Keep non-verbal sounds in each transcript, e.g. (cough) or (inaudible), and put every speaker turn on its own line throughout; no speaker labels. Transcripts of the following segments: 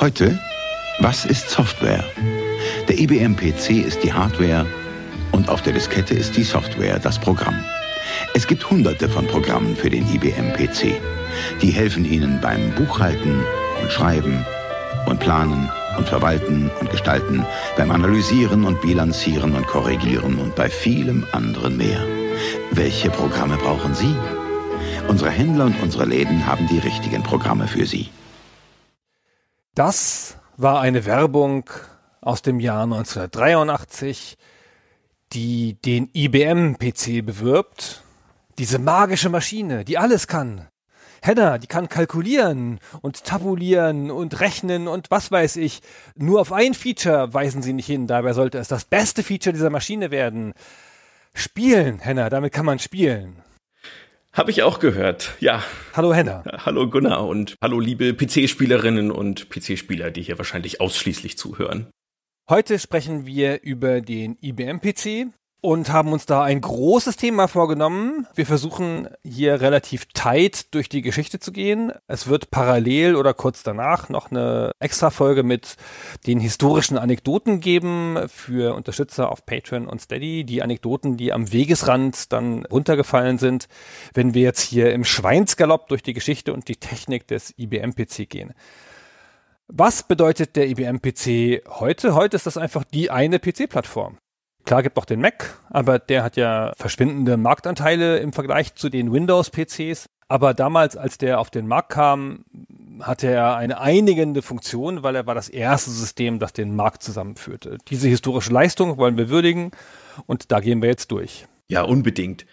Heute, was ist Software? Der IBM e PC ist die Hardware und auf der Diskette ist die Software das Programm. Es gibt hunderte von Programmen für den IBM e PC. Die helfen Ihnen beim Buchhalten und Schreiben und Planen und Verwalten und Gestalten, beim Analysieren und Bilanzieren und Korrigieren und bei vielem anderen mehr. Welche Programme brauchen Sie? Unsere Händler und unsere Läden haben die richtigen Programme für Sie.
Das war eine Werbung aus dem Jahr 1983, die den IBM-PC bewirbt. Diese magische Maschine, die alles kann. Hannah, die kann kalkulieren und tabulieren und rechnen und was weiß ich. Nur auf ein Feature weisen sie nicht hin. Dabei sollte es das beste Feature dieser Maschine werden. Spielen, Henna, damit kann man spielen.
Habe ich auch gehört, ja. Hallo Henna. Hallo Gunnar und hallo liebe PC-Spielerinnen und PC-Spieler, die hier wahrscheinlich ausschließlich zuhören.
Heute sprechen wir über den IBM-PC, und haben uns da ein großes Thema vorgenommen. Wir versuchen hier relativ tight durch die Geschichte zu gehen. Es wird parallel oder kurz danach noch eine Extra-Folge mit den historischen Anekdoten geben für Unterstützer auf Patreon und Steady. Die Anekdoten, die am Wegesrand dann runtergefallen sind, wenn wir jetzt hier im Schweinsgalopp durch die Geschichte und die Technik des IBM-PC gehen. Was bedeutet der IBM-PC heute? Heute ist das einfach die eine PC-Plattform. Klar gibt auch den Mac, aber der hat ja verschwindende Marktanteile im Vergleich zu den Windows-PCs. Aber damals, als der auf den Markt kam, hatte er eine einigende Funktion, weil er war das erste System, das den Markt zusammenführte. Diese historische Leistung wollen wir würdigen und da gehen wir jetzt durch. Ja, unbedingt.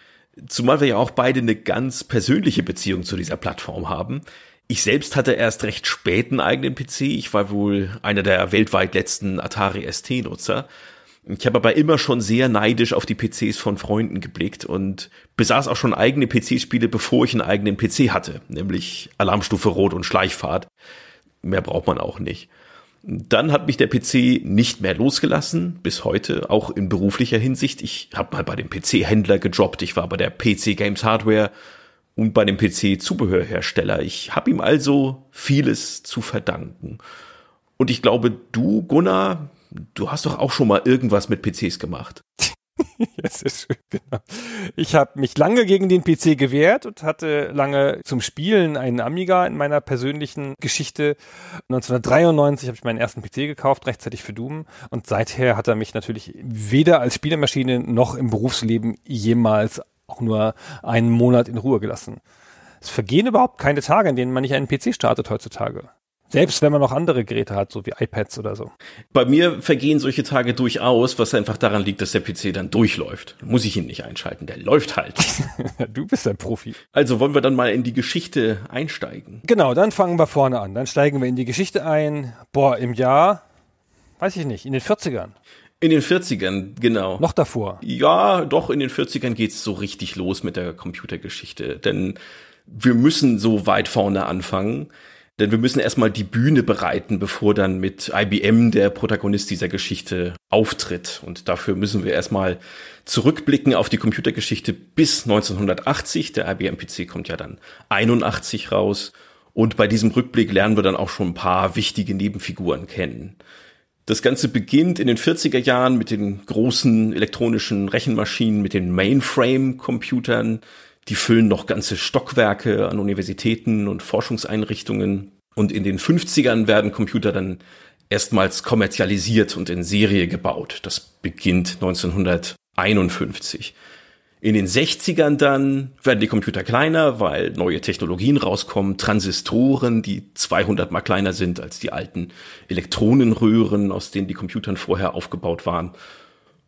Zumal wir ja auch beide
eine ganz persönliche Beziehung zu dieser Plattform haben. Ich selbst hatte erst recht spät einen eigenen PC. Ich war wohl einer der weltweit letzten Atari ST-Nutzer. Ich habe aber immer schon sehr neidisch auf die PCs von Freunden geblickt und besaß auch schon eigene PC-Spiele, bevor ich einen eigenen PC hatte, nämlich Alarmstufe Rot und Schleichfahrt. Mehr braucht man auch nicht. Dann hat mich der PC nicht mehr losgelassen, bis heute, auch in beruflicher Hinsicht. Ich habe mal bei dem PC-Händler gejobbt, ich war bei der PC Games Hardware und bei dem PC-Zubehörhersteller. Ich habe ihm also vieles zu verdanken. Und ich glaube, du, Gunnar, du hast doch auch schon mal irgendwas mit PCs gemacht.
ja, (laughs) sehr schön, genau. Ich habe mich lange gegen den PC gewehrt und hatte lange zum Spielen einen Amiga in meiner persönlichen Geschichte. 1993 habe ich meinen ersten PC gekauft, rechtzeitig für Doom. Und seither hat er mich natürlich weder als Spielemaschine noch im Berufsleben jemals auch nur einen Monat in Ruhe gelassen. Es vergehen überhaupt keine Tage, in denen man nicht einen PC startet heutzutage. Selbst wenn man noch andere Geräte hat, so wie iPads oder so. Bei mir vergehen solche Tage durchaus, was
einfach daran liegt, dass der PC dann durchläuft. Muss ich ihn nicht einschalten, der läuft halt. (laughs) du bist ein Profi. Also wollen wir dann mal in die Geschichte einsteigen.
Genau, dann fangen wir vorne an. Dann steigen wir in die Geschichte ein. Boah, im Jahr, weiß ich nicht, in den 40ern. In den
40ern, genau. Noch davor. Ja, doch, in den 40ern geht's so richtig los mit der Computergeschichte. Denn wir müssen so weit vorne anfangen denn wir müssen erstmal die Bühne bereiten, bevor dann mit IBM der Protagonist dieser Geschichte auftritt. Und dafür müssen wir erstmal zurückblicken auf die Computergeschichte bis 1980. Der IBM PC kommt ja dann 81 raus. Und bei diesem Rückblick lernen wir dann auch schon ein paar wichtige Nebenfiguren kennen. Das Ganze beginnt in den 40er Jahren mit den großen elektronischen Rechenmaschinen, mit den Mainframe-Computern, die füllen noch ganze Stockwerke an Universitäten und Forschungseinrichtungen. Und in den 50ern werden Computer dann erstmals kommerzialisiert und in Serie gebaut. Das beginnt 1951. In den 60ern dann werden die Computer kleiner, weil neue Technologien rauskommen, Transistoren, die 200 mal kleiner sind als die alten Elektronenröhren, aus denen die Computern vorher aufgebaut waren.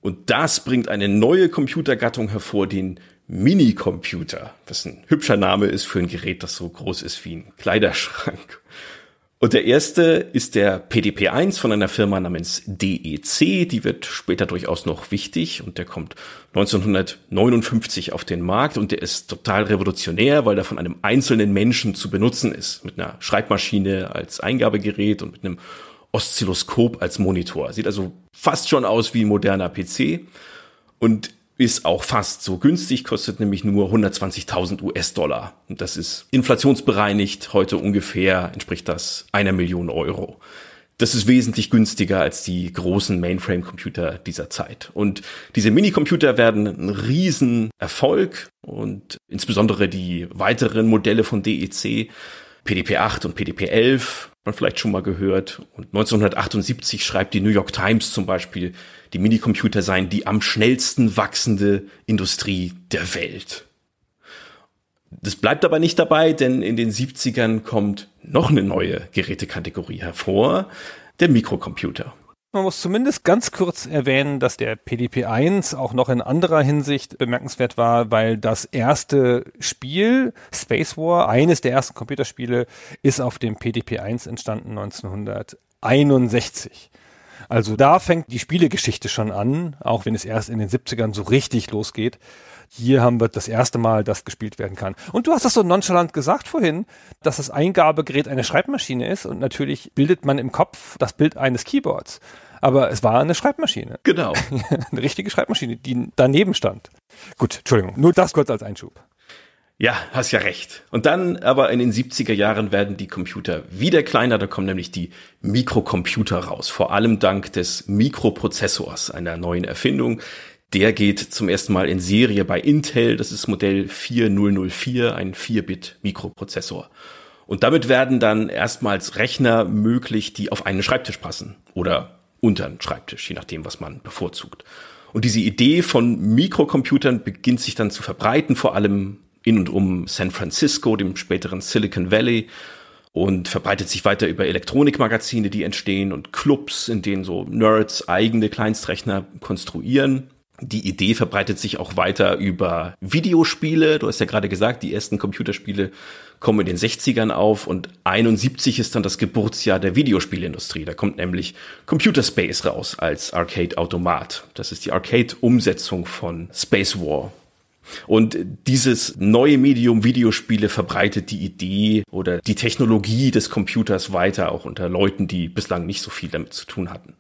Und das bringt eine neue Computergattung hervor, den Minicomputer, was ein hübscher Name ist für ein Gerät, das so groß ist wie ein Kleiderschrank. Und der erste ist der PDP-1 von einer Firma namens DEC. Die wird später durchaus noch wichtig und der kommt 1959 auf den Markt und der ist total revolutionär, weil der von einem einzelnen Menschen zu benutzen ist. Mit einer Schreibmaschine als Eingabegerät und mit einem Oszilloskop als Monitor. Sieht also fast schon aus wie ein moderner PC. Und ist auch fast so günstig, kostet nämlich nur 120.000 US-Dollar. Und das ist inflationsbereinigt, heute ungefähr entspricht das einer Million Euro. Das ist wesentlich günstiger als die großen Mainframe-Computer dieser Zeit. Und diese Minicomputer werden ein Riesenerfolg und insbesondere die weiteren Modelle von DEC, PDP-8 und PDP-11, man vielleicht schon mal gehört. Und 1978 schreibt die New York Times zum Beispiel, die Minicomputer seien die am schnellsten wachsende Industrie der Welt. Das bleibt aber nicht dabei, denn in den 70ern kommt noch eine neue Gerätekategorie hervor, der Mikrocomputer.
Man muss zumindest ganz kurz erwähnen, dass der PDP-1 auch noch in anderer Hinsicht bemerkenswert war, weil das erste Spiel, Space War, eines der ersten Computerspiele, ist auf dem PDP-1 entstanden 1961. Also da fängt die Spielegeschichte schon an, auch wenn es erst in den 70ern so richtig losgeht. Hier haben wir das erste Mal, dass gespielt werden kann. Und du hast das so nonchalant gesagt vorhin, dass das Eingabegerät eine Schreibmaschine ist und natürlich bildet man im Kopf das Bild eines Keyboards. Aber es war eine Schreibmaschine. Genau. (laughs) eine richtige Schreibmaschine, die daneben stand. Gut, Entschuldigung. Nur das kurz als Einschub.
Ja, hast ja recht. Und dann aber in den 70er Jahren werden die Computer wieder kleiner, da kommen nämlich die Mikrocomputer raus, vor allem dank des Mikroprozessors, einer neuen Erfindung. Der geht zum ersten Mal in Serie bei Intel, das ist Modell 4004, ein 4-Bit Mikroprozessor. Und damit werden dann erstmals Rechner möglich, die auf einen Schreibtisch passen oder unter einen Schreibtisch, je nachdem, was man bevorzugt. Und diese Idee von Mikrocomputern beginnt sich dann zu verbreiten, vor allem in und um San Francisco, dem späteren Silicon Valley und verbreitet sich weiter über Elektronikmagazine, die entstehen und Clubs, in denen so Nerds eigene Kleinstrechner konstruieren. Die Idee verbreitet sich auch weiter über Videospiele. Du hast ja gerade gesagt, die ersten Computerspiele kommen in den 60ern auf und 71 ist dann das Geburtsjahr der Videospielindustrie. Da kommt nämlich Computer Space raus als Arcade Automat. Das ist die Arcade-Umsetzung von Space War. Und dieses neue Medium Videospiele verbreitet die Idee oder die Technologie des Computers weiter, auch unter Leuten, die bislang nicht so viel damit zu tun hatten.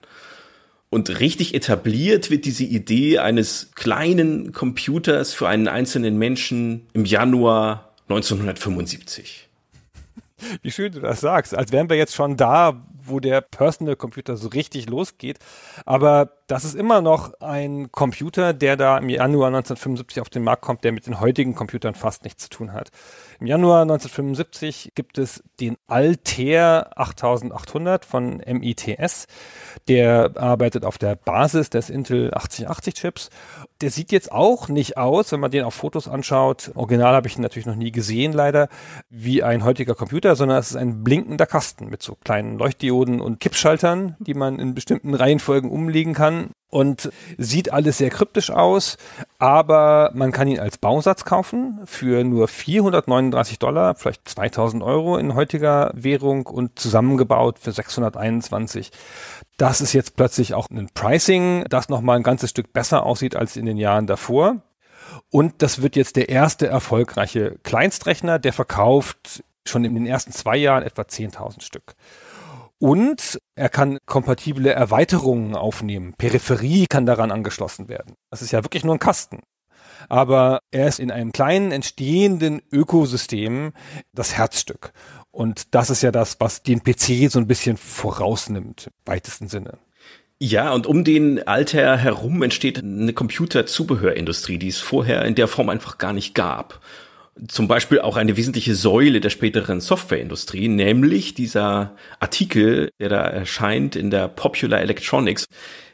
Und richtig etabliert wird diese Idee eines kleinen Computers für einen einzelnen Menschen im Januar 1975.
Wie schön du das sagst, als wären wir jetzt schon da wo der Personal Computer so richtig losgeht. Aber das ist immer noch ein Computer, der da im Januar 1975 auf den Markt kommt, der mit den heutigen Computern fast nichts zu tun hat. Im Januar 1975 gibt es den Altair 8800 von MITS. Der arbeitet auf der Basis des Intel 8080 Chips. Der sieht jetzt auch nicht aus, wenn man den auf Fotos anschaut. Original habe ich ihn natürlich noch nie gesehen, leider, wie ein heutiger Computer, sondern es ist ein blinkender Kasten mit so kleinen Leuchtdioden und Kippschaltern, die man in bestimmten Reihenfolgen umlegen kann und sieht alles sehr kryptisch aus, aber man kann ihn als Bausatz kaufen für nur 439 Dollar, vielleicht 2000 Euro in heutigen heutiger Währung und zusammengebaut für 621. Das ist jetzt plötzlich auch ein Pricing, das nochmal ein ganzes Stück besser aussieht als in den Jahren davor. Und das wird jetzt der erste erfolgreiche Kleinstrechner, der verkauft schon in den ersten zwei Jahren etwa 10.000 Stück. Und er kann kompatible Erweiterungen aufnehmen. Peripherie kann daran angeschlossen werden. Das ist ja wirklich nur ein Kasten. Aber er ist in einem kleinen entstehenden Ökosystem das Herzstück. Und das ist ja das, was den PC so ein bisschen vorausnimmt, im weitesten Sinne.
Ja, und um
den Alter herum
entsteht eine Computerzubehörindustrie, die es vorher in der Form einfach gar nicht gab. Zum Beispiel auch eine wesentliche Säule der späteren Softwareindustrie, nämlich dieser Artikel, der da erscheint in der Popular Electronics,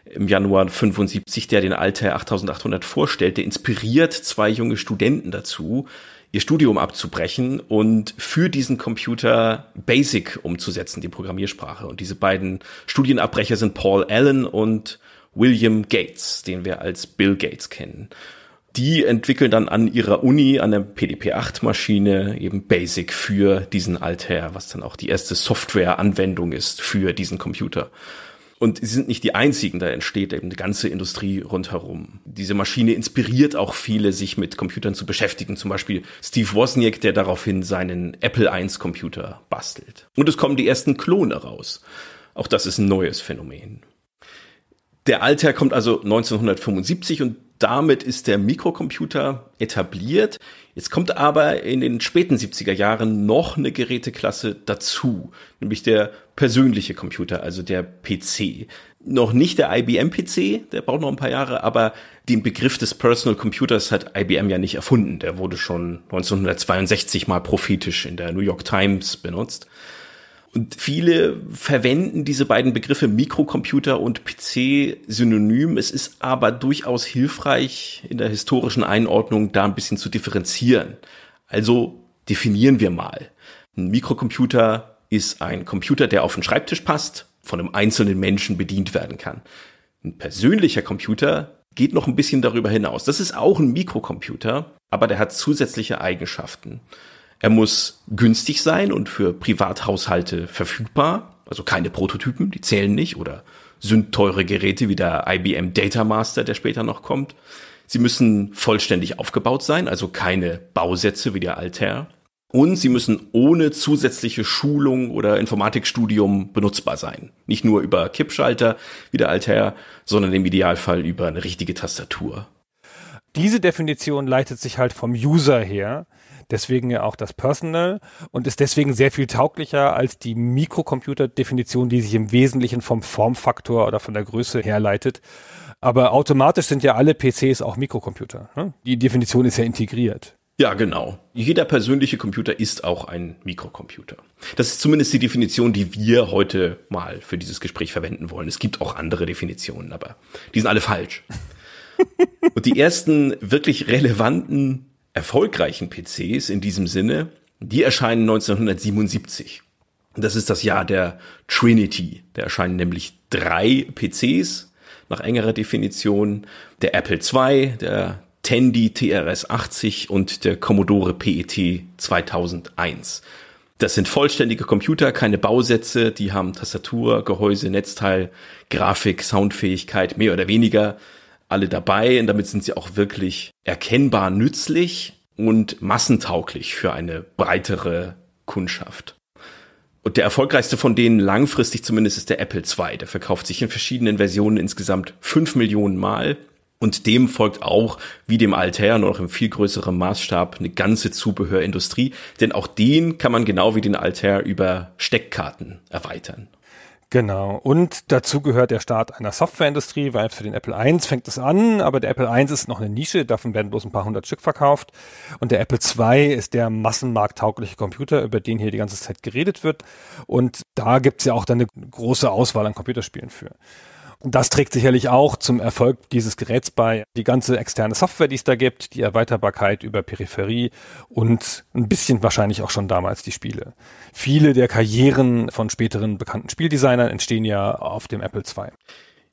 im Januar 75, der den Alter 8800 vorstellte, inspiriert zwei junge Studenten dazu, ihr Studium abzubrechen und für diesen Computer Basic umzusetzen, die Programmiersprache. Und diese beiden Studienabbrecher sind Paul Allen und William Gates, den wir als Bill Gates kennen. Die entwickeln dann an ihrer Uni, an der PDP-8-Maschine, eben Basic für diesen Altair, was dann auch die erste Software-Anwendung ist für diesen Computer. Und sie sind nicht die einzigen, da entsteht eben eine ganze Industrie rundherum. Diese Maschine inspiriert auch viele, sich mit Computern zu beschäftigen. Zum Beispiel Steve Wozniak, der daraufhin seinen Apple I Computer bastelt. Und es kommen die ersten Klone raus. Auch das ist ein neues Phänomen. Der Alter kommt also 1975 und damit ist der Mikrocomputer etabliert. Jetzt kommt aber in den späten 70er Jahren noch eine Geräteklasse dazu, nämlich der persönliche Computer, also der PC. Noch nicht der IBM-PC, der braucht noch ein paar Jahre, aber den Begriff des Personal Computers hat IBM ja nicht erfunden. Der wurde schon 1962 mal prophetisch in der New York Times benutzt. Und viele verwenden diese beiden Begriffe Mikrocomputer und PC synonym. Es ist aber durchaus hilfreich, in der historischen Einordnung da ein bisschen zu differenzieren. Also definieren wir mal. Ein Mikrocomputer ist ein Computer, der auf den Schreibtisch passt, von einem einzelnen Menschen bedient werden kann. Ein persönlicher Computer geht noch ein bisschen darüber hinaus. Das ist auch ein Mikrocomputer, aber der hat zusätzliche Eigenschaften. Er muss günstig sein und für Privathaushalte verfügbar. Also keine Prototypen, die zählen nicht oder sind teure Geräte wie der IBM Data Master, der später noch kommt. Sie müssen vollständig aufgebaut sein, also keine Bausätze wie der Altair. Und sie müssen ohne zusätzliche Schulung oder Informatikstudium benutzbar sein. Nicht nur über Kippschalter wie der Altair, sondern im Idealfall über eine richtige Tastatur.
Diese Definition leitet sich halt vom User her deswegen ja auch das Personal und ist deswegen sehr viel tauglicher als die Mikrocomputer-Definition, die sich im Wesentlichen vom Formfaktor oder von der Größe herleitet. Aber automatisch sind ja alle PCs auch Mikrocomputer. Ne? Die Definition ist ja integriert.
Ja, genau. Jeder persönliche Computer ist auch ein Mikrocomputer. Das ist zumindest die Definition, die wir heute mal für dieses Gespräch verwenden wollen. Es gibt auch andere Definitionen, aber die sind alle falsch. (laughs) Und die ersten wirklich relevanten erfolgreichen PCs in diesem Sinne, die erscheinen 1977. Das ist das Jahr der Trinity. Da erscheinen nämlich drei PCs nach engerer Definition. Der Apple II, der Tandy TRS 80 und der Commodore PET 2001. Das sind vollständige Computer, keine Bausätze, die haben Tastatur, Gehäuse, Netzteil, Grafik, Soundfähigkeit, mehr oder weniger alle dabei und damit sind sie auch wirklich erkennbar nützlich und massentauglich für eine breitere Kundschaft. Und der erfolgreichste von denen langfristig zumindest ist der Apple II. Der verkauft sich in verschiedenen Versionen insgesamt fünf Millionen Mal. Und dem folgt auch, wie dem Altair, nur noch im viel größeren Maßstab, eine ganze Zubehörindustrie. Denn auch den kann man genau wie den Altair über Steckkarten erweitern.
Genau. Und dazu gehört der Start einer Softwareindustrie, weil für den Apple I fängt es an, aber der Apple I ist noch eine Nische, davon werden bloß ein paar hundert Stück verkauft. Und der Apple II ist der massenmarkttaugliche Computer, über den hier die ganze Zeit geredet wird. Und da gibt's ja auch dann eine große Auswahl an Computerspielen für. Und das trägt sicherlich auch zum Erfolg dieses Geräts bei. Die ganze externe Software, die es da gibt, die Erweiterbarkeit über Peripherie und ein bisschen wahrscheinlich auch schon damals die Spiele. Viele der Karrieren von späteren bekannten Spieldesignern entstehen ja auf dem Apple II.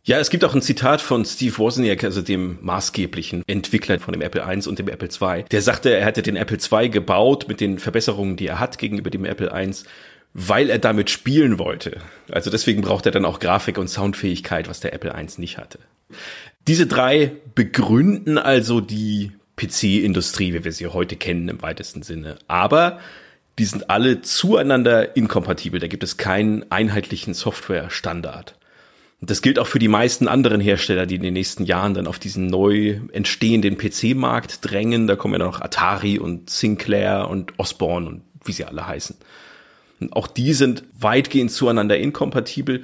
Ja, es gibt auch ein Zitat
von Steve Wozniak, also
dem maßgeblichen Entwickler von dem Apple I und dem Apple II. Der sagte, er hätte den Apple II gebaut mit den Verbesserungen, die er hat gegenüber dem Apple I weil er damit spielen wollte. Also deswegen braucht er dann auch Grafik und Soundfähigkeit, was der Apple I nicht hatte. Diese drei begründen also die PC-Industrie, wie wir sie heute kennen im weitesten Sinne. Aber die sind alle zueinander inkompatibel. Da gibt es keinen einheitlichen Software-Standard. Das gilt auch für die meisten anderen Hersteller, die in den nächsten Jahren dann auf diesen neu entstehenden PC-Markt drängen. Da kommen ja noch Atari und Sinclair und Osborne und wie sie alle heißen. Auch die sind weitgehend zueinander inkompatibel.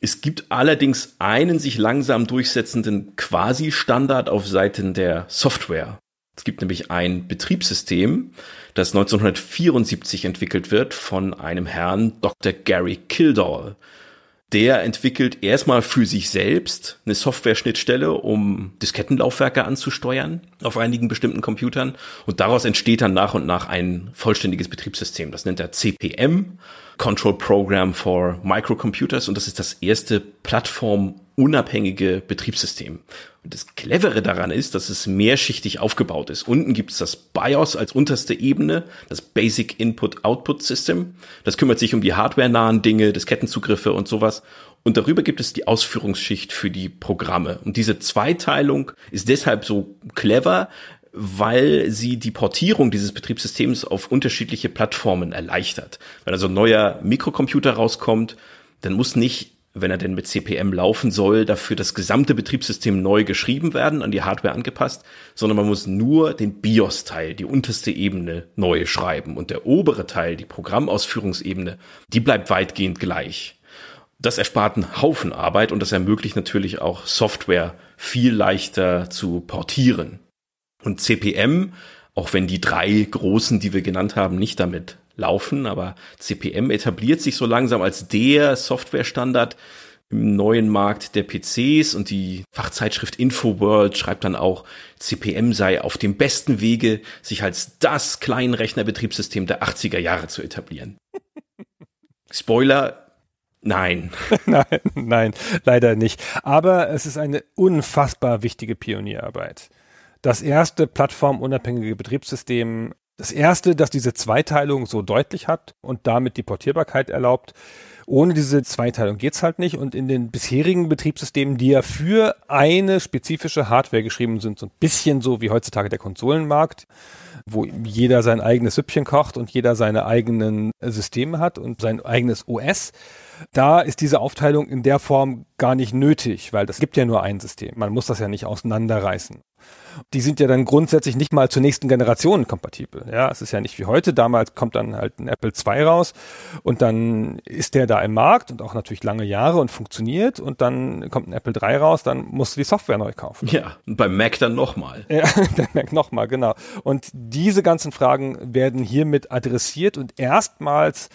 Es gibt allerdings einen sich langsam durchsetzenden Quasi-Standard auf Seiten der Software. Es gibt nämlich ein Betriebssystem, das 1974 entwickelt wird von einem Herrn Dr. Gary Kildall der entwickelt erstmal für sich selbst eine Software-Schnittstelle, um Diskettenlaufwerke anzusteuern auf einigen bestimmten Computern. Und daraus entsteht dann nach und nach ein vollständiges Betriebssystem. Das nennt er CPM, Control Program for Microcomputers. Und das ist das erste Plattform unabhängige Betriebssystem. Und das Clevere daran ist, dass es mehrschichtig aufgebaut ist. Unten gibt es das BIOS als unterste Ebene, das Basic Input Output System. Das kümmert sich um die hardware-nahen Dinge, das Kettenzugriffe und sowas. Und darüber gibt es die Ausführungsschicht für die Programme. Und diese Zweiteilung ist deshalb so clever, weil sie die Portierung dieses Betriebssystems auf unterschiedliche Plattformen erleichtert. Wenn also ein neuer Mikrocomputer rauskommt, dann muss nicht wenn er denn mit CPM laufen soll, dafür das gesamte Betriebssystem neu geschrieben werden, an die Hardware angepasst, sondern man muss nur den BIOS-Teil, die unterste Ebene, neu schreiben. Und der obere Teil, die Programmausführungsebene, die bleibt weitgehend gleich. Das erspart einen Haufen Arbeit und das ermöglicht natürlich auch Software viel leichter zu portieren. Und CPM, auch wenn die drei großen, die wir genannt haben, nicht damit laufen, aber CPM etabliert sich so langsam als der Softwarestandard im neuen Markt der PCs und die Fachzeitschrift InfoWorld schreibt dann auch, CPM sei auf dem besten Wege, sich als das Kleinrechnerbetriebssystem der 80er Jahre zu etablieren. (laughs) Spoiler,
Nein. (laughs) nein, nein, leider nicht. Aber es ist eine unfassbar wichtige Pionierarbeit. Das erste plattformunabhängige Betriebssystem das erste, dass diese Zweiteilung so deutlich hat und damit die Portierbarkeit erlaubt. Ohne diese Zweiteilung geht's halt nicht. Und in den bisherigen Betriebssystemen, die ja für eine spezifische Hardware geschrieben sind, so ein bisschen so wie heutzutage der Konsolenmarkt, wo jeder sein eigenes Süppchen kocht und jeder seine eigenen Systeme hat und sein eigenes OS, da ist diese Aufteilung in der Form gar nicht nötig, weil das gibt ja nur ein System. Man muss das ja nicht auseinanderreißen. Die sind ja dann grundsätzlich nicht mal zur nächsten Generation kompatibel. Ja, es ist ja nicht wie heute. Damals kommt dann halt ein Apple II raus und dann ist der da im Markt und auch natürlich lange Jahre und funktioniert und dann kommt ein Apple III raus, dann musst du die Software neu kaufen. Ja,
und beim Mac dann nochmal. Ja, (laughs)
beim Mac nochmal, genau. Und diese ganzen Fragen werden hiermit adressiert und erstmals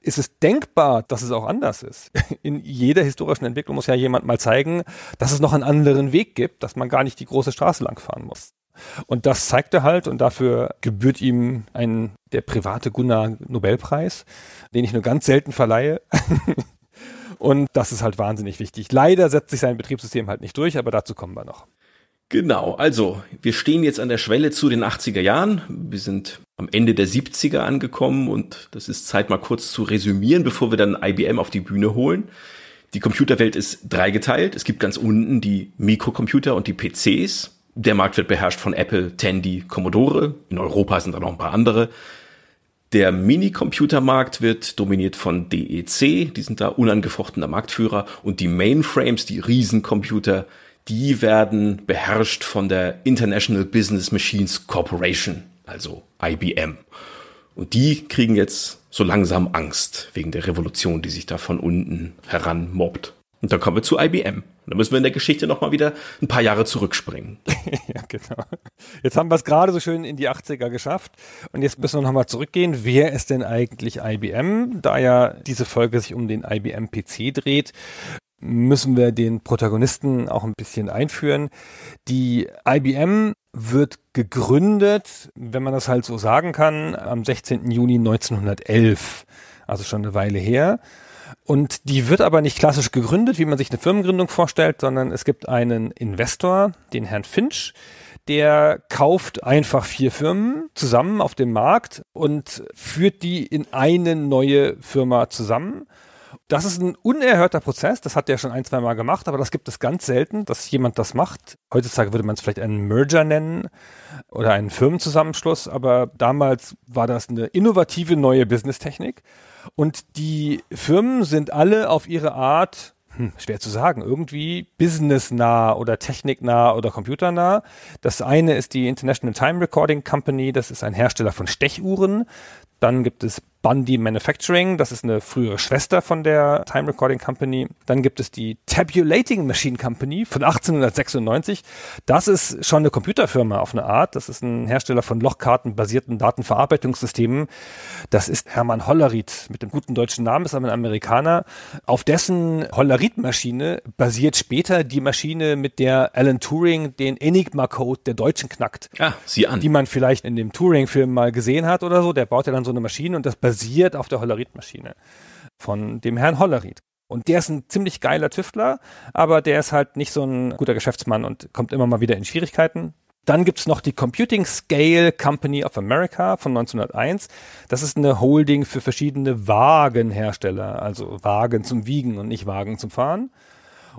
ist es denkbar, dass es auch anders ist. (laughs) In jeder historischen Entwicklung muss ja jemand mal zeigen, dass es noch einen anderen Weg gibt, dass man gar nicht die große Straße langfahren muss. Und das zeigt er halt und dafür gebührt ihm ein, der private Gunnar Nobelpreis, den ich nur ganz selten verleihe. (laughs) und das ist halt wahnsinnig wichtig. Leider setzt sich sein Betriebssystem halt nicht durch, aber dazu kommen wir noch.
Genau, also wir stehen jetzt an der Schwelle zu den 80er Jahren. Wir sind am Ende der 70er angekommen und das ist Zeit mal kurz zu resümieren, bevor wir dann IBM auf die Bühne holen. Die Computerwelt ist dreigeteilt. Es gibt ganz unten die Mikrocomputer und die PCs. Der Markt wird beherrscht von Apple, Tandy, Commodore. In Europa sind da noch ein paar andere. Der Minicomputermarkt wird dominiert von DEC, die sind da unangefochtener Marktführer, und die Mainframes, die Riesencomputer, die werden beherrscht von der International Business Machines Corporation, also IBM. Und die kriegen jetzt so langsam Angst wegen der Revolution, die sich da von unten heran mobbt. Und dann kommen wir zu IBM. Da müssen wir in der Geschichte nochmal wieder ein paar Jahre zurückspringen.
(laughs) ja, genau. Jetzt haben wir es gerade so schön in die 80er geschafft. Und jetzt müssen wir nochmal zurückgehen. Wer ist denn eigentlich IBM? Da ja diese Folge sich um den IBM-PC dreht, müssen wir den Protagonisten auch ein bisschen einführen. Die IBM wird gegründet, wenn man das halt so sagen kann, am 16. Juni 1911, also schon eine Weile her. Und die wird aber nicht klassisch gegründet, wie man sich eine Firmengründung vorstellt, sondern es gibt einen Investor, den Herrn Finch, der kauft einfach vier Firmen zusammen auf dem Markt und führt die in eine neue Firma zusammen. Das ist ein unerhörter Prozess, das hat er schon ein, zwei Mal gemacht, aber das gibt es ganz selten, dass jemand das macht. Heutzutage würde man es vielleicht einen Merger nennen oder einen Firmenzusammenschluss, aber damals war das eine innovative neue Business-Technik. Und die Firmen sind alle auf ihre Art, hm, schwer zu sagen, irgendwie businessnah oder techniknah oder computernah. Das eine ist die International Time Recording Company, das ist ein Hersteller von Stechuhren. Dann gibt es Bundy Manufacturing, das ist eine frühere Schwester von der Time Recording Company. Dann gibt es die Tabulating Machine Company von 1896. Das ist schon eine Computerfirma auf eine Art. Das ist ein Hersteller von Lochkarten-basierten Datenverarbeitungssystemen. Das ist Hermann Hollerit mit dem guten deutschen Namen, ist aber ein Amerikaner. Auf dessen Hollerit-Maschine basiert später die Maschine, mit der Alan Turing den Enigma-Code der Deutschen knackt. Ah, sieh an. Die man vielleicht in dem Turing-Film mal gesehen hat oder so. Der baut ja dann so eine Maschine und das basiert basiert auf der Hollerit-Maschine von dem Herrn Hollerit. Und der ist ein ziemlich geiler Tüftler, aber der ist halt nicht so ein guter Geschäftsmann und kommt immer mal wieder in Schwierigkeiten. Dann gibt es noch die Computing Scale Company of America von 1901. Das ist eine Holding für verschiedene Wagenhersteller, also Wagen zum Wiegen und nicht Wagen zum Fahren.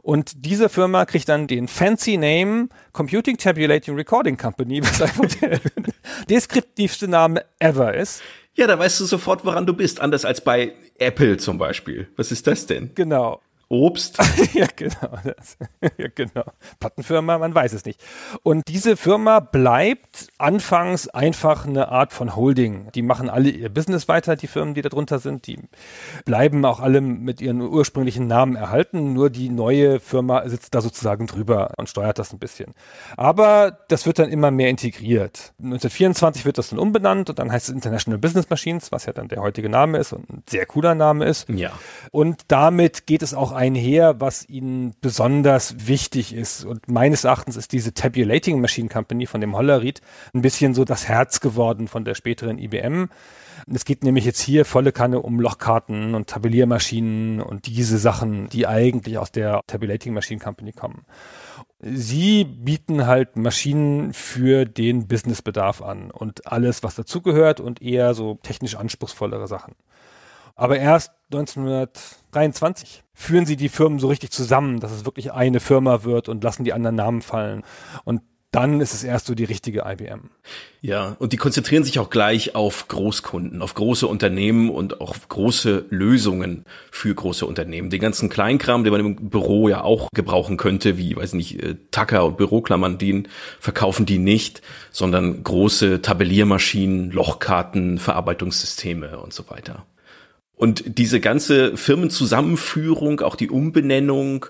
Und diese Firma kriegt dann den fancy Name Computing Tabulating Recording Company, was einfach der (laughs) deskriptivste Name ever ist. Ja, da weißt du sofort, woran du bist, anders als bei Apple zum Beispiel. Was ist das denn? Genau. Obst. (laughs) ja, genau. Das, (laughs) ja, genau. Plattenfirma, man weiß es nicht. Und diese Firma bleibt anfangs einfach eine Art von Holding. Die machen alle ihr Business weiter, die Firmen, die da drunter sind. Die bleiben auch alle mit ihren ursprünglichen Namen erhalten. Nur die neue Firma sitzt da sozusagen drüber und steuert das ein bisschen. Aber das wird dann immer mehr integriert. 1924 wird das dann umbenannt und dann heißt es International Business Machines, was ja dann der heutige Name ist und ein sehr cooler Name ist. Ja. Und damit geht es auch einher, was ihnen besonders wichtig ist. Und meines Erachtens ist diese Tabulating Machine Company von dem Hollerit ein bisschen so das Herz geworden von der späteren IBM. Es geht nämlich jetzt hier volle Kanne um Lochkarten und Tabelliermaschinen und diese Sachen, die eigentlich aus der Tabulating Machine Company kommen. Sie bieten halt Maschinen für den Businessbedarf an und alles, was dazugehört und eher so technisch anspruchsvollere Sachen. Aber erst 1900 2023 führen sie die Firmen so richtig zusammen, dass es wirklich eine Firma wird und lassen die anderen Namen fallen. Und dann ist es erst so die richtige IBM.
Ja, und die konzentrieren sich auch gleich auf Großkunden, auf große Unternehmen und auch große Lösungen für große Unternehmen. Den ganzen Kleinkram, den man im Büro ja auch gebrauchen könnte, wie, weiß nicht, äh, Tacker und Büroklammern, den verkaufen die nicht, sondern große Tabelliermaschinen, Lochkarten, Verarbeitungssysteme und so weiter. Und diese ganze Firmenzusammenführung, auch die Umbenennung,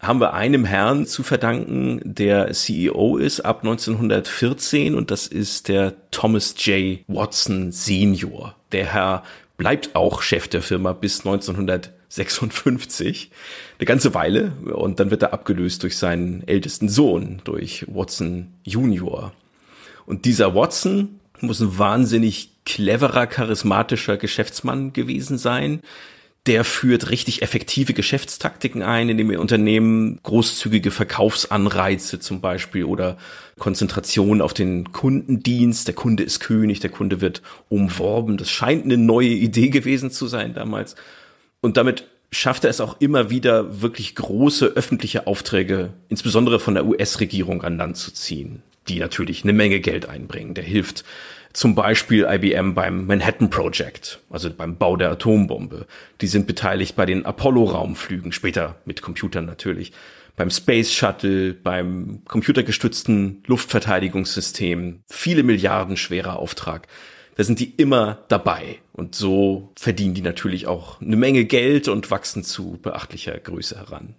haben wir einem Herrn zu verdanken, der CEO ist ab 1914 und das ist der Thomas J. Watson Senior. Der Herr bleibt auch Chef der Firma bis 1956, eine ganze Weile und dann wird er abgelöst durch seinen ältesten Sohn, durch Watson Junior. Und dieser Watson muss ein wahnsinnig cleverer, charismatischer Geschäftsmann gewesen sein. Der führt richtig effektive Geschäftstaktiken ein, indem er Unternehmen großzügige Verkaufsanreize zum Beispiel oder Konzentration auf den Kundendienst. Der Kunde ist König, der Kunde wird umworben. Das scheint eine neue Idee gewesen zu sein damals. Und damit schafft er es auch immer wieder, wirklich große öffentliche Aufträge, insbesondere von der US-Regierung an Land zu ziehen, die natürlich eine Menge Geld einbringen. Der hilft zum Beispiel IBM beim Manhattan Project, also beim Bau der Atombombe. Die sind beteiligt bei den Apollo-Raumflügen, später mit Computern natürlich, beim Space Shuttle, beim computergestützten Luftverteidigungssystem. Viele Milliarden schwerer Auftrag. Da sind die immer dabei. Und so verdienen die natürlich auch eine Menge Geld und wachsen zu
beachtlicher Größe heran.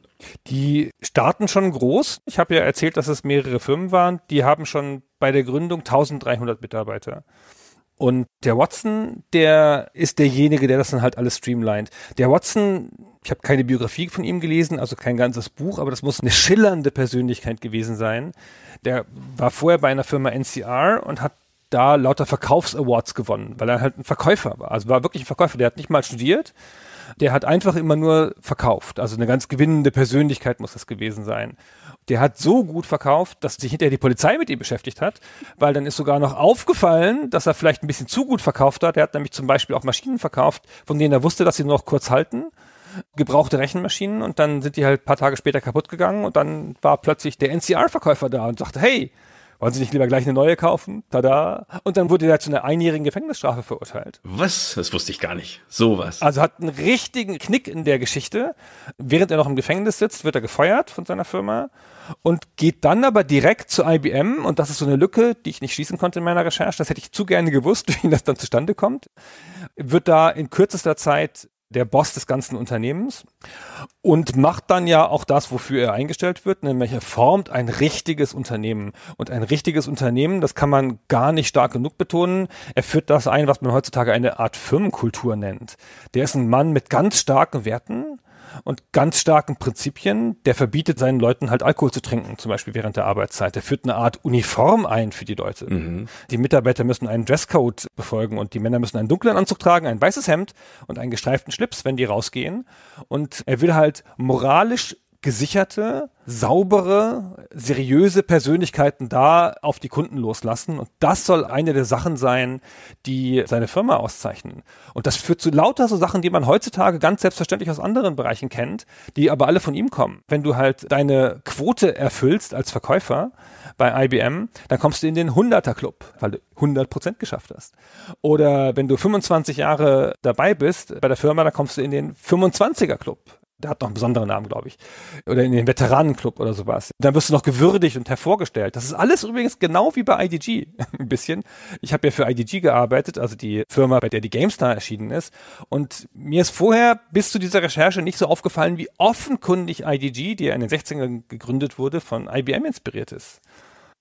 Die starten schon groß. Ich habe ja erzählt, dass es mehrere Firmen waren. Die haben schon bei der Gründung 1300 Mitarbeiter. Und der Watson, der ist derjenige, der das dann halt alles streamlined. Der Watson, ich habe keine Biografie von ihm gelesen, also kein ganzes Buch, aber das muss eine schillernde Persönlichkeit gewesen sein. Der war vorher bei einer Firma NCR und hat da lauter Verkaufsawards gewonnen, weil er halt ein Verkäufer war. Also war wirklich ein Verkäufer, der hat nicht mal studiert, der hat einfach immer nur verkauft. Also eine ganz gewinnende Persönlichkeit muss das gewesen sein. Der hat so gut verkauft, dass sich hinterher die Polizei mit ihm beschäftigt hat, weil dann ist sogar noch aufgefallen, dass er vielleicht ein bisschen zu gut verkauft hat. Er hat nämlich zum Beispiel auch Maschinen verkauft, von denen er wusste, dass sie nur noch kurz halten gebrauchte Rechenmaschinen und dann sind die halt paar Tage später kaputt gegangen und dann war plötzlich der NCR-Verkäufer da und sagte, hey, wollen Sie nicht lieber gleich eine neue kaufen? Tada. Und dann wurde der zu einer einjährigen Gefängnisstrafe verurteilt.
Was? Das wusste ich gar nicht.
Sowas. Also hat einen richtigen Knick in der Geschichte. Während er noch im Gefängnis sitzt, wird er gefeuert von seiner Firma und geht dann aber direkt zu IBM. Und das ist so eine Lücke, die ich nicht schließen konnte in meiner Recherche. Das hätte ich zu gerne gewusst, (laughs) wie das dann zustande kommt. Wird da in kürzester Zeit der Boss des ganzen Unternehmens und macht dann ja auch das, wofür er eingestellt wird, nämlich er formt ein richtiges Unternehmen. Und ein richtiges Unternehmen, das kann man gar nicht stark genug betonen, er führt das ein, was man heutzutage eine Art Firmenkultur nennt. Der ist ein Mann mit ganz starken Werten, und ganz starken Prinzipien. Der verbietet seinen Leuten halt Alkohol zu trinken, zum Beispiel während der Arbeitszeit. Der führt eine Art Uniform ein für die Leute. Mhm. Die Mitarbeiter müssen einen Dresscode befolgen und die Männer müssen einen dunklen Anzug tragen, ein weißes Hemd und einen gestreiften Schlips, wenn die rausgehen. Und er will halt moralisch gesicherte, saubere, seriöse Persönlichkeiten da auf die Kunden loslassen. Und das soll eine der Sachen sein, die seine Firma auszeichnen. Und das führt zu lauter so Sachen, die man heutzutage ganz selbstverständlich aus anderen Bereichen kennt, die aber alle von ihm kommen. Wenn du halt deine Quote erfüllst als Verkäufer bei IBM, dann kommst du in den 100er Club, weil du 100 Prozent geschafft hast. Oder wenn du 25 Jahre dabei bist bei der Firma, dann kommst du in den 25er Club der hat noch einen besonderen Namen, glaube ich. Oder in den Veteranenclub oder sowas. Dann wirst du noch gewürdigt und hervorgestellt. Das ist alles übrigens genau wie bei IDG. (laughs) ein bisschen. Ich habe ja für IDG gearbeitet, also die Firma, bei der die GameStar erschienen ist. Und mir ist vorher bis zu dieser Recherche nicht so aufgefallen, wie offenkundig IDG, die ja in den 60ern gegründet wurde, von IBM inspiriert ist.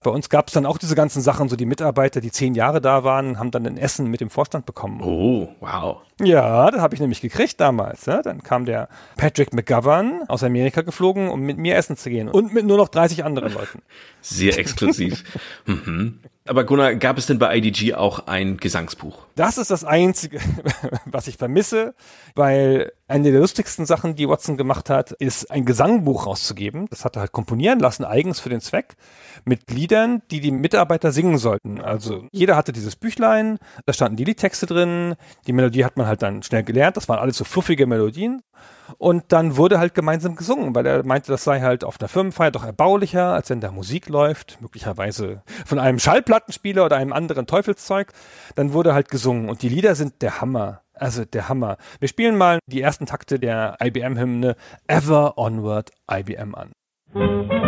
Bei uns gab es dann auch diese ganzen Sachen, so die Mitarbeiter, die zehn Jahre da waren, haben dann ein Essen mit dem Vorstand bekommen. Oh, wow. Ja, das habe ich nämlich gekriegt damals. Ja? Ne? Dann kam der Patrick McGovern aus Amerika geflogen, um mit mir essen zu gehen. Und mit nur noch 30 anderen Leuten.
(laughs) Sehr exklusiv. (laughs) mhm. Aber Gunnar, gab es denn bei IDG auch ein Gesangsbuch?
Das ist das Einzige, (laughs) was ich vermisse, weil eine der lustigsten Sachen, die Watson gemacht hat, ist ein Gesangbuch rauszugeben. Das hat er halt komponieren lassen, eigens für den Zweck, mit Liedern, die die Mitarbeiter singen sollten. Also jeder hatte dieses Büchlein, da standen die Liedtexte drin, die Melodie hat man man halt dann schnell gelernt. Das waren alles so fluffige Melodien. Und dann wurde halt gemeinsam gesungen, weil er meinte, das sei halt auf einer Firmenfeier doch erbaulicher, als wenn da Musik läuft, möglicherweise von einem Schallplattenspieler oder einem anderen Teufelszeug. Dann wurde halt gesungen und die Lieder sind der Hammer. Also der Hammer. Wir spielen mal die ersten Takte der IBM-Hymne Ever Onward IBM an. Musik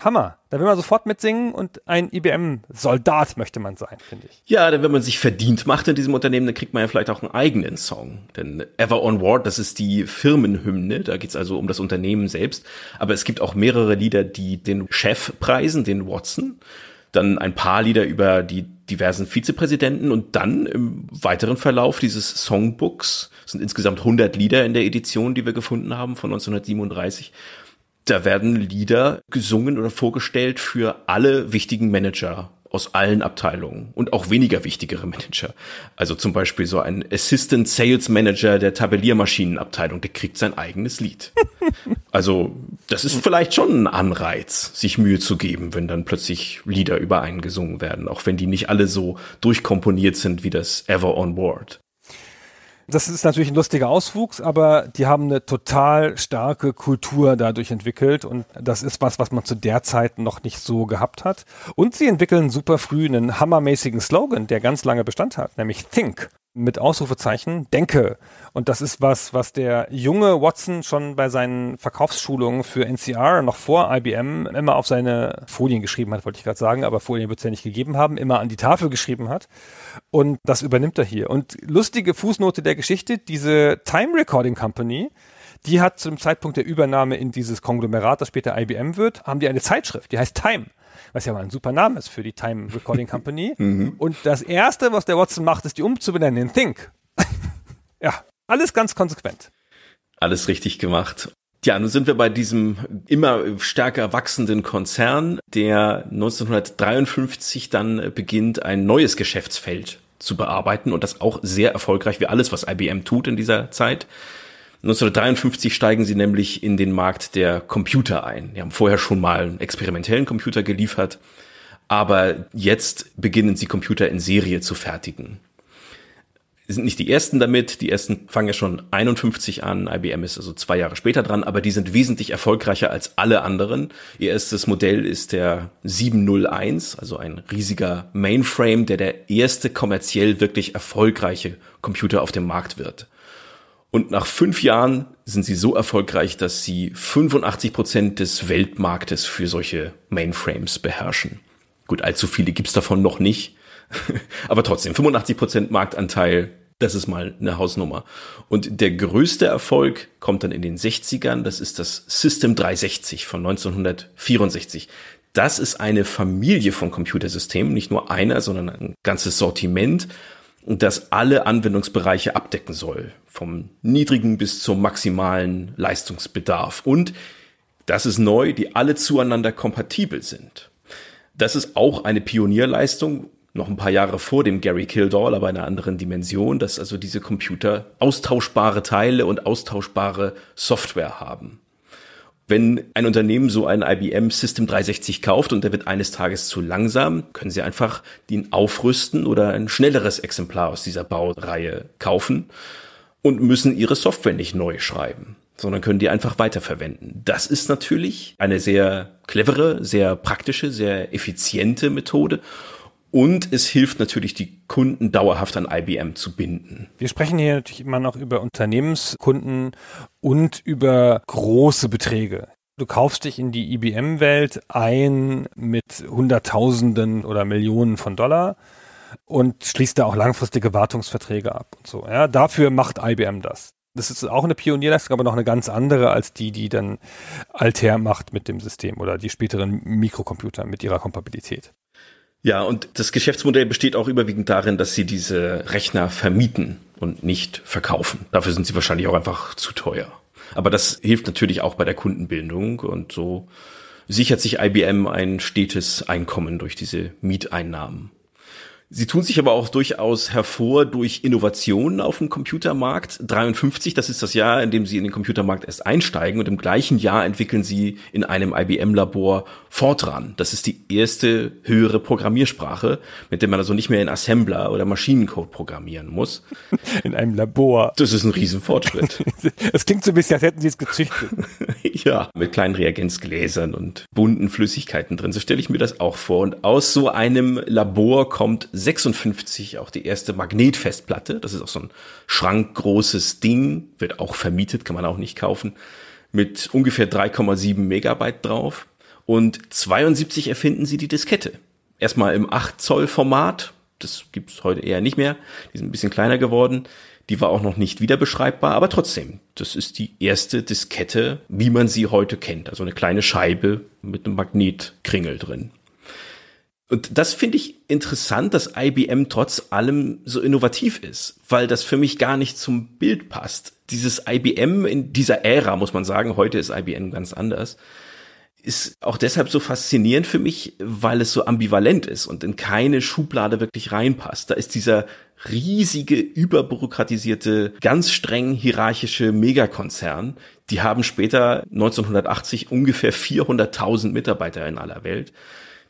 Hammer. Da will man sofort mitsingen und ein IBM-Soldat möchte man sein, finde ich. Ja, denn wenn
man sich verdient macht in diesem Unternehmen, dann kriegt man ja vielleicht auch einen eigenen Song. Denn Ever On Ward, das ist die Firmenhymne, da geht's also um das Unternehmen selbst. Aber es gibt auch mehrere Lieder, die den Chef preisen, den Watson. Dann ein paar Lieder über die diversen Vizepräsidenten und dann im weiteren Verlauf dieses Songbooks, sind insgesamt 100 Lieder in der Edition, die wir gefunden haben von 1937, da werden Lieder gesungen oder vorgestellt für alle wichtigen Manager aus allen Abteilungen und auch weniger wichtigere Manager. Also zum Beispiel so ein Assistant Sales Manager der Tabelliermaschinenabteilung, der kriegt sein eigenes Lied. (laughs) Also das ist vielleicht schon ein Anreiz, sich Mühe zu geben, wenn dann plötzlich Lieder über einen gesungen werden, auch wenn die nicht alle so durchkomponiert sind wie das Ever On Board.
Das ist natürlich ein lustiger Auswuchs, aber die haben eine total starke Kultur dadurch entwickelt und das ist was, was man zu der Zeit noch nicht so gehabt hat. Und sie entwickeln super früh einen hammermäßigen Slogan, der ganz lange Bestand hat, nämlich Think mit Ausrufezeichen denke. Und das ist was, was der junge Watson schon bei seinen Verkaufsschulungen für NCR noch vor IBM immer auf seine Folien geschrieben hat, wollte ich gerade sagen, aber Folien wird es ja nicht gegeben haben, immer an die Tafel geschrieben hat. Und das übernimmt er hier. Und lustige Fußnote der Geschichte, diese Time Recording Company, die hat zum Zeitpunkt der Übernahme in dieses Konglomerat, das später IBM wird, haben die eine Zeitschrift, die heißt Time was ja mal ein super Name ist für die Time Recording Company. (laughs) mhm. Und das Erste, was der Watson macht, ist die umzubenennen in Think. (laughs) ja, alles ganz konsequent.
Alles richtig gemacht. Ja, nun sind wir bei diesem immer stärker wachsenden Konzern, der 1953 dann beginnt, ein neues Geschäftsfeld zu bearbeiten und das auch sehr erfolgreich wie alles, was IBM tut in dieser Zeit. 1953 steigen sie nämlich in den Markt der Computer ein. Die haben vorher schon mal einen experimentellen Computer geliefert, aber jetzt beginnen sie Computer in Serie zu fertigen. Sie sind nicht die ersten damit, die ersten fangen ja schon 51 an, IBM ist also zwei Jahre später dran, aber die sind wesentlich erfolgreicher als alle anderen. Ihr erstes Modell ist der 701, also ein riesiger Mainframe, der der erste kommerziell wirklich erfolgreiche Computer auf dem Markt wird. Und nach fünf Jahren sind sie so erfolgreich, dass sie 85 Prozent des Weltmarktes für solche Mainframes beherrschen. Gut, allzu viele gibt's davon noch nicht. (laughs) Aber trotzdem, 85 Prozent Marktanteil, das ist mal eine Hausnummer. Und der größte Erfolg kommt dann in den 60ern. Das ist das System 360 von 1964. Das ist eine Familie von Computersystemen, nicht nur einer, sondern ein ganzes Sortiment das alle Anwendungsbereiche abdecken soll, vom niedrigen bis zum maximalen Leistungsbedarf und, das ist neu, die alle zueinander kompatibel sind. Das ist auch eine Pionierleistung, noch ein paar Jahre vor dem Gary Kildall, aber in einer anderen Dimension, dass also diese Computer austauschbare Teile und austauschbare Software haben. Wenn ein Unternehmen so ein IBM System 360 kauft und der wird eines Tages zu langsam, können Sie einfach den aufrüsten oder ein schnelleres Exemplar aus dieser Baureihe kaufen und müssen Ihre Software nicht neu schreiben, sondern können die einfach weiterverwenden. Das ist natürlich eine sehr clevere, sehr praktische, sehr effiziente Methode und es hilft natürlich, die Kunden dauerhaft an IBM zu binden.
Wir sprechen hier natürlich immer noch über Unternehmenskunden und über große Beträge. Du kaufst dich in die IBM-Welt ein mit Hunderttausenden oder Millionen von Dollar und schließt da auch langfristige Wartungsverträge ab und so. Ja, dafür macht IBM das. Das ist auch eine Pionierleistung, aber noch eine ganz andere als die, die dann Altair macht mit dem System oder die späteren Mikrocomputer mit ihrer Kompatibilität.
Ja, und das Geschäftsmodell besteht auch überwiegend darin, dass sie diese Rechner vermieten und nicht verkaufen. Dafür sind sie wahrscheinlich auch einfach zu teuer. Aber das hilft natürlich auch bei der Kundenbildung und so sichert sich IBM ein stetes Einkommen durch diese Mieteinnahmen. Sie tun sich aber auch durchaus hervor durch Innovationen auf dem Computermarkt. 53, das ist das Jahr, in dem sie in den Computermarkt erst einsteigen und im gleichen Jahr entwickeln sie in einem IBM-Labor Fortran. Das ist die erste höhere Programmiersprache, mit der man also nicht mehr in Assembler oder Maschinencode programmieren muss. (laughs) In einem Labor. Das ist ein Riesenfortschritt. Es (laughs) klingt
so ein bisschen, als hätten sie es gezüchtet.
(laughs) ja, mit kleinen Reagenzgläsern und bunten Flüssigkeiten drin. So stelle ich mir das auch vor. Und aus so einem Labor kommt 56 auch die erste Magnetfestplatte. Das ist auch so ein schrankgroßes Ding, wird auch vermietet, kann man auch nicht kaufen, mit ungefähr 3,7 Megabyte drauf. Und 72 erfinden sie die Diskette. Erstmal im 8 Zoll Format, das gibt es heute eher nicht mehr, die sind ein bisschen kleiner geworden. Die war auch noch nicht wiederbeschreibbar, aber trotzdem, das ist die erste Diskette, wie man sie heute kennt. Also eine kleine Scheibe mit einem Magnetkringel drin. Und das finde ich interessant, dass IBM trotz allem so innovativ ist, weil das für mich gar nicht zum Bild passt. Dieses IBM in dieser Ära, muss man sagen, heute ist IBM ganz anders, ist auch deshalb so faszinierend für mich, weil es so ambivalent ist und in keine Schublade wirklich reinpasst. Da ist dieser riesige, überbürokratisierte, ganz streng hierarchische Megakonzern. Die haben später 1980 ungefähr 400.000 Mitarbeiter in aller Welt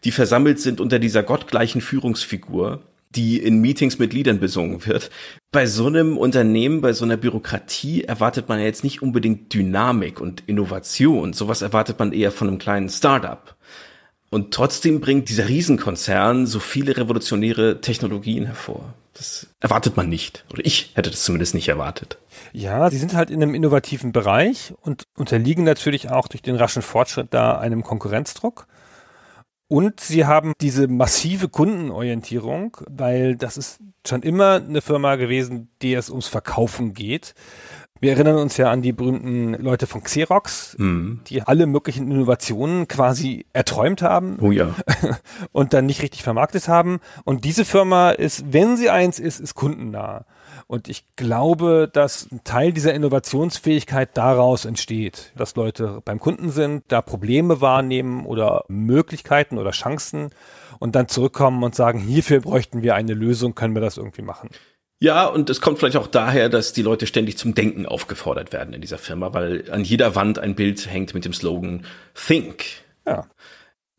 die versammelt sind unter dieser gottgleichen Führungsfigur, die in Meetings mit Liedern besungen wird. Bei so einem Unternehmen, bei so einer Bürokratie erwartet man ja jetzt nicht unbedingt Dynamik und Innovation. Sowas erwartet man eher von einem kleinen Startup. Und trotzdem bringt dieser Riesenkonzern so viele revolutionäre Technologien hervor. Das erwartet man nicht. Oder ich hätte das zumindest nicht erwartet.
Ja, sie sind halt in einem innovativen Bereich und unterliegen natürlich auch durch den raschen Fortschritt da einem Konkurrenzdruck. Und sie haben diese massive Kundenorientierung, weil das ist schon immer eine Firma gewesen, die es ums Verkaufen geht. Wir erinnern uns ja an die berühmten Leute von Xerox, mhm. die alle möglichen Innovationen quasi erträumt haben oh ja. (laughs) und dann nicht richtig vermarktet haben. Und diese Firma ist, wenn sie eins ist, ist kundennah. Und ich glaube, dass ein Teil dieser Innovationsfähigkeit daraus entsteht, dass Leute beim Kunden sind, da Probleme wahrnehmen oder Möglichkeiten oder Chancen und dann zurückkommen und sagen, hierfür bräuchten wir eine Lösung, können wir das irgendwie machen.
Ja, und es kommt vielleicht auch daher, dass die Leute ständig zum Denken aufgefordert werden in dieser Firma, weil an jeder Wand ein Bild hängt mit dem Slogan Think. Ja.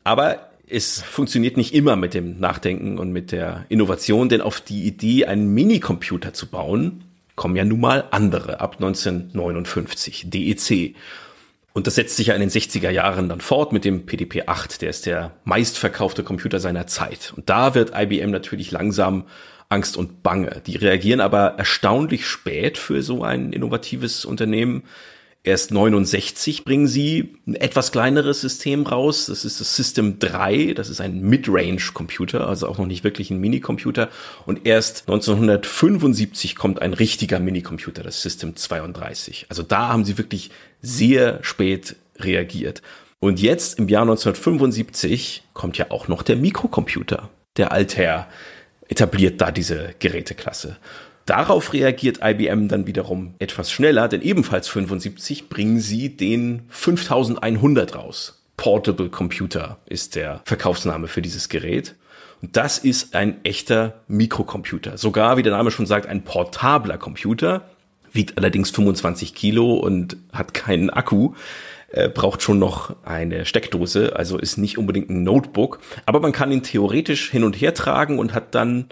Aber es funktioniert nicht immer mit dem Nachdenken und mit der Innovation, denn auf die Idee, einen Minicomputer zu bauen, kommen ja nun mal andere ab 1959, DEC. Und das setzt sich ja in den 60er Jahren dann fort mit dem PDP-8, der ist der meistverkaufte Computer seiner Zeit. Und da wird IBM natürlich langsam Angst und Bange. Die reagieren aber erstaunlich spät für so ein innovatives Unternehmen. Erst 69 bringen sie ein etwas kleineres System raus. Das ist das System 3. Das ist ein Mid-Range-Computer, also auch noch nicht wirklich ein Minicomputer. Und erst 1975 kommt ein richtiger Minicomputer, das System 32. Also da haben sie wirklich sehr spät reagiert. Und jetzt im Jahr 1975 kommt ja auch noch der Mikrocomputer. Der Altair etabliert da diese Geräteklasse. Darauf reagiert IBM dann wiederum etwas schneller, denn ebenfalls 75 bringen sie den 5100 raus. Portable Computer ist der Verkaufsname für dieses Gerät. Und das ist ein echter Mikrocomputer. Sogar, wie der Name schon sagt, ein portabler Computer. Wiegt allerdings 25 Kilo und hat keinen Akku. Äh, braucht schon noch eine Steckdose, also ist nicht unbedingt ein Notebook. Aber man kann ihn theoretisch hin und her tragen und hat dann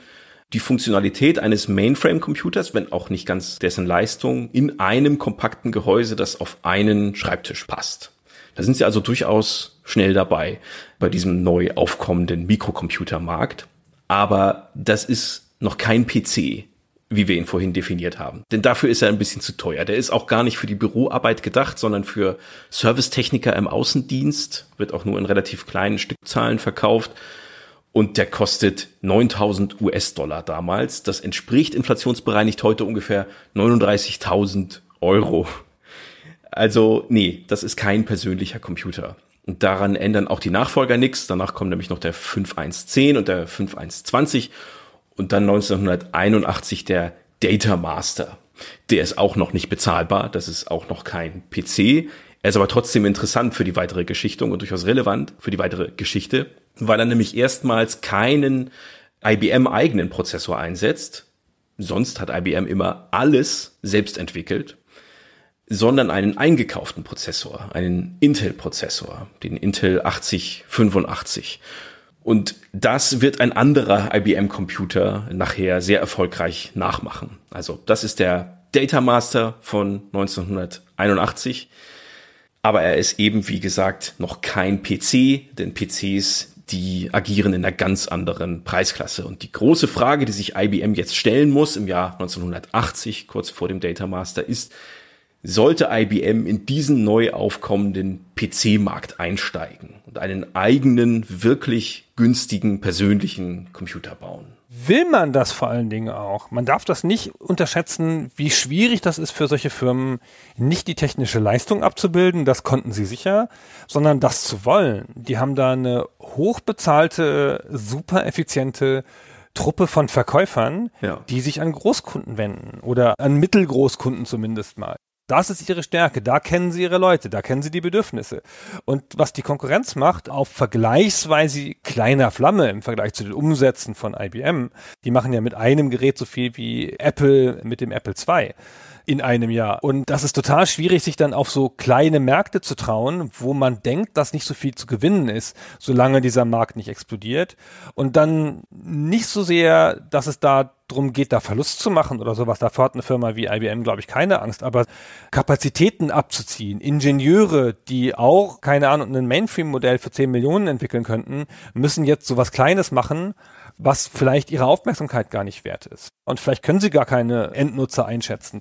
die Funktionalität eines Mainframe-Computers, wenn auch nicht ganz dessen Leistung, in einem kompakten Gehäuse, das auf einen Schreibtisch passt. Da sind sie also durchaus schnell dabei bei diesem neu aufkommenden Mikrocomputermarkt. Aber das ist noch kein PC, wie wir ihn vorhin definiert haben. Denn dafür ist er ein bisschen zu teuer. Der ist auch gar nicht für die Büroarbeit gedacht, sondern für Servicetechniker im Außendienst, wird auch nur in relativ kleinen Stückzahlen verkauft und der kostet 9000 US-Dollar damals. Das entspricht inflationsbereinigt heute ungefähr 39.000 Euro. Also nee, das ist kein persönlicher Computer. Und daran ändern auch die Nachfolger nichts. Danach kommen nämlich noch der 5110 und der 5120 und dann 1981 der Data Master. Der ist auch noch nicht bezahlbar. Das ist auch noch kein PC. Er ist aber trotzdem interessant für die weitere Geschichte und durchaus relevant für die weitere Geschichte, weil er nämlich erstmals keinen IBM-eigenen Prozessor einsetzt. Sonst hat IBM immer alles selbst entwickelt sondern einen eingekauften Prozessor, einen Intel-Prozessor, den Intel 8085. Und das wird ein anderer IBM-Computer nachher sehr erfolgreich nachmachen. Also das ist der Data Master von 1981. Aber er ist eben, wie gesagt, noch kein PC, denn PCs, die agieren in einer ganz anderen Preisklasse. Und die große Frage, die sich IBM jetzt stellen muss im Jahr 1980, kurz vor dem Data Master, ist, sollte IBM in diesen neu aufkommenden PC-Markt einsteigen und einen eigenen, wirklich günstigen, persönlichen Computer bauen?
will man das vor allen Dingen auch. Man darf das nicht unterschätzen, wie schwierig das ist für solche Firmen, nicht die technische Leistung abzubilden, das konnten sie sicher, sondern das zu wollen. Die haben da eine hochbezahlte, super effiziente Truppe von Verkäufern, ja. die sich an Großkunden wenden oder an Mittelgroßkunden zumindest mal. Das ist ihre Stärke. Da kennen sie ihre Leute, da kennen sie die Bedürfnisse. Und was die Konkurrenz macht, auf vergleichsweise kleiner Flamme im Vergleich zu den Umsätzen von IBM, die machen ja mit einem Gerät so viel wie Apple mit dem Apple II in einem Jahr. Und das ist total schwierig, sich dann auf so kleine Märkte zu trauen, wo man denkt, dass nicht so viel zu gewinnen ist, solange dieser Markt nicht explodiert. Und dann nicht so sehr, dass es da drum geht, da Verlust zu machen oder sowas. Dafür hat eine Firma wie IBM, glaube ich, keine Angst. Aber Kapazitäten abzuziehen, Ingenieure, die auch, keine Ahnung, ein Mainframe-Modell für 10 Millionen entwickeln könnten, müssen jetzt sowas Kleines machen was vielleicht ihre Aufmerksamkeit gar nicht wert ist. Und vielleicht können sie gar keine Endnutzer einschätzen.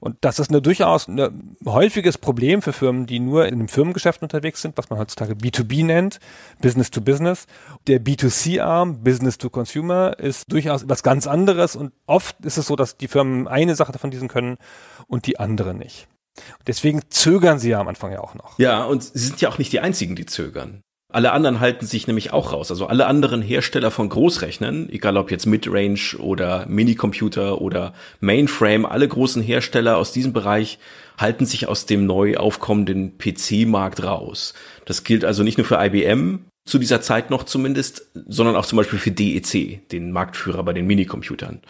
Und das ist eine durchaus ein ne, häufiges Problem für Firmen, die nur in einem Firmengeschäft unterwegs sind, was man heutzutage B2B nennt, Business to Business. Der B2C-Arm, Business to Consumer, ist durchaus was ganz anderes. Und oft ist es so, dass die Firmen eine Sache davon diesen können und die andere nicht. Deswegen zögern sie ja am Anfang ja auch noch.
Ja, und sie sind ja auch nicht die einzigen, die zögern. Alle anderen halten sich nämlich auch raus. Also alle anderen Hersteller von Großrechnern, egal ob jetzt Midrange oder Minicomputer oder Mainframe, alle großen Hersteller aus diesem Bereich halten sich aus dem neu aufkommenden PC-Markt raus. Das gilt also nicht nur für IBM, zu dieser Zeit noch zumindest, sondern auch zum Beispiel für DEC, den Marktführer bei den Minicomputern.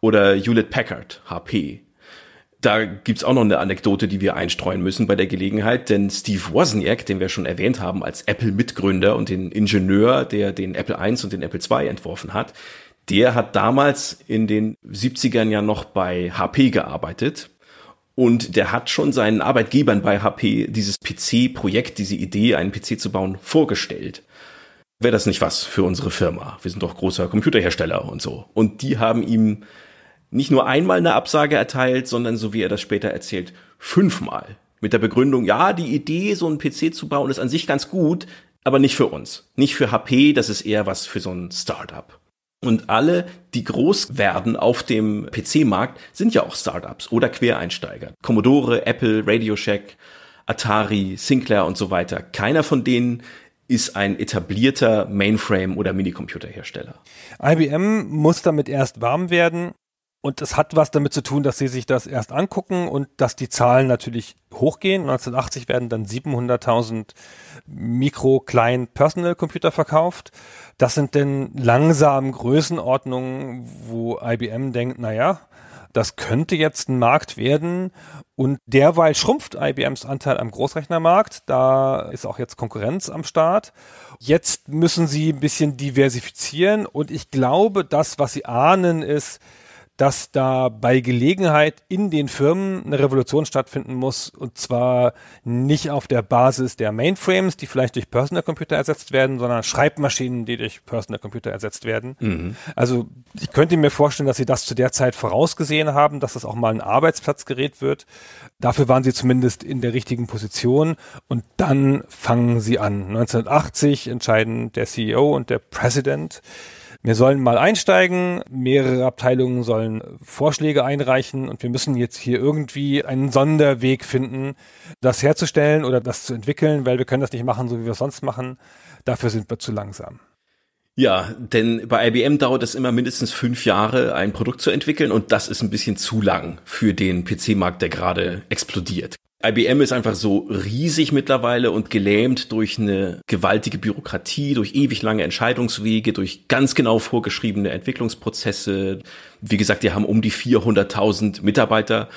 Oder Hewlett Packard, HP, da gibt es auch noch eine Anekdote, die wir einstreuen müssen bei der Gelegenheit, denn Steve Wozniak, den wir schon erwähnt haben als Apple-Mitgründer und den Ingenieur, der den Apple I und den Apple II entworfen hat, der hat damals in den 70ern ja noch bei HP gearbeitet und der hat schon seinen Arbeitgebern bei HP dieses PC-Projekt, diese Idee, einen PC zu bauen, vorgestellt. Wäre das nicht was für unsere Firma? Wir sind doch großer Computerhersteller und so. Und die haben ihm nicht nur einmal eine Absage erteilt, sondern so wie er das später erzählt, fünfmal. Mit der Begründung, ja, die Idee, so einen PC zu bauen, ist an sich ganz gut, aber nicht für uns. Nicht für HP, das ist eher was für so ein Startup. Und alle, die groß werden auf dem PC-Markt, sind ja auch Startups oder Quereinsteiger. Commodore, Apple, Radio Shack, Atari, Sinclair und so weiter. Keiner von denen ist ein etablierter
Mainframe- oder Minicomputerhersteller. IBM muss damit erst warm werden und es hat was damit zu tun, dass sie sich das erst angucken und dass die Zahlen natürlich hochgehen. 1980 werden dann 700.000 Mikro, Klein, Personal Computer verkauft. Das sind denn langsam Größenordnungen, wo IBM denkt, naja, das könnte jetzt ein Markt werden und derweil schrumpft IBMs Anteil am Großrechnermarkt. Da ist auch jetzt Konkurrenz am Start. Jetzt müssen sie ein bisschen diversifizieren und ich glaube, das, was sie ahnen, ist, dass da bei Gelegenheit in den Firmen eine Revolution stattfinden muss und zwar nicht auf der Basis der Mainframes, die vielleicht durch Personal Computer ersetzt werden, sondern Schreibmaschinen, die durch Personal Computer ersetzt werden. Mhm. Also ich könnte mir vorstellen, dass sie das zu der Zeit vorausgesehen haben, dass das auch mal ein Arbeitsplatzgerät wird. Dafür waren sie zumindest in der richtigen Position und dann fangen sie an. 1980 entscheiden der CEO und der President wir sollen mal einsteigen, mehrere Abteilungen sollen Vorschläge einreichen und wir müssen jetzt hier irgendwie einen Sonderweg finden, das herzustellen oder das zu entwickeln, weil wir können das nicht machen, so wie wir es sonst machen. Dafür sind wir zu langsam.
Ja, denn bei IBM dauert es immer mindestens fünf Jahre, ein Produkt zu entwickeln und das ist ein bisschen zu lang für den PC-Markt, der gerade explodiert. IBM ist einfach so riesig mittlerweile und gelähmt durch eine gewaltige Bürokratie, durch ewig lange Entscheidungswege, durch ganz genau vorgeschriebene Entwicklungsprozesse. Wie gesagt, die haben um die 400.000 Mitarbeiter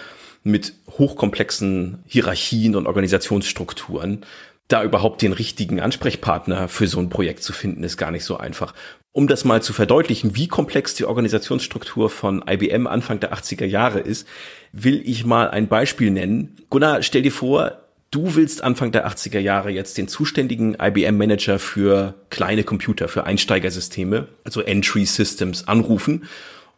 mit hochkomplexen Hierarchien und Organisationsstrukturen. Da überhaupt den richtigen Ansprechpartner für so ein Projekt zu finden, ist gar nicht so einfach um das mal zu verdeutlichen, wie komplex die Organisationsstruktur von IBM Anfang der 80er Jahre ist, will ich mal ein Beispiel nennen. Gunnar, stell dir vor, du willst Anfang der 80er Jahre jetzt den zuständigen IBM-Manager für kleine Computer, für Einsteigersysteme, also Entry Systems, anrufen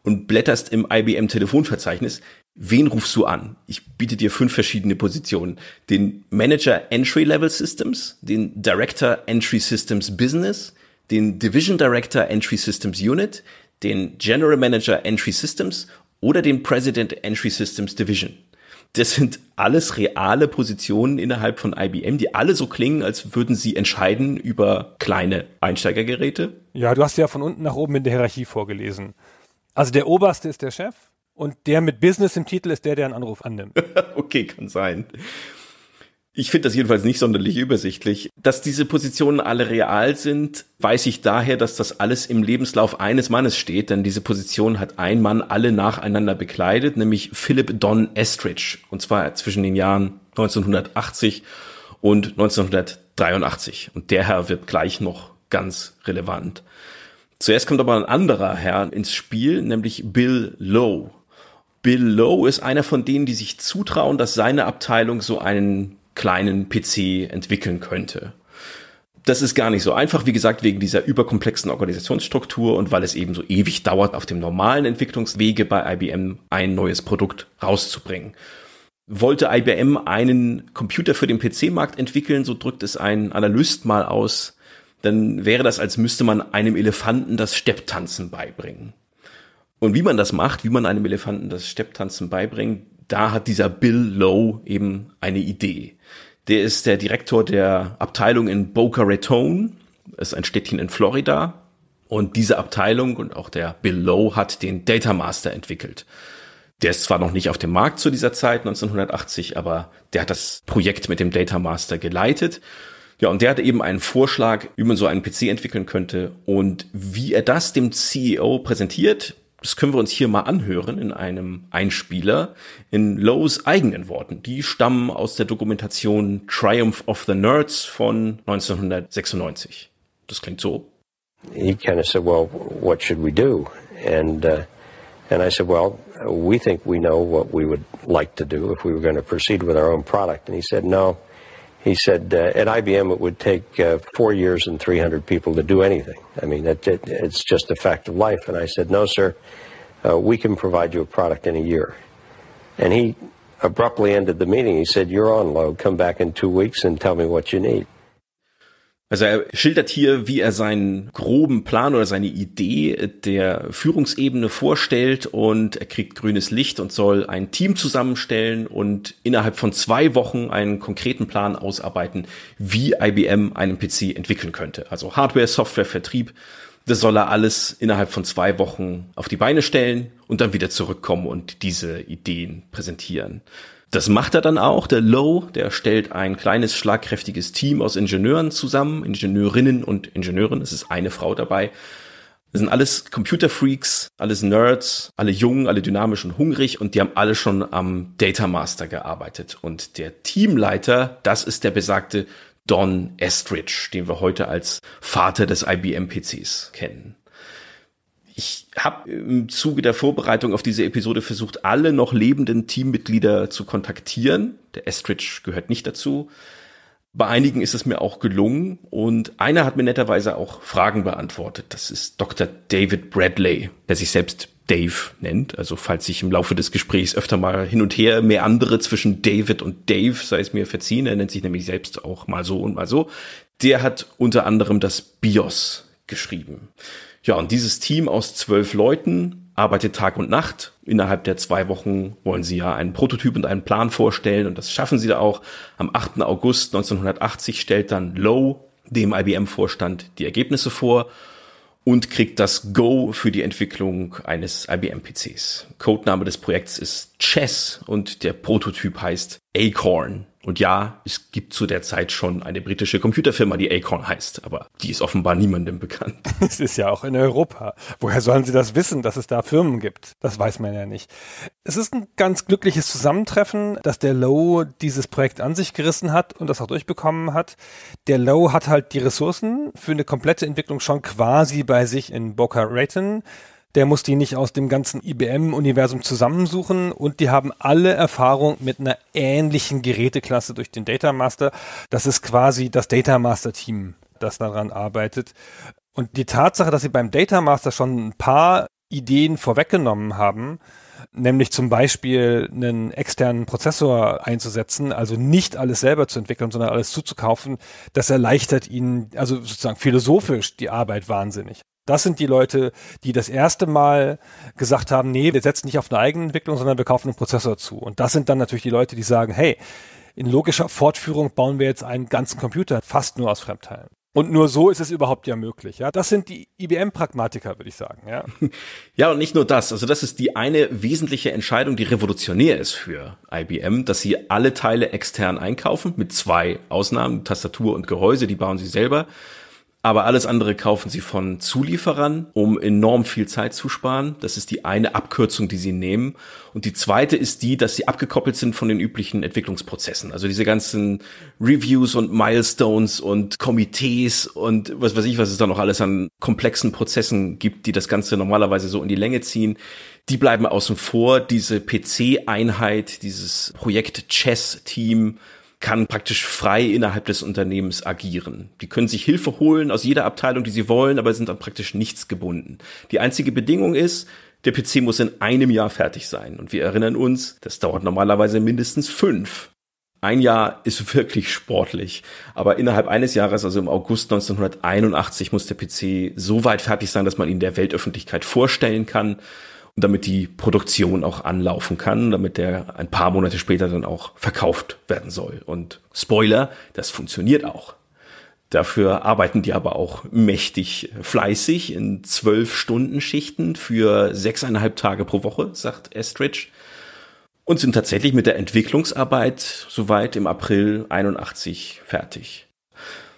und blätterst im IBM-Telefonverzeichnis. Wen rufst du an? Ich biete dir fünf verschiedene Positionen. Den Manager Entry Level Systems, den Director Entry Systems Business, den Division Director Entry Systems Unit, den General Manager Entry Systems oder den President Entry Systems Division. Das sind alles reale Positionen innerhalb von IBM, die alle so klingen, als würden sie entscheiden über kleine
Einsteigergeräte. Ja, du hast ja von unten nach oben in der Hierarchie vorgelesen. Also der Oberste ist der Chef und der mit Business im Titel ist der, der einen Anruf annimmt. (laughs) okay, kann sein.
Ich finde das jedenfalls nicht sonderlich übersichtlich. Dass diese Positionen alle real sind, weiß ich daher, dass das alles im Lebenslauf eines Mannes steht, denn diese Position hat ein Mann alle nacheinander bekleidet, nämlich Philip Don Estridge, und zwar zwischen den Jahren 1980 und 1983. Und der Herr wird gleich noch ganz relevant. Zuerst kommt aber ein anderer Herr ins Spiel, nämlich Bill Lowe. Bill Lowe ist einer von denen, die sich zutrauen, dass seine Abteilung so einen kleinen PC entwickeln könnte. Das ist gar nicht so einfach, wie gesagt, wegen dieser überkomplexen Organisationsstruktur und weil es eben so ewig dauert, auf dem normalen Entwicklungswege bei IBM ein neues Produkt rauszubringen. Wollte IBM einen Computer für den PC-Markt entwickeln, so drückt es ein Analyst mal aus, dann wäre das, als müsste man einem Elefanten das Stepptanzen beibringen. Und wie man das macht, wie man einem Elefanten das Stepptanzen beibringt, da hat dieser Bill Lowe eben eine Idee. Der ist der Direktor der Abteilung in Boca Raton, ist ein Städtchen in Florida. Und diese Abteilung und auch der Below hat den Data Master entwickelt. Der ist zwar noch nicht auf dem Markt zu dieser Zeit, 1980, aber der hat das Projekt mit dem Data Master geleitet. Ja, und der hatte eben einen Vorschlag, wie man so einen PC entwickeln könnte und wie er das dem CEO präsentiert, das können wir uns hier mal anhören in einem Einspieler in Lowe's eigenen Worten. Die stammen aus der Dokumentation Triumph of the Nerds von 1996. Das klingt so.
He kind of said, well, what should we do? And, uh, and I said, well, we think we know what we would like to do if we were going to proceed with our own product. And he said, no, he said, uh, at IBM it would take uh, four years and 300 people to do anything. I mean, it, it, it's just a fact of life. And I said, no, sir, uh, we can provide you a product in a year. And he abruptly ended the meeting. He said, you're on, Lowe. Come back in two weeks and tell me what you need.
Also er schildert hier, wie er
seinen
groben Plan oder seine Idee der Führungsebene vorstellt und er kriegt grünes Licht und soll ein Team zusammenstellen und innerhalb von zwei Wochen einen konkreten Plan ausarbeiten, wie IBM einen PC entwickeln könnte. Also Hardware, Software, Vertrieb. Das soll er alles innerhalb von zwei Wochen auf die Beine stellen und dann wieder zurückkommen und diese Ideen präsentieren. Das macht er dann auch, der Low, der stellt ein kleines, schlagkräftiges Team aus Ingenieuren zusammen, Ingenieurinnen und Ingenieuren, es ist eine Frau dabei. Das sind alles Computerfreaks, alles Nerds, alle jung, alle dynamisch und hungrig und die haben alle schon am Data Master gearbeitet. Und der Teamleiter, das ist der besagte Don Estridge, den wir heute als Vater des IBM-PCs kennen. Ich habe im Zuge der Vorbereitung auf diese Episode versucht, alle noch lebenden Teammitglieder zu kontaktieren. Der Estridge gehört nicht dazu. Bei einigen ist es mir auch gelungen und einer hat mir netterweise auch Fragen beantwortet. Das ist Dr. David Bradley, der sich selbst Dave nennt. Also falls ich im Laufe des Gesprächs öfter mal hin und her mehr andere zwischen David und Dave, sei es mir verziehen, er nennt sich nämlich selbst auch mal so und mal so. Der hat unter anderem das BIOS geschrieben. Ja, und dieses Team aus zwölf Leuten arbeitet Tag und Nacht. Innerhalb der zwei Wochen wollen sie ja einen Prototyp und einen Plan vorstellen und das schaffen sie da auch. Am 8. August 1980 stellt dann Lowe dem IBM-Vorstand die Ergebnisse vor und kriegt das Go für die Entwicklung eines IBM-PCs. Codename des Projekts ist Chess und der Prototyp heißt Acorn. Und ja, es gibt zu der Zeit schon eine britische Computerfirma, die Acorn heißt, aber die ist offenbar niemandem bekannt.
(laughs) Es ist ja auch in Europa. Woher sollen sie das wissen, dass es da Firmen gibt? Das weiß man ja nicht. Es ist ein ganz glückliches Zusammentreffen, dass der Low dieses Projekt an sich gerissen hat und das auch durchbekommen hat. Der Low hat halt die Ressourcen für eine komplette Entwicklung schon quasi bei sich in Boca Raton der muss die nicht aus dem ganzen IBM-Universum zusammensuchen und die haben alle Erfahrung mit einer ähnlichen Geräteklasse durch den Data Master. Das ist quasi das Data Master Team, das daran arbeitet. Und die Tatsache, dass sie beim Data Master schon ein paar Ideen vorweggenommen haben, nämlich zum Beispiel einen externen Prozessor einzusetzen, also nicht alles selber zu entwickeln, sondern alles zuzukaufen, das erleichtert ihnen, also sozusagen philosophisch, die Arbeit wahnsinnig. Das sind die Leute, die das erste Mal gesagt haben, nee, wir setzen nicht auf eine eigene Entwicklung, sondern wir kaufen einen Prozessor zu. Und das sind dann natürlich die Leute, die sagen, hey, in logischer Fortführung bauen wir jetzt einen ganzen Computer fast nur aus Fremdteilen. Und nur so ist es überhaupt ja möglich. Ja, das sind die IBM-Pragmatiker, würde ich sagen. Ja. (laughs) ja, und nicht nur das. Also das ist die eine
wesentliche Entscheidung, die revolutionär ist für IBM, dass sie alle Teile extern einkaufen, mit zwei Ausnahmen, Tastatur und Gehäuse, die bauen sie selber aber alles andere kaufen sie von Zulieferern, um enorm viel Zeit zu sparen. Das ist die eine Abkürzung, die sie nehmen. Und die zweite ist die, dass sie abgekoppelt sind von den üblichen Entwicklungsprozessen. Also diese ganzen Reviews und Milestones und Komitees und was weiß ich, was es da noch alles an komplexen Prozessen gibt, die das Ganze normalerweise so in die Länge ziehen. Die bleiben außen vor. Diese PC-Einheit, dieses Projekt Chess-Team, kann praktisch frei innerhalb des Unternehmens agieren. Die können sich Hilfe holen aus jeder Abteilung, die sie wollen, aber sind an praktisch nichts gebunden. Die einzige Bedingung ist, der PC muss in einem Jahr fertig sein. Und wir erinnern uns, das dauert normalerweise mindestens fünf. Ein Jahr ist wirklich sportlich, aber innerhalb eines Jahres, also im August 1981, muss der PC so weit fertig sein, dass man ihn der Weltöffentlichkeit vorstellen kann damit die Produktion auch anlaufen kann, damit der ein paar Monate später dann auch verkauft werden soll. Und Spoiler, das funktioniert auch. Dafür arbeiten die aber auch mächtig fleißig in zwölf Stunden Schichten für sechseinhalb Tage pro Woche, sagt Estridge. Und sind tatsächlich mit der Entwicklungsarbeit soweit im April 81 fertig.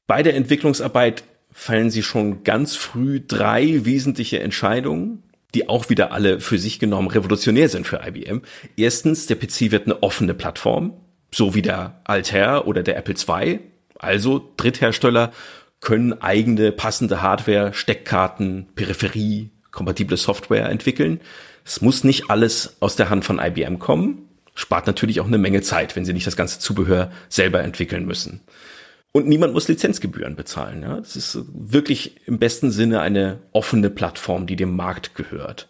Bei der Entwicklungsarbeit fallen sie schon ganz früh drei wesentliche Entscheidungen die auch wieder alle für sich genommen revolutionär sind für IBM. Erstens, der PC wird eine offene Plattform, so wie der Altair oder der Apple II. Also Dritthersteller können eigene passende Hardware, Steckkarten, Peripherie, kompatible Software entwickeln. Es muss nicht alles aus der Hand von IBM kommen. Spart natürlich auch eine Menge Zeit, wenn sie nicht das ganze Zubehör selber entwickeln müssen. Und niemand muss Lizenzgebühren bezahlen. Ja? Das ist wirklich im besten Sinne eine offene Plattform, die dem Markt gehört.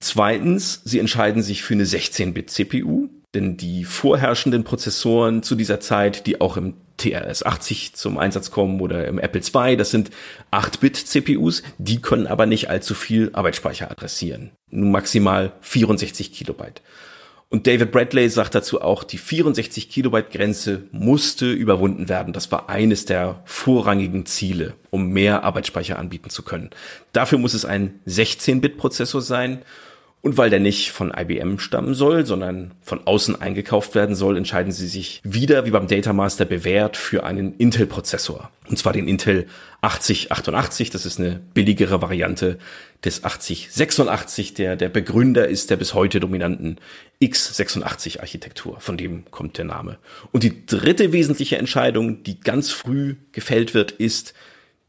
Zweitens, sie entscheiden sich für eine 16-Bit-CPU, denn die vorherrschenden Prozessoren zu dieser Zeit, die auch im TRS-80 zum Einsatz kommen oder im Apple II, das sind 8-Bit-CPUs, die können aber nicht allzu viel Arbeitsspeicher adressieren. Nur maximal 64 Kilobyte. Und David Bradley sagt dazu auch, die 64 Kilobyte Grenze musste überwunden werden. Das war eines der vorrangigen Ziele, um mehr Arbeitsspeicher anbieten zu können. Dafür muss es ein 16-Bit-Prozessor sein. Und weil der nicht von IBM stammen soll, sondern von außen eingekauft werden soll, entscheiden sie sich wieder, wie beim Datamaster bewährt, für einen Intel-Prozessor. Und zwar den Intel 8088. Das ist eine billigere Variante des 8086, der der Begründer ist der bis heute dominanten x86-Architektur. Von dem kommt der Name. Und die dritte wesentliche Entscheidung, die ganz früh gefällt wird, ist,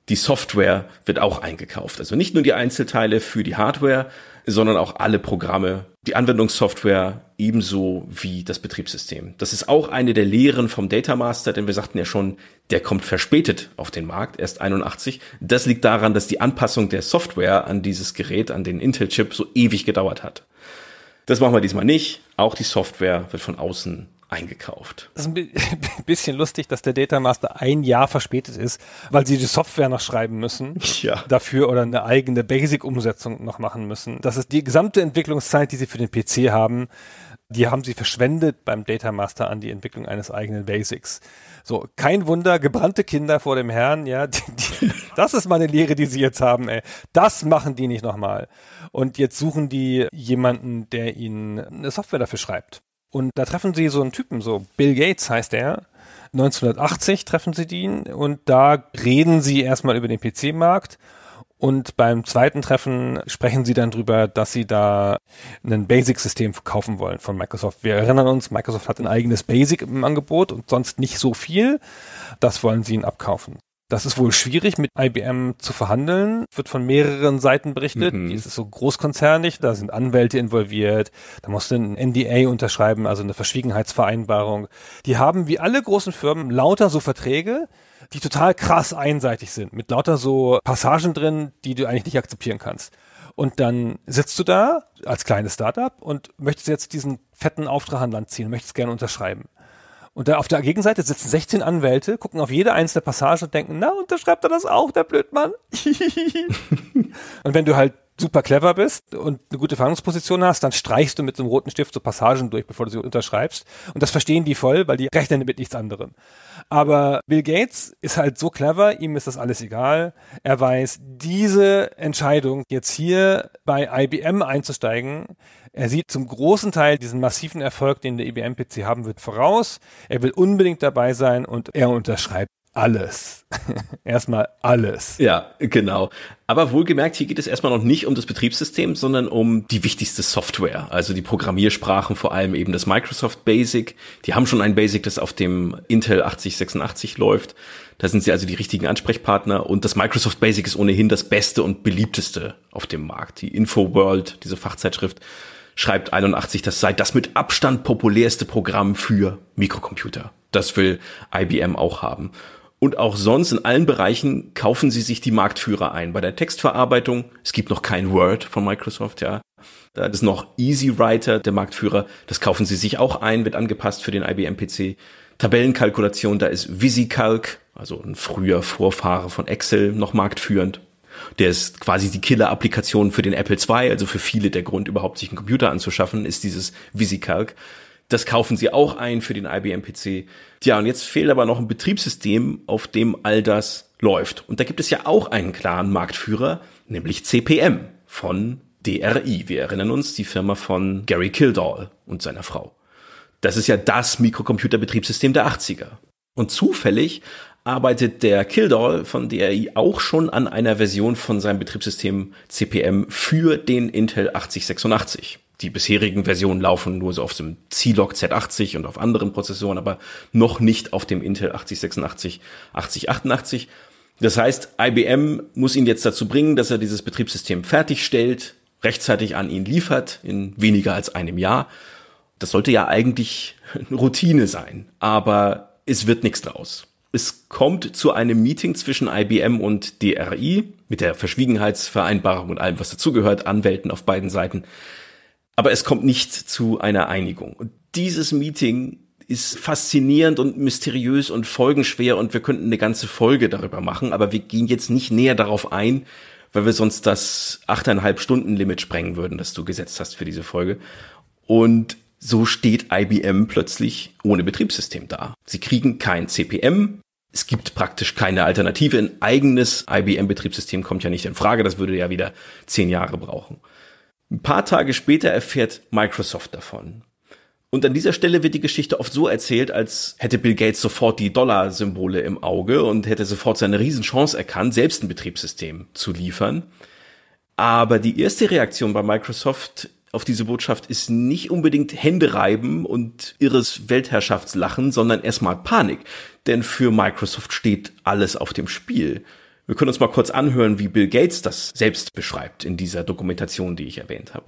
die Software wird auch eingekauft. Also nicht nur die Einzelteile für die Hardware, sondern auch alle Programme, die Anwendungssoftware ebenso wie das Betriebssystem. Das ist auch eine der Lehren vom Data Master, denn wir sagten ja schon, der kommt verspätet auf den Markt, erst 81. Das liegt daran, dass die Anpassung der Software an dieses Gerät, an den Intel-Chip so ewig gedauert hat. Das machen wir diesmal nicht. Auch die Software wird von außen eingekauft.
Das ist ein (laughs) bisschen lustig, dass der Data Master ein Jahr verspätet ist, weil sie die Software noch schreiben müssen (laughs) ja. dafür oder eine eigene Basic-Umsetzung noch machen müssen. Das ist die gesamte Entwicklungszeit, die sie für den PC haben, die haben sie verschwendet beim Data Master an die Entwicklung eines eigenen Basics. So, kein Wunder, gebrannte Kinder vor dem Herrn, ja, (laughs) die, die, das ist mal eine Lehre, die sie jetzt haben, ey. Das machen die nicht nochmal. Und jetzt suchen die jemanden, der ihnen eine Software dafür schreibt. Und da treffen sie so einen Typen, so Bill Gates heißt er. 1980 treffen sie ihn und da reden sie erstmal über den PC-Markt. Und beim zweiten Treffen sprechen sie dann drüber, dass sie da ein Basic-System verkaufen wollen von Microsoft. Wir erinnern uns, Microsoft hat ein eigenes Basic im Angebot und sonst nicht so viel. Das wollen sie ihn abkaufen. Das ist wohl schwierig, mit IBM zu verhandeln. Wird von mehreren Seiten berichtet. Mhm. Es ist so großkonzernig, da sind Anwälte involviert. Da musst du ein NDA unterschreiben, also eine Verschwiegenheitsvereinbarung. Die haben wie alle großen Firmen lauter so Verträge, die total krass einseitig sind, mit lauter so Passagen drin, die du eigentlich nicht akzeptieren kannst. Und dann sitzt du da als kleines Startup und möchtest jetzt diesen fetten Auftrag an Land ziehen, möchtest gerne unterschreiben. Und da auf der Gegenseite sitzen 16 Anwälte, gucken auf jede einzelne Passage und denken, na, unterschreibt er das auch, der Blödmann? (laughs) und wenn du halt super clever bist und eine gute Verhandlungsposition hast, dann streichst du mit so einem roten Stift so Passagen durch, bevor du sie unterschreibst. Und das verstehen die voll, weil die rechnen mit nichts anderem. Aber Bill Gates ist halt so clever, ihm ist das alles egal. Er weiß, diese Entscheidung jetzt hier bei IBM einzusteigen, er sieht zum großen Teil diesen massiven Erfolg, den der IBM-PC haben wird, voraus. Er will unbedingt dabei sein und er unterschreibt alles. erstmal alles.
(laughs) Ja, genau. Aber wohlgemerkt, hier geht es erstmal noch nicht um das Betriebssystem, sondern um die wichtigste Software, also die Programmiersprachen, vor allem eben das Microsoft Basic. Die haben schon ein Basic, das auf dem Intel 8086 läuft. Da sind sie also die richtigen Ansprechpartner und das Microsoft Basic ist ohnehin das beste und beliebteste auf dem Markt. Die InfoWorld, diese Fachzeitschrift, schreibt 81, das sei das mit Abstand populärste Programm für Mikrocomputer. Das will IBM auch haben. Und auch sonst in allen Bereichen kaufen sie sich die Marktführer ein. Bei der Textverarbeitung, es gibt noch kein Word von Microsoft, ja. Da ist noch EasyWriter, der Marktführer. Das kaufen sie sich auch ein, wird angepasst für den IBM PC. Tabellenkalkulation, da ist VisiCalc, also ein früher Vorfahre von Excel, noch marktführend. Der ist quasi die Killer-Applikation für den Apple II, also für viele der Grund, überhaupt sich einen Computer anzuschaffen, ist dieses VisiCalc. Das kaufen sie auch ein für den IBM PC. Tja, und jetzt fehlt aber noch ein Betriebssystem, auf dem all das läuft. Und da gibt es ja auch einen klaren Marktführer, nämlich CPM von DRI. Wir erinnern uns, die Firma von Gary Kildall und seiner Frau. Das ist ja das Mikrocomputerbetriebssystem der 80er. Und zufällig arbeitet der Kildall von DRI auch schon an einer Version von seinem Betriebssystem CPM für den Intel 8086 die bisherigen Versionen laufen nur so auf dem C-Log Z80 und auf anderen Prozessoren, aber noch nicht auf dem Intel 8086, 8088. Das heißt, IBM muss ihn jetzt dazu bringen, dass er dieses Betriebssystem fertigstellt, rechtzeitig an ihn liefert, in weniger als einem Jahr. Das sollte ja eigentlich Routine sein, aber es wird nichts draus. Es kommt zu einem Meeting zwischen IBM und DRI mit der Verschwiegenheitsvereinbarung und allem, was dazugehört, Anwälten auf beiden Seiten aber es kommt nicht zu einer Einigung. Und dieses Meeting ist faszinierend und mysteriös und folgenschwer und wir könnten eine ganze Folge darüber machen, aber wir gehen jetzt nicht näher darauf ein, weil wir sonst das achteinhalb Stunden Limit sprengen würden, das du gesetzt hast für diese Folge. Und so steht IBM plötzlich ohne Betriebssystem da. Sie kriegen kein CPM. Es gibt praktisch keine Alternative. Ein eigenes IBM-Betriebssystem kommt ja nicht in Frage. Das würde ja wieder zehn Jahre brauchen. Ein paar Tage später erfährt Microsoft davon. Und an dieser Stelle wird die Geschichte oft so erzählt, als hätte Bill Gates sofort die Dollar-Symbole im Auge und hätte sofort seine Riesenchance erkannt, selbst ein Betriebssystem zu liefern. Aber die erste Reaktion bei Microsoft auf diese Botschaft ist nicht unbedingt Händereiben und irres Weltherrschaftslachen, sondern erstmal Panik. Denn für Microsoft steht alles auf dem Spiel. Wir können uns mal kurz anhören, wie Bill Gates das selbst beschreibt in dieser Dokumentation, die ich erwähnt habe.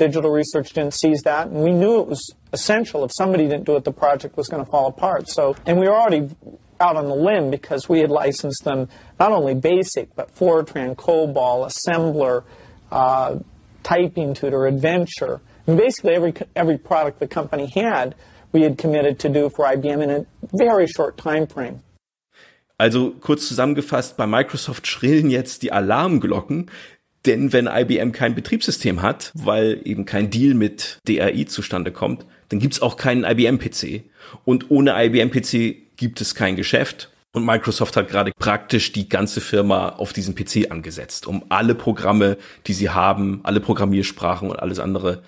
Digital research didn't seize that, and
we knew it was essential. If somebody didn't do it, the project was going to fall apart. So, and we were already out on the limb because we had licensed them not only BASIC, but Fortran, COBOL, Assembler, uh, Typing Tutor, Adventure. And basically every, every product the company had, we had committed to do for IBM in a very short time frame. Also kurz zusammengefasst, bei Microsoft schrillen jetzt die Alarmglocken, denn wenn IBM kein Betriebssystem hat, weil eben kein Deal mit DRI zustande kommt, dann gibt's auch keinen IBM-PC. Und ohne IBM-PC gibt es kein Geschäft. Und Microsoft hat gerade praktisch die ganze Firma auf diesen PC angesetzt, um alle Programme, die sie haben, alle Programmiersprachen und alles andere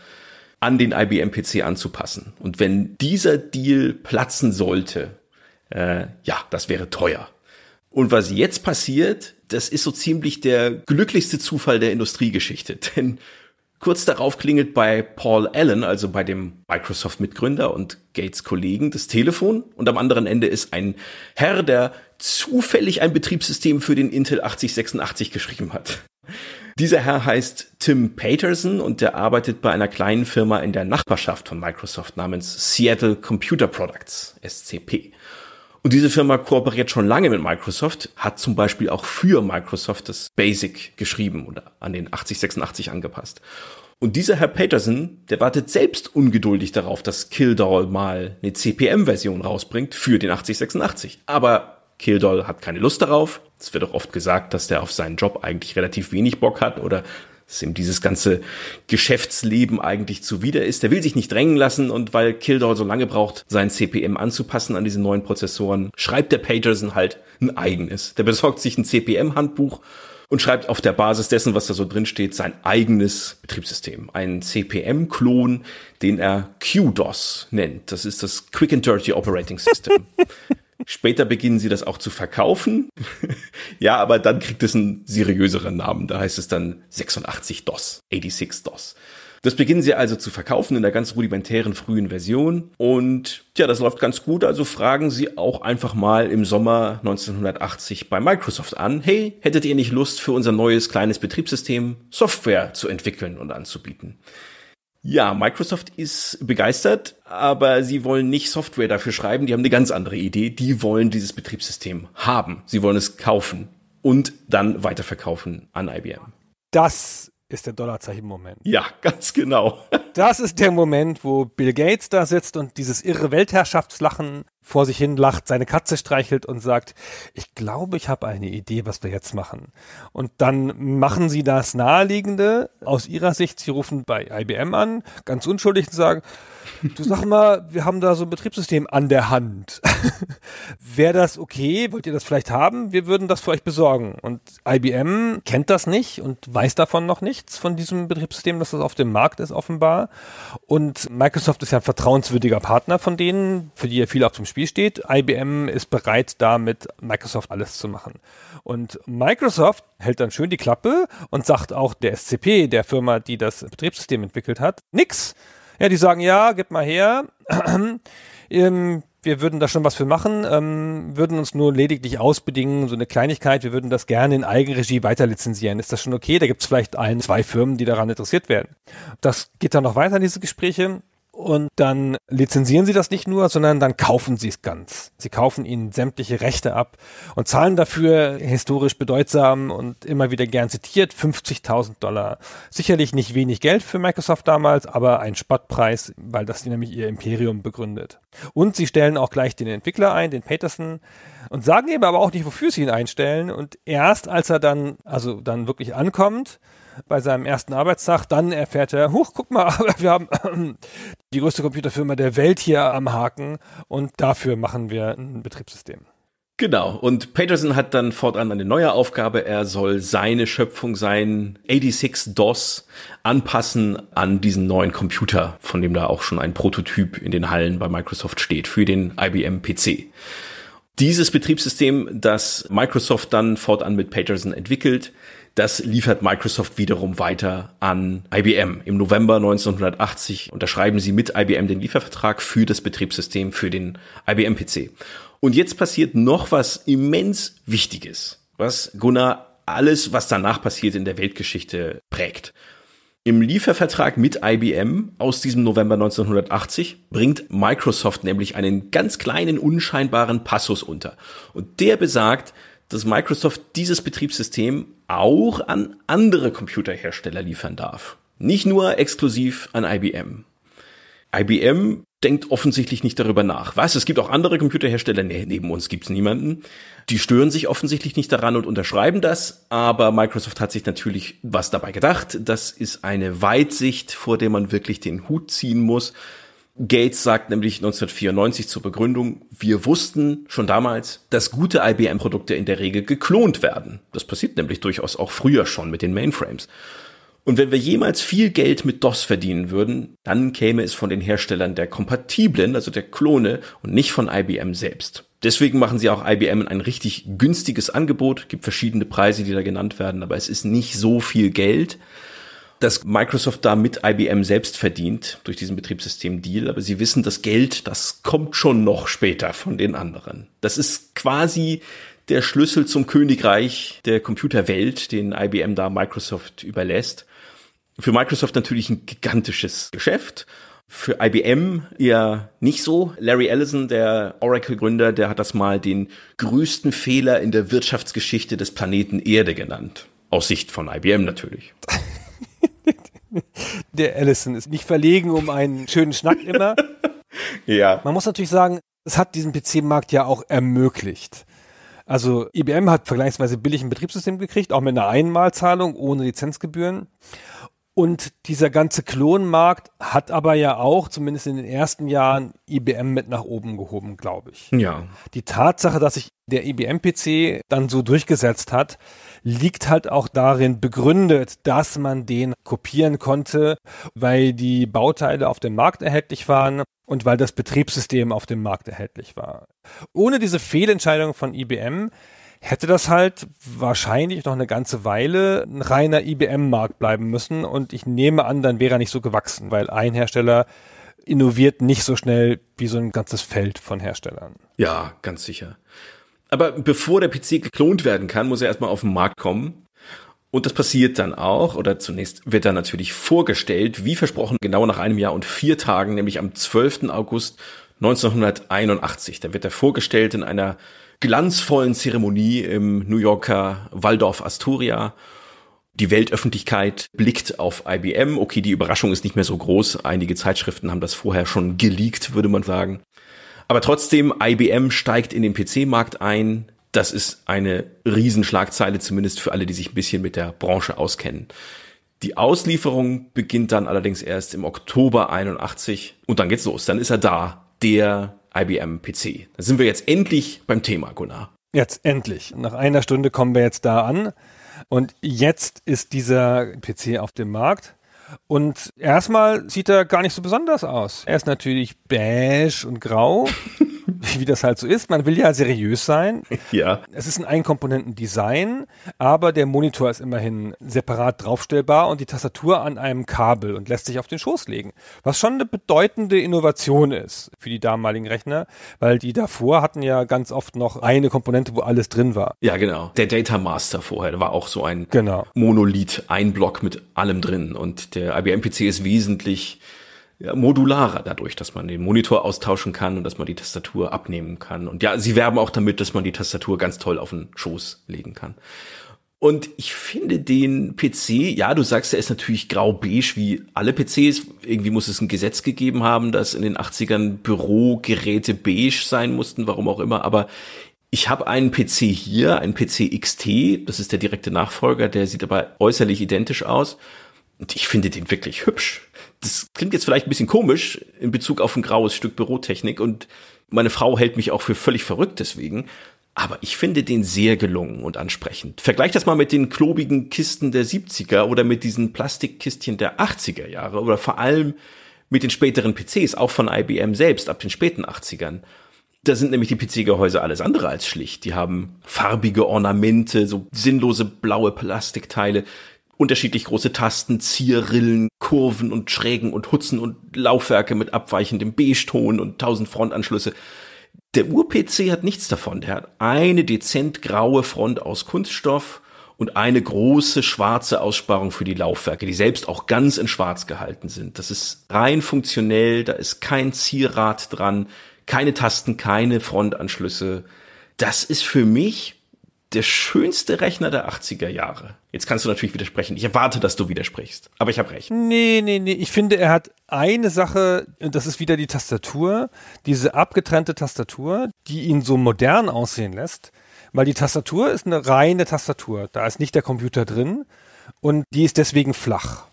an den IBM-PC anzupassen. Und wenn dieser Deal platzen sollte, äh, ja, das wäre teuer. Und was jetzt passiert, das ist so ziemlich der glücklichste Zufall der Industriegeschichte. (laughs) Denn kurz darauf klingelt bei Paul Allen, also bei dem Microsoft-Mitgründer und Gates-Kollegen, das Telefon. Und am anderen Ende ist ein Herr, der zufällig ein Betriebssystem für den Intel 8086 geschrieben hat. Dieser Herr heißt Tim Paterson und der arbeitet bei einer kleinen Firma in der Nachbarschaft von Microsoft namens Seattle Computer Products, SCP. Und diese Firma kooperiert schon lange mit Microsoft, hat zum Beispiel auch für Microsoft das Basic geschrieben oder an den 8086 angepasst. Und dieser Herr Peterson, der wartet selbst ungeduldig darauf, dass Killdoll mal eine CPM-Version rausbringt für den 8086. Aber Killdoll hat keine Lust darauf. Es wird auch oft gesagt, dass der auf seinen Job eigentlich relativ wenig Bock hat oder das ihm dieses ganze Geschäftsleben eigentlich zuwider ist. Der will sich nicht drängen lassen und weil Kildall so lange braucht, sein CPM anzupassen an diese neuen Prozessoren, schreibt der Paterson halt ein eigenes. Der besorgt sich ein CPM-Handbuch und schreibt auf der Basis dessen, was da so drin steht, sein eigenes Betriebssystem. Einen CPM-Klon, den er QDOS nennt. Das ist das Quick and Dirty Operating System. (laughs) Später beginnen sie das auch zu verkaufen. (laughs) ja, aber dann kriegt es einen seriöseren Namen. Da heißt es dann 86 DOS, 86 DOS. Das beginnen sie also zu verkaufen in der ganz rudimentären frühen Version. Und ja, das läuft ganz gut. Also fragen sie auch einfach mal im Sommer 1980 bei Microsoft an, hey, hättet ihr nicht Lust für unser neues kleines Betriebssystem Software zu entwickeln und anzubieten? Ja, Microsoft ist begeistert, aber sie wollen nicht Software dafür schreiben. Die haben eine ganz andere Idee. Die wollen dieses Betriebssystem haben. Sie wollen es kaufen und dann weiterverkaufen an IBM.
Das ist der Dollarzeichen-Moment. Ja, ganz genau. (laughs) das ist der Moment, wo Bill Gates da sitzt und dieses irre Weltherrschaftslachen vor sich hin lacht, seine Katze streichelt und sagt, ich glaube, ich habe eine Idee, was wir jetzt machen. Und dann machen sie das Naheliegende aus ihrer Sicht. Sie rufen bei IBM an, ganz unschuldig und sagen, Du sag mal, wir haben da so ein Betriebssystem an der Hand. (laughs) Wäre das okay? Wollt ihr das vielleicht haben? Wir würden das für euch besorgen. Und IBM kennt das nicht und weiß davon noch nichts von diesem Betriebssystem, dass das auf dem Markt ist offenbar. Und Microsoft ist ja ein vertrauenswürdiger Partner von denen, für die ja viel auf dem Spiel steht. IBM ist bereit, da mit Microsoft alles zu machen. Und Microsoft hält dann schön die Klappe und sagt auch der SCP, der Firma, die das Betriebssystem entwickelt hat, nix ja, die sagen, ja, gib mal her. (clears throat) ähm, wir würden da schon was für machen, ähm, würden uns nur lediglich ausbedingen, so eine Kleinigkeit, wir würden das gerne in Eigenregie weiter lizenzieren. Ist das schon okay? Da gibt es vielleicht ein, zwei Firmen, die daran interessiert werden. Das geht dann noch weiter, diese Gespräche und dann lizenzieren sie das nicht nur, sondern dann kaufen sie es ganz. Sie kaufen ihnen sämtliche Rechte ab und zahlen dafür historisch bedeutsam und immer wieder gern zitiert 50.000 Dollar. Sicherlich nicht wenig Geld für Microsoft damals, aber ein Spottpreis, weil das nämlich ihr Imperium begründet. Und sie stellen auch gleich den Entwickler ein, den Peterson, und sagen ihm aber auch nicht, wofür sie ihn einstellen. Und erst als er dann, also dann wirklich ankommt, bei seinem ersten Arbeitstag, dann erfährt er, huch, guck mal, (laughs) wir haben die größte Computerfirma der Welt hier am Haken und dafür machen wir ein Betriebssystem.
Genau, und Peterson hat dann fortan eine neue Aufgabe. Er soll seine Schöpfung, sein 86 DOS, anpassen an diesen neuen Computer, von dem da auch schon ein Prototyp in den Hallen bei Microsoft steht, für den IBM PC. Dieses Betriebssystem, das Microsoft dann fortan mit Peterson entwickelt, das liefert Microsoft wiederum weiter an IBM. Im November 1980 unterschreiben sie mit IBM den Liefervertrag für das Betriebssystem für den IBM PC. Und jetzt passiert noch was immens Wichtiges, was Gunnar alles, was danach passiert in der Weltgeschichte prägt. Im Liefervertrag mit IBM aus diesem November 1980 bringt Microsoft nämlich einen ganz kleinen unscheinbaren Passus unter. Und der besagt, dass Microsoft dieses Betriebssystem auch an andere Computerhersteller liefern darf. Nicht nur exklusiv an IBM. IBM denkt offensichtlich nicht darüber nach. Was? Es gibt auch andere Computerhersteller? Nee, neben uns gibt's niemanden. Die stören sich offensichtlich nicht daran und unterschreiben das, aber Microsoft hat sich natürlich was dabei gedacht. Das ist eine Weitsicht, vor der man wirklich den Hut ziehen muss. Gates sagt nämlich 1994 zur Begründung, wir wussten schon damals, dass gute IBM-Produkte in der Regel geklont werden. Das passiert nämlich durchaus auch früher schon mit den Mainframes. Und wenn wir jemals viel Geld mit DOS verdienen würden, dann käme es von den Herstellern der kompatiblen, also der Klone und nicht von IBM selbst. Deswegen machen sie auch IBM ein richtig günstiges Angebot, gibt verschiedene Preise, die da genannt werden, aber es ist nicht so viel Geld dass Microsoft da mit IBM selbst verdient durch diesen Betriebssystem-Deal, aber sie wissen, das Geld, das kommt schon noch später von den anderen. Das ist quasi der Schlüssel zum Königreich der Computerwelt, den IBM da Microsoft überlässt. Für Microsoft natürlich ein gigantisches Geschäft. Für IBM eher nicht so. Larry Ellison, der Oracle-Gründer, der hat das mal den größten Fehler in der Wirtschaftsgeschichte des Planeten Erde genannt. Aus Sicht von IBM
natürlich. (laughs) (laughs) Der Allison ist nicht verlegen um einen schönen Schnack immer.
(laughs) ja.
Man muss natürlich sagen, es hat diesen PC-Markt ja auch ermöglicht. Also IBM hat vergleichsweise billig ein Betriebssystem gekriegt, auch mit einer Einmalzahlung ohne Lizenzgebühren. Und dieser ganze Klonmarkt hat aber ja auch, zumindest in den ersten Jahren, IBM mit nach oben gehoben, glaube ich. Ja. Die Tatsache, dass sich der IBM-PC dann so durchgesetzt hat, liegt halt auch darin begründet, dass man den kopieren konnte, weil die Bauteile auf dem Markt erhältlich waren und weil das Betriebssystem auf dem Markt erhältlich war. Ohne diese Fehlentscheidung von IBM hätte das halt wahrscheinlich noch eine ganze Weile ein reiner IBM-Markt bleiben müssen. Und ich nehme an, dann wäre er nicht so gewachsen, weil ein Hersteller innoviert nicht so schnell wie so ein ganzes Feld von Herstellern.
Ja, ganz sicher. Aber bevor der PC geklont werden kann, muss er erstmal auf den Markt kommen. Und das passiert dann auch, oder zunächst wird dann natürlich vorgestellt, wie versprochen, genau nach einem Jahr und vier Tagen, nämlich am 12. August 1981. Da wird er vorgestellt in einer glanzvollen Zeremonie im New Yorker Waldorf Astoria. Die Weltöffentlichkeit blickt auf IBM. Okay, die Überraschung ist nicht mehr so groß. Einige Zeitschriften haben das vorher schon geleakt, würde man sagen. Aber trotzdem, IBM steigt in den PC-Markt ein. Das ist eine Riesenschlagzeile, zumindest für alle, die sich ein bisschen mit der Branche auskennen. Die Auslieferung beginnt dann allerdings erst im Oktober 81 und dann geht's los. Dann ist er da, der IBM PC. Da sind wir jetzt endlich beim Thema, Gunnar.
Jetzt endlich. Nach einer Stunde kommen wir jetzt da an. Und jetzt ist dieser PC auf dem Markt. Und erstmal sieht er gar nicht so besonders aus. Er ist natürlich beige und grau. (laughs) (laughs) wie das halt so ist. Man will ja seriös sein. (laughs) Ja. Es ist ein Einkomponenten-Design, aber der Monitor ist immerhin separat draufstellbar und die Tastatur an einem Kabel und lässt sich auf den Schoß legen. Was schon eine bedeutende Innovation ist für die damaligen Rechner, weil die davor hatten ja ganz oft noch eine Komponente, wo alles drin war.
Ja, genau. Der Data Master vorher war auch so ein genau. Monolith, ein Block mit allem drin. Und der IBM-PC ist wesentlich ja, modularer dadurch, dass man den Monitor austauschen kann und dass man die Tastatur abnehmen kann. Und ja, sie werben auch damit, dass man die Tastatur ganz toll auf den Schoß legen kann. Und ich finde den PC, ja, du sagst, er ist natürlich grau-beige wie alle PCs. Irgendwie muss es ein Gesetz gegeben haben, dass in den 80ern Bürogeräte beige sein mussten, warum auch immer. Aber ich habe einen PC hier, einen PC XT, das ist der direkte Nachfolger, der sieht aber äußerlich identisch aus. Und ich finde den wirklich hübsch das klingt jetzt vielleicht ein bisschen komisch in Bezug auf ein graues Stück Bürotechnik und meine Frau hält mich auch für völlig verrückt deswegen. Aber ich finde den sehr gelungen und ansprechend. Vergleich das mal mit den klobigen Kisten der 70er oder mit diesen Plastikkistchen der 80er Jahre oder vor allem mit den späteren PCs, auch von IBM selbst ab den späten 80ern. Da sind nämlich die PC-Gehäuse alles andere als schlicht. Die haben farbige Ornamente, so sinnlose blaue Plastikteile unterschiedlich große Tasten, Zierrillen, Kurven und Schrägen und Hutzen und Laufwerke mit abweichendem Beige-Ton und tausend Frontanschlüsse. Der Ur-PC hat nichts davon. Der hat eine dezent graue Front aus Kunststoff und eine große schwarze Aussparung für die Laufwerke, die selbst auch ganz in schwarz gehalten sind. Das ist rein funktionell, da ist kein Zierrad dran, keine Tasten, keine Frontanschlüsse. Das ist für mich der schönste Rechner der 80er Jahre. Jetzt kannst du natürlich widersprechen. Ich erwarte, dass du widersprichst. Aber ich habe recht.
Nee, nee, nee. Ich finde, er hat eine Sache, das ist wieder die Tastatur, diese abgetrennte Tastatur, die ihn so modern aussehen lässt. Weil die Tastatur ist eine reine Tastatur. Da ist nicht der Computer drin. Und die ist deswegen flach.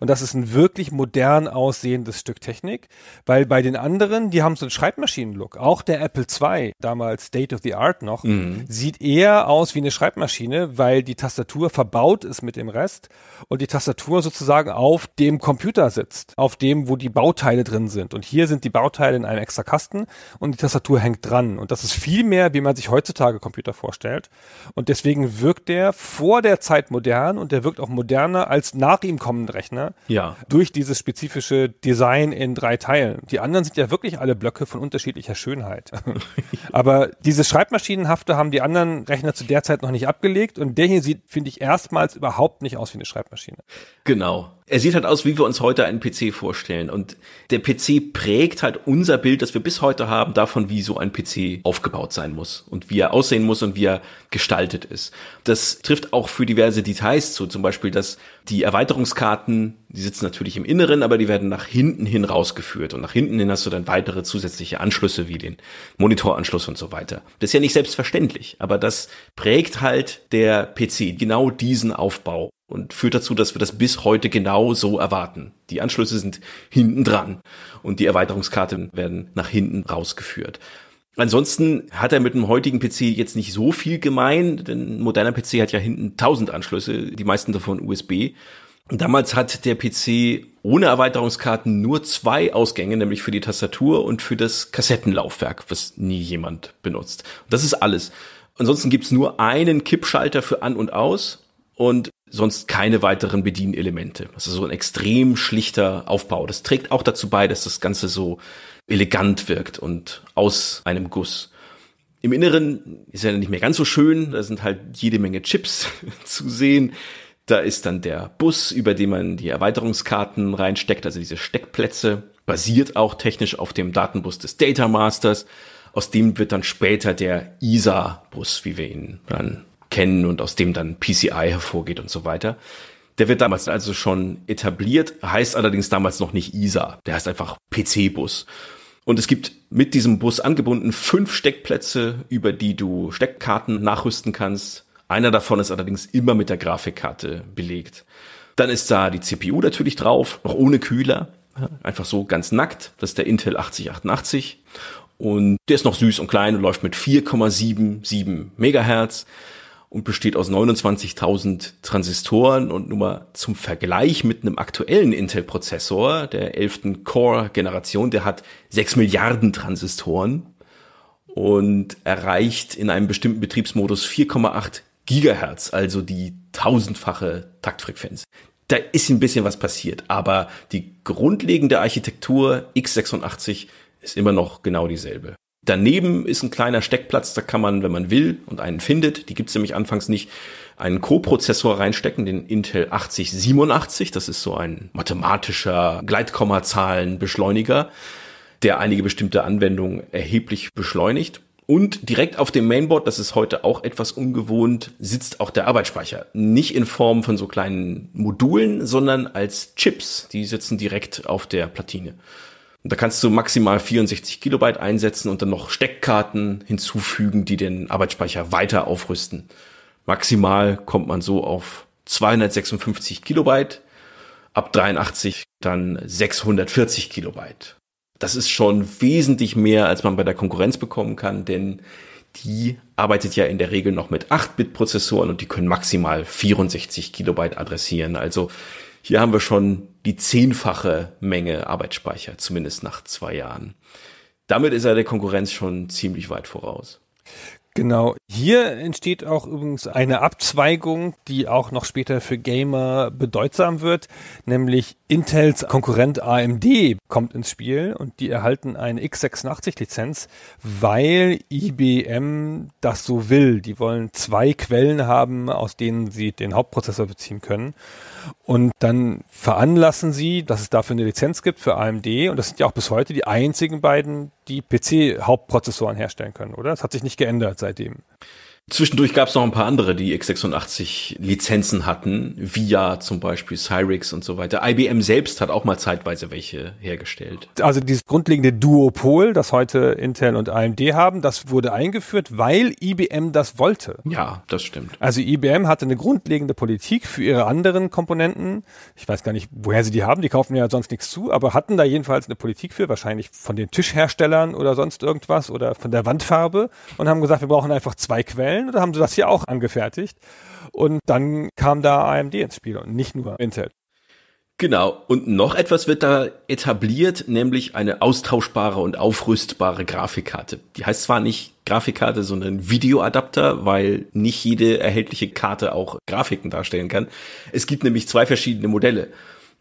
Und das ist ein wirklich modern aussehendes Stück Technik, weil bei den anderen, die haben so einen Schreibmaschinen-Look. Auch der Apple II, damals State of the Art noch, mhm. sieht eher aus wie eine Schreibmaschine, weil die Tastatur verbaut ist mit dem Rest und die Tastatur sozusagen auf dem Computer sitzt, auf dem, wo die Bauteile drin sind. Und hier sind die Bauteile in einem extra Kasten und die Tastatur hängt dran. Und das ist viel mehr, wie man sich heutzutage Computer vorstellt. Und deswegen wirkt der vor der Zeit modern und der wirkt auch moderner als nach ihm kommend Rechner. Ja. Durch dieses spezifische Design in drei Teilen. Die anderen sind ja wirklich alle Blöcke von unterschiedlicher Schönheit. (laughs) (laughs) Aber dieses Schreibmaschinenhafte haben die anderen Rechner zu der Zeit noch nicht abgelegt und der hier sieht, finde ich, erstmals überhaupt nicht aus wie eine Schreibmaschine.
Genau. Er sieht halt aus, wie wir uns heute einen PC vorstellen. Und der PC prägt halt unser Bild, das wir bis heute haben, davon, wie so ein PC aufgebaut sein muss und wie er aussehen muss und wie er gestaltet ist. Das trifft auch für diverse Details zu. Zum Beispiel, dass die Erweiterungskarten, die sitzen natürlich im Inneren, aber die werden nach hinten hin rausgeführt. Und nach hinten hin hast du dann weitere zusätzliche Anschlüsse wie den Monitoranschluss und so weiter. Das ist ja nicht selbstverständlich, aber das prägt halt der PC genau diesen Aufbau und führt dazu, dass wir das bis heute genau so erwarten. Die Anschlüsse sind hinten dran und die Erweiterungskarten werden nach hinten rausgeführt. Ansonsten hat er mit dem heutigen PC jetzt nicht so viel gemein, denn moderner PC hat ja hinten 1000 Anschlüsse, die meisten davon USB. Damals hat der PC ohne Erweiterungskarten nur zwei Ausgänge, nämlich für die Tastatur und für das Kassettenlaufwerk, was nie jemand benutzt. Das ist alles. Ansonsten gibt's nur einen Kippschalter für an und aus und sonst keine weiteren Bedienelemente. Das ist so ein extrem schlichter Aufbau. Das trägt auch dazu bei, dass das Ganze so elegant wirkt und aus einem Guss. Im Inneren ist er nicht mehr ganz so schön, da sind halt jede Menge Chips (laughs) zu sehen. Da ist dann der Bus, über den man die Erweiterungskarten reinsteckt, also diese Steckplätze, basiert auch technisch auf dem Datenbus des Data Masters. Aus dem wird dann später der ISA-Bus, wie wir ihn dann kennen und aus dem dann PCI hervorgeht und so weiter. Der wird damals also schon etabliert, heißt allerdings damals noch nicht ISA. Der heißt einfach PC-Bus. Und es gibt mit diesem Bus angebunden fünf Steckplätze, über die du Steckkarten nachrüsten kannst. Einer davon ist allerdings immer mit der Grafikkarte belegt. Dann ist da die CPU natürlich drauf, noch ohne Kühler. Einfach so ganz nackt. Das ist der Intel 8088. Und der ist noch süß und klein und läuft mit 4,77 Megahertz und besteht aus 29.000 Transistoren und nur mal zum Vergleich mit einem aktuellen Intel-Prozessor der 11. Core-Generation, der hat 6 Milliarden Transistoren und erreicht in einem bestimmten Betriebsmodus 4,8 Gigahertz, also die tausendfache Taktfrequenz. Da ist ein bisschen was passiert, aber die grundlegende Architektur x86 ist immer noch genau dieselbe. Daneben ist ein kleiner Steckplatz, da kann man, wenn man will und einen findet, die gibt's nämlich anfangs nicht, einen Co-Prozessor reinstecken, den Intel 8087. Das ist so ein mathematischer Gleitkommazahlenbeschleuniger, der einige bestimmte Anwendungen erheblich beschleunigt. Und direkt auf dem Mainboard, das ist heute auch etwas ungewohnt, sitzt auch der Arbeitsspeicher. Nicht in Form von so kleinen Modulen, sondern als Chips. Die sitzen direkt auf der Platine da kannst du maximal 64 Kilobyte einsetzen und dann noch Steckkarten hinzufügen, die den Arbeitsspeicher weiter aufrüsten. Maximal kommt man so auf 256 Kilobyte, ab 83 dann 640 Kilobyte. Das ist schon wesentlich mehr, als man bei der Konkurrenz bekommen kann, denn die arbeitet ja in der Regel noch mit 8-Bit-Prozessoren und die können maximal 64 Kilobyte adressieren. Also hier haben wir schon die zehnfache Menge Arbeitsspeicher, zumindest nach zwei Jahren. Damit ist er der Konkurrenz schon ziemlich weit voraus.
Genau. Hier entsteht auch übrigens eine Abzweigung, die auch noch später für Gamer bedeutsam wird, nämlich Intels Konkurrent AMD kommt ins Spiel und die erhalten eine x86-Lizenz, weil IBM das so will. Die wollen zwei Quellen haben, aus denen sie den Hauptprozessor beziehen können. Und dann veranlassen sie, dass es dafür eine Lizenz gibt für AMD. Und das sind ja auch bis heute die einzigen beiden, die PC-Hauptprozessoren herstellen können, oder? Das hat sich nicht geändert seitdem.
Zwischendurch gab es noch ein paar andere, die x86-Lizenzen hatten, VIA zum Beispiel, Cyrix und so weiter. IBM selbst hat auch mal zeitweise welche hergestellt.
Also dieses grundlegende Duopol, das heute Intel und AMD haben, das wurde eingeführt, weil IBM das wollte. Ja, das stimmt. Also IBM hatte eine grundlegende Politik für ihre anderen Komponenten. Ich weiß gar nicht, woher sie die haben, die kaufen ja sonst nichts zu, aber hatten da jedenfalls eine Politik für, wahrscheinlich von den Tischherstellern oder sonst irgendwas oder von der Wandfarbe und haben gesagt, wir brauchen einfach zwei Quellen Modellen oder haben sie das hier auch angefertigt? Und dann kam da AMD ins Spiel und nicht nur Intel.
Genau, und noch etwas wird da etabliert, nämlich eine austauschbare und aufrüstbare Grafikkarte. Die heißt zwar nicht Grafikkarte, sondern Videoadapter, weil nicht jede erhältliche Karte auch Grafiken darstellen kann. Es gibt nämlich zwei verschiedene Modelle.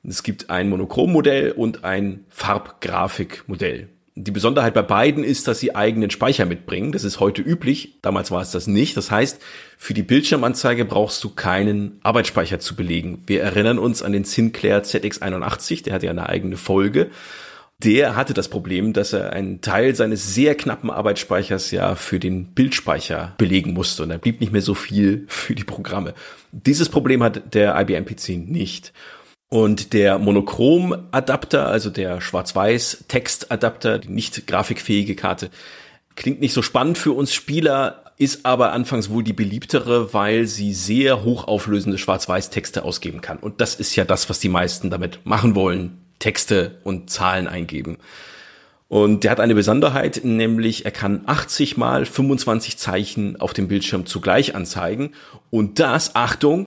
Es gibt ein Monochrom-Modell und ein Farbgrafik-Modell die Besonderheit bei beiden ist, dass sie eigenen Speicher mitbringen. Das ist heute üblich. Damals war es das nicht. Das heißt, für die Bildschirmanzeige brauchst du keinen Arbeitsspeicher zu belegen. Wir erinnern uns an den Sinclair ZX81. Der hatte ja eine eigene Folge. Der hatte das Problem, dass er einen Teil seines sehr knappen Arbeitsspeichers ja für den Bildspeicher belegen musste. Und da blieb nicht mehr so viel für die Programme. Dieses Problem hat der IBM PC nicht. Und der Monochrom-Adapter, also der Schwarz-Weiß-Text-Adapter, die nicht grafikfähige Karte, klingt nicht so spannend für uns Spieler, ist aber anfangs wohl die beliebtere, weil sie sehr hochauflösende Schwarz-Weiß-Texte ausgeben kann. Und das ist ja das, was die meisten damit machen wollen. Texte und Zahlen eingeben. Und der hat eine Besonderheit, nämlich er kann 80 mal 25 Zeichen auf dem Bildschirm zugleich anzeigen. Und das, Achtung,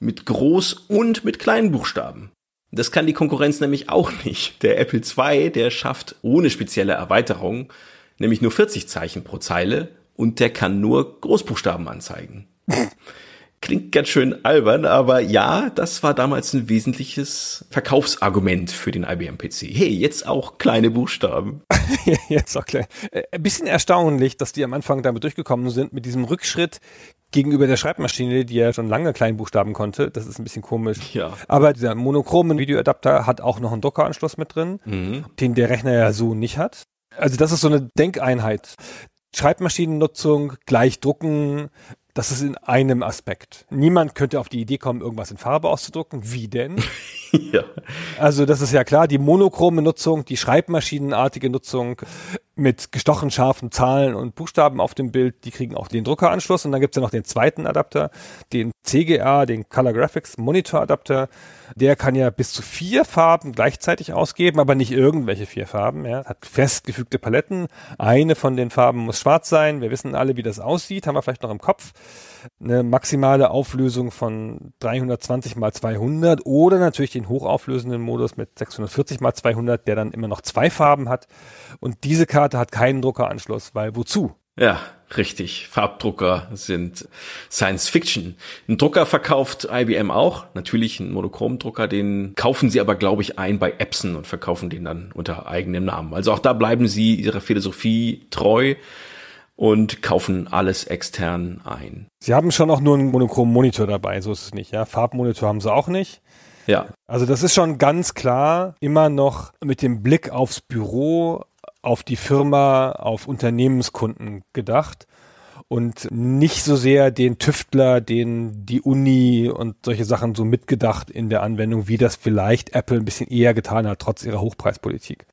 mit Groß- und mit kleinen Buchstaben. Das kann die Konkurrenz nämlich auch nicht. Der Apple II, der schafft ohne spezielle Erweiterung nämlich nur 40 Zeichen pro Zeile und der kann nur Großbuchstaben anzeigen. Klingt ganz schön albern, aber ja, das war damals ein wesentliches Verkaufsargument für den IBM-PC. Hey, jetzt auch kleine Buchstaben.
(laughs) jetzt auch klein. Äh, ein bisschen erstaunlich, dass die am Anfang damit durchgekommen sind, mit diesem Rückschritt gegenüber der Schreibmaschine, die ja schon lange kleinen Buchstaben konnte. Das ist ein bisschen komisch. Ja. Aber dieser monochrome Videoadapter hat auch noch einen Druckeranschluss mit drin, mhm. den der Rechner ja so nicht hat. Also das ist so eine Denkeinheit. Schreibmaschinennutzung, gleich drucken, das ist in einem Aspekt. Niemand könnte auf die Idee kommen, irgendwas in Farbe auszudrucken. Wie denn? (laughs) (laughs) ja. Also das ist ja klar, die monochrome Nutzung, die schreibmaschinenartige Nutzung mit gestochen scharfen Zahlen und Buchstaben auf dem Bild, die kriegen auch den Druckeranschluss. Und dann gibt es ja noch den zweiten Adapter, den CGA, den Color Graphics Monitor Adapter. Der kann ja bis zu vier Farben gleichzeitig ausgeben, aber nicht irgendwelche vier Farben. Ja. Hat festgefügte Paletten. Eine von den Farben muss schwarz sein. Wir wissen alle, wie das aussieht, haben wir vielleicht noch im Kopf eine maximale Auflösung von 320 mal 200 oder natürlich den hochauflösenden Modus mit 640 mal 200, der dann immer noch zwei Farben hat. Und diese Karte hat keinen Druckeranschluss, weil wozu?
Ja, richtig. Farbdrucker sind Science Fiction. Ein Drucker verkauft IBM auch. Natürlich einen Monochrom-Drucker. den kaufen sie aber, glaube ich, ein bei Epson und verkaufen den dann unter eigenem Namen. Also auch da
bleiben sie ihrer Philosophie treu und kaufen alles extern ein. Sie haben schon auch nur einen monochromen Monitor dabei, so ist es nicht. Ja? Farbmonitor haben sie auch nicht. Ja. Also das ist schon ganz klar immer noch mit dem Blick aufs Büro, auf die Firma, auf Unternehmenskunden gedacht und nicht so sehr den Tüftler, den die Uni und solche Sachen so mitgedacht in der Anwendung, wie das vielleicht Apple ein bisschen eher getan hat, trotz ihrer Hochpreispolitik. (laughs)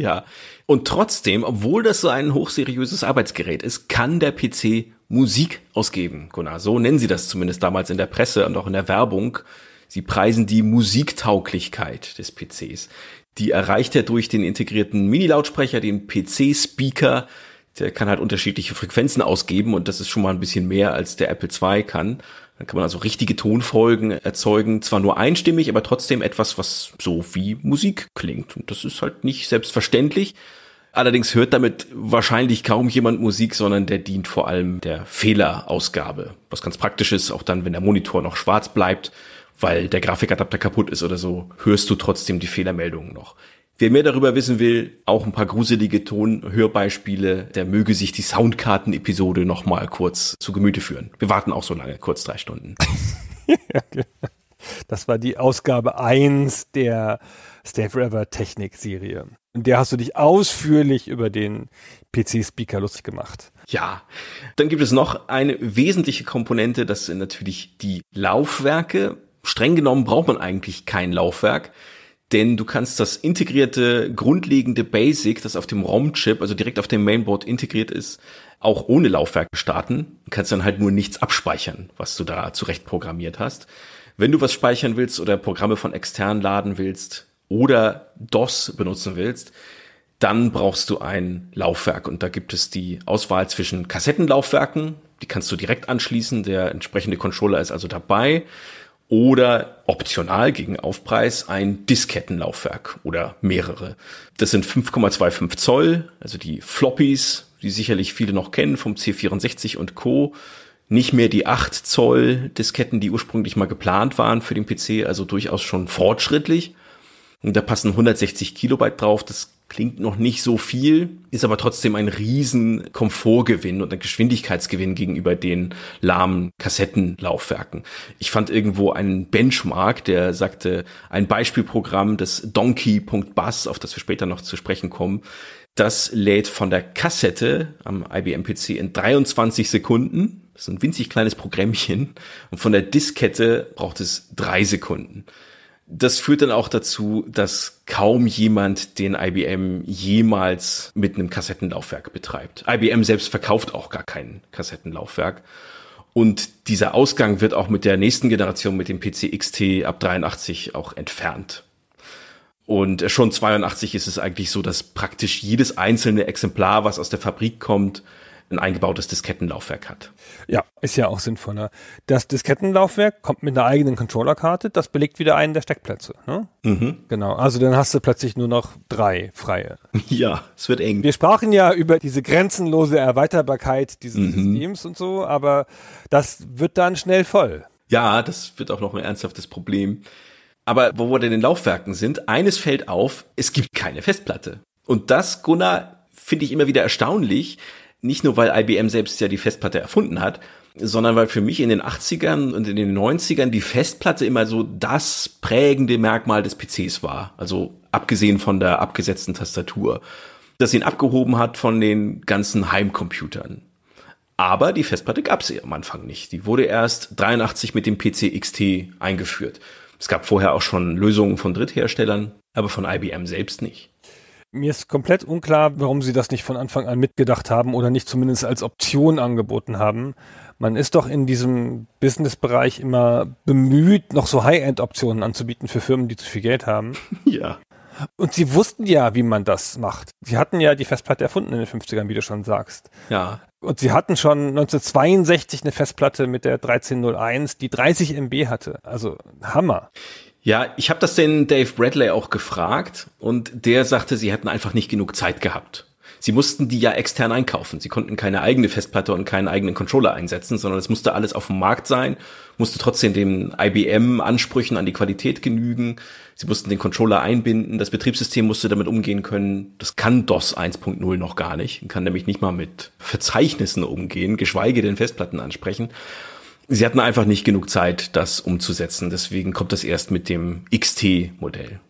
Ja.
Und trotzdem, obwohl das so ein hochseriöses Arbeitsgerät ist, kann der PC Musik ausgeben, Gunnar. So nennen sie das zumindest damals in der Presse und auch in der Werbung. Sie preisen die Musiktauglichkeit des PCs. Die erreicht er durch den integrierten Mini-Lautsprecher, den PC-Speaker. Der kann halt unterschiedliche Frequenzen ausgeben und das ist schon mal ein bisschen mehr als der Apple II kann. Dann kann man also richtige Tonfolgen erzeugen, zwar nur einstimmig, aber trotzdem etwas, was so wie Musik klingt. Und das ist halt nicht selbstverständlich. Allerdings hört damit wahrscheinlich kaum jemand Musik, sondern der dient vor allem der Fehlerausgabe. Was ganz praktisch ist, auch dann, wenn der Monitor noch schwarz bleibt, weil der Grafikadapter kaputt ist oder so, hörst du trotzdem die Fehlermeldungen noch. Wer mehr darüber wissen will, auch ein paar gruselige Tonhörbeispiele, der möge sich die Soundkarten-Episode nochmal kurz zu Gemüte führen. Wir warten auch so lange, kurz drei Stunden. (laughs)
Das war die Ausgabe 1 der Stay Forever Technik-Serie. In der hast du dich ausführlich über den PC-Speaker lustig gemacht. Ja, dann gibt es noch
eine wesentliche Komponente, das sind natürlich die Laufwerke. Streng genommen braucht man eigentlich kein Laufwerk denn du kannst das integrierte, grundlegende Basic, das auf dem ROM-Chip, also direkt auf dem Mainboard integriert ist, auch ohne Laufwerk starten. Du kannst dann halt nur nichts abspeichern, was du da zurecht programmiert hast. Wenn du was speichern willst oder Programme von extern laden willst oder DOS benutzen willst, dann brauchst du ein Laufwerk. Und da gibt es die Auswahl zwischen Kassettenlaufwerken, die kannst du direkt anschließen, der entsprechende Controller ist also dabei oder optional gegen Aufpreis ein Diskettenlaufwerk oder mehrere. Das sind 5,25 Zoll, also die Floppies, die sicherlich viele noch kennen vom C64 und Co. Nicht mehr die 8 Zoll Disketten, die ursprünglich mal geplant waren für den PC, also durchaus schon fortschrittlich. Und da passen 160 Kilobyte drauf. Das klingt noch nicht so viel, ist aber trotzdem ein riesen Komfortgewinn und ein Geschwindigkeitsgewinn gegenüber den lahmen Kassettenlaufwerken. Ich fand irgendwo einen Benchmark, der sagte, ein Beispielprogramm des Donkey.bus, auf das wir später noch zu sprechen kommen, das lädt von der Kassette am IBM PC in 23 Sekunden. Das ist ein winzig kleines Programmchen. Und von der Diskette braucht es drei Sekunden das führt dann auch dazu, dass kaum jemand den IBM jemals mit einem Kassettenlaufwerk betreibt. IBM selbst verkauft auch gar kein Kassettenlaufwerk. Und dieser Ausgang wird auch mit der nächsten Generation, mit dem PC XT ab 83 auch entfernt. Und schon 82 ist es eigentlich so, dass praktisch jedes einzelne Exemplar, was aus der Fabrik kommt, ein eingebautes Diskettenlaufwerk hat.
Ja, ist ja auch sinnvoller. Ne? Das Diskettenlaufwerk kommt mit einer eigenen Controllerkarte, das belegt wieder einen der Steckplätze. Ne? Mhm. Genau, also dann hast du plötzlich nur noch drei freie. (laughs) Ja, es wird eng. Wir sprachen ja über diese grenzenlose Erweiterbarkeit dieses mhm. Systems und so, aber das wird dann schnell voll.
Ja, das wird auch noch ein ernsthaftes Problem. Aber wo wir denn in den Laufwerken sind, eines fällt auf, es gibt keine Festplatte. Und das, Gunnar, finde ich immer wieder erstaunlich, nicht nur, weil IBM selbst ja die Festplatte erfunden hat, sondern weil für mich in den 80ern und in den 90ern die Festplatte immer so das prägende Merkmal des PCs war. Also abgesehen von der abgesetzten Tastatur, das ihn abgehoben hat von den ganzen Heimcomputern. Aber die Festplatte gab es am Anfang nicht. Die wurde erst 83 mit dem PC XT eingeführt. Es gab vorher auch schon Lösungen von Drittherstellern, aber von IBM selbst nicht.
Mir ist komplett unklar, warum sie das nicht von Anfang an mitgedacht haben oder nicht zumindest als Option angeboten haben. Man ist doch in diesem Business-Bereich immer bemüht, noch so High-End-Optionen anzubieten für Firmen, die zu viel Geld haben. (laughs) Ja. Und sie wussten ja, wie man das macht. Sie hatten ja die Festplatte erfunden in den 50ern, wie du schon sagst. Ja. Und sie hatten schon 1962 eine Festplatte mit der 1301, die 30 MB hatte. Also Hammer. Ja.
Ja, ich habe das den Dave Bradley auch gefragt und der sagte, sie hätten einfach nicht genug Zeit gehabt. Sie mussten die ja extern einkaufen. Sie konnten keine eigene Festplatte und keinen eigenen Controller einsetzen, sondern es musste alles auf dem Markt sein, musste trotzdem den IBM-Ansprüchen an die Qualität genügen. Sie mussten den Controller einbinden, das Betriebssystem musste damit umgehen können. Das kann DOS 1.0 noch gar nicht, kann nämlich nicht mal mit Verzeichnissen umgehen, geschweige denn Festplatten ansprechen sie hatten einfach nicht genug Zeit, das umzusetzen. Deswegen kommt das erst mit dem XT-Modell.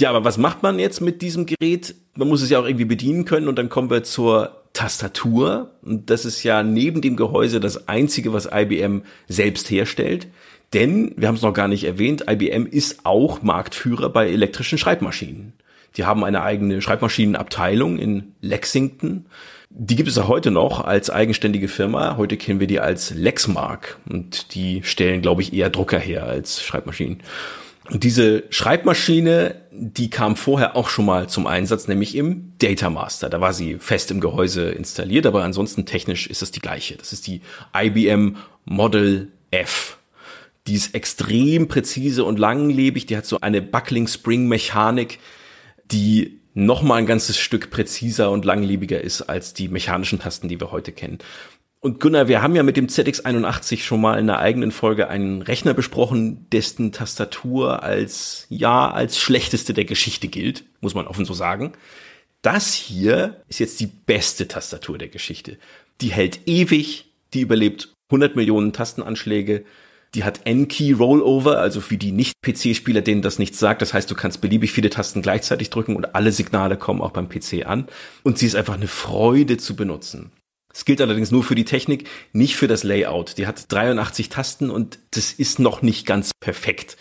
Ja, aber was macht man jetzt mit diesem Gerät? Man muss es ja auch irgendwie bedienen können und dann kommen wir zur Tastatur. Und das ist ja neben dem Gehäuse das einzige, was IBM selbst herstellt. Denn, wir haben es noch gar nicht erwähnt, IBM ist auch Marktführer bei elektrischen Schreibmaschinen. Die haben eine eigene Schreibmaschinenabteilung in Lexington die gibt es ja heute noch als eigenständige Firma. Heute kennen wir die als Lexmark und die stellen, glaube ich, eher Drucker her als Schreibmaschinen. Und diese Schreibmaschine, die kam vorher auch schon mal zum Einsatz, nämlich im Data Master. Da war sie fest im Gehäuse installiert, aber ansonsten technisch ist das die gleiche. Das ist die IBM Model F. Die ist extrem präzise und langlebig. Die hat so eine Buckling Spring Mechanik, die noch mal ein ganzes Stück präziser und langlebiger ist als die mechanischen Tasten, die wir heute kennen. Und Gunnar, wir haben ja mit dem ZX81 schon mal in einer eigenen Folge einen Rechner besprochen, dessen Tastatur als, ja, als schlechteste der Geschichte gilt, muss man offen so sagen. Das hier ist jetzt die beste Tastatur der Geschichte. Die hält ewig, die überlebt 100 Millionen Tastenanschläge die hat N-Key Rollover, also für die Nicht-PC-Spieler, denen das nichts sagt. Das heißt, du kannst beliebig viele Tasten gleichzeitig drücken und alle Signale kommen auch beim PC an. Und sie ist einfach eine Freude zu benutzen. Es gilt allerdings nur für die Technik, nicht für das Layout. Die hat 83 Tasten und das ist noch nicht ganz perfekt.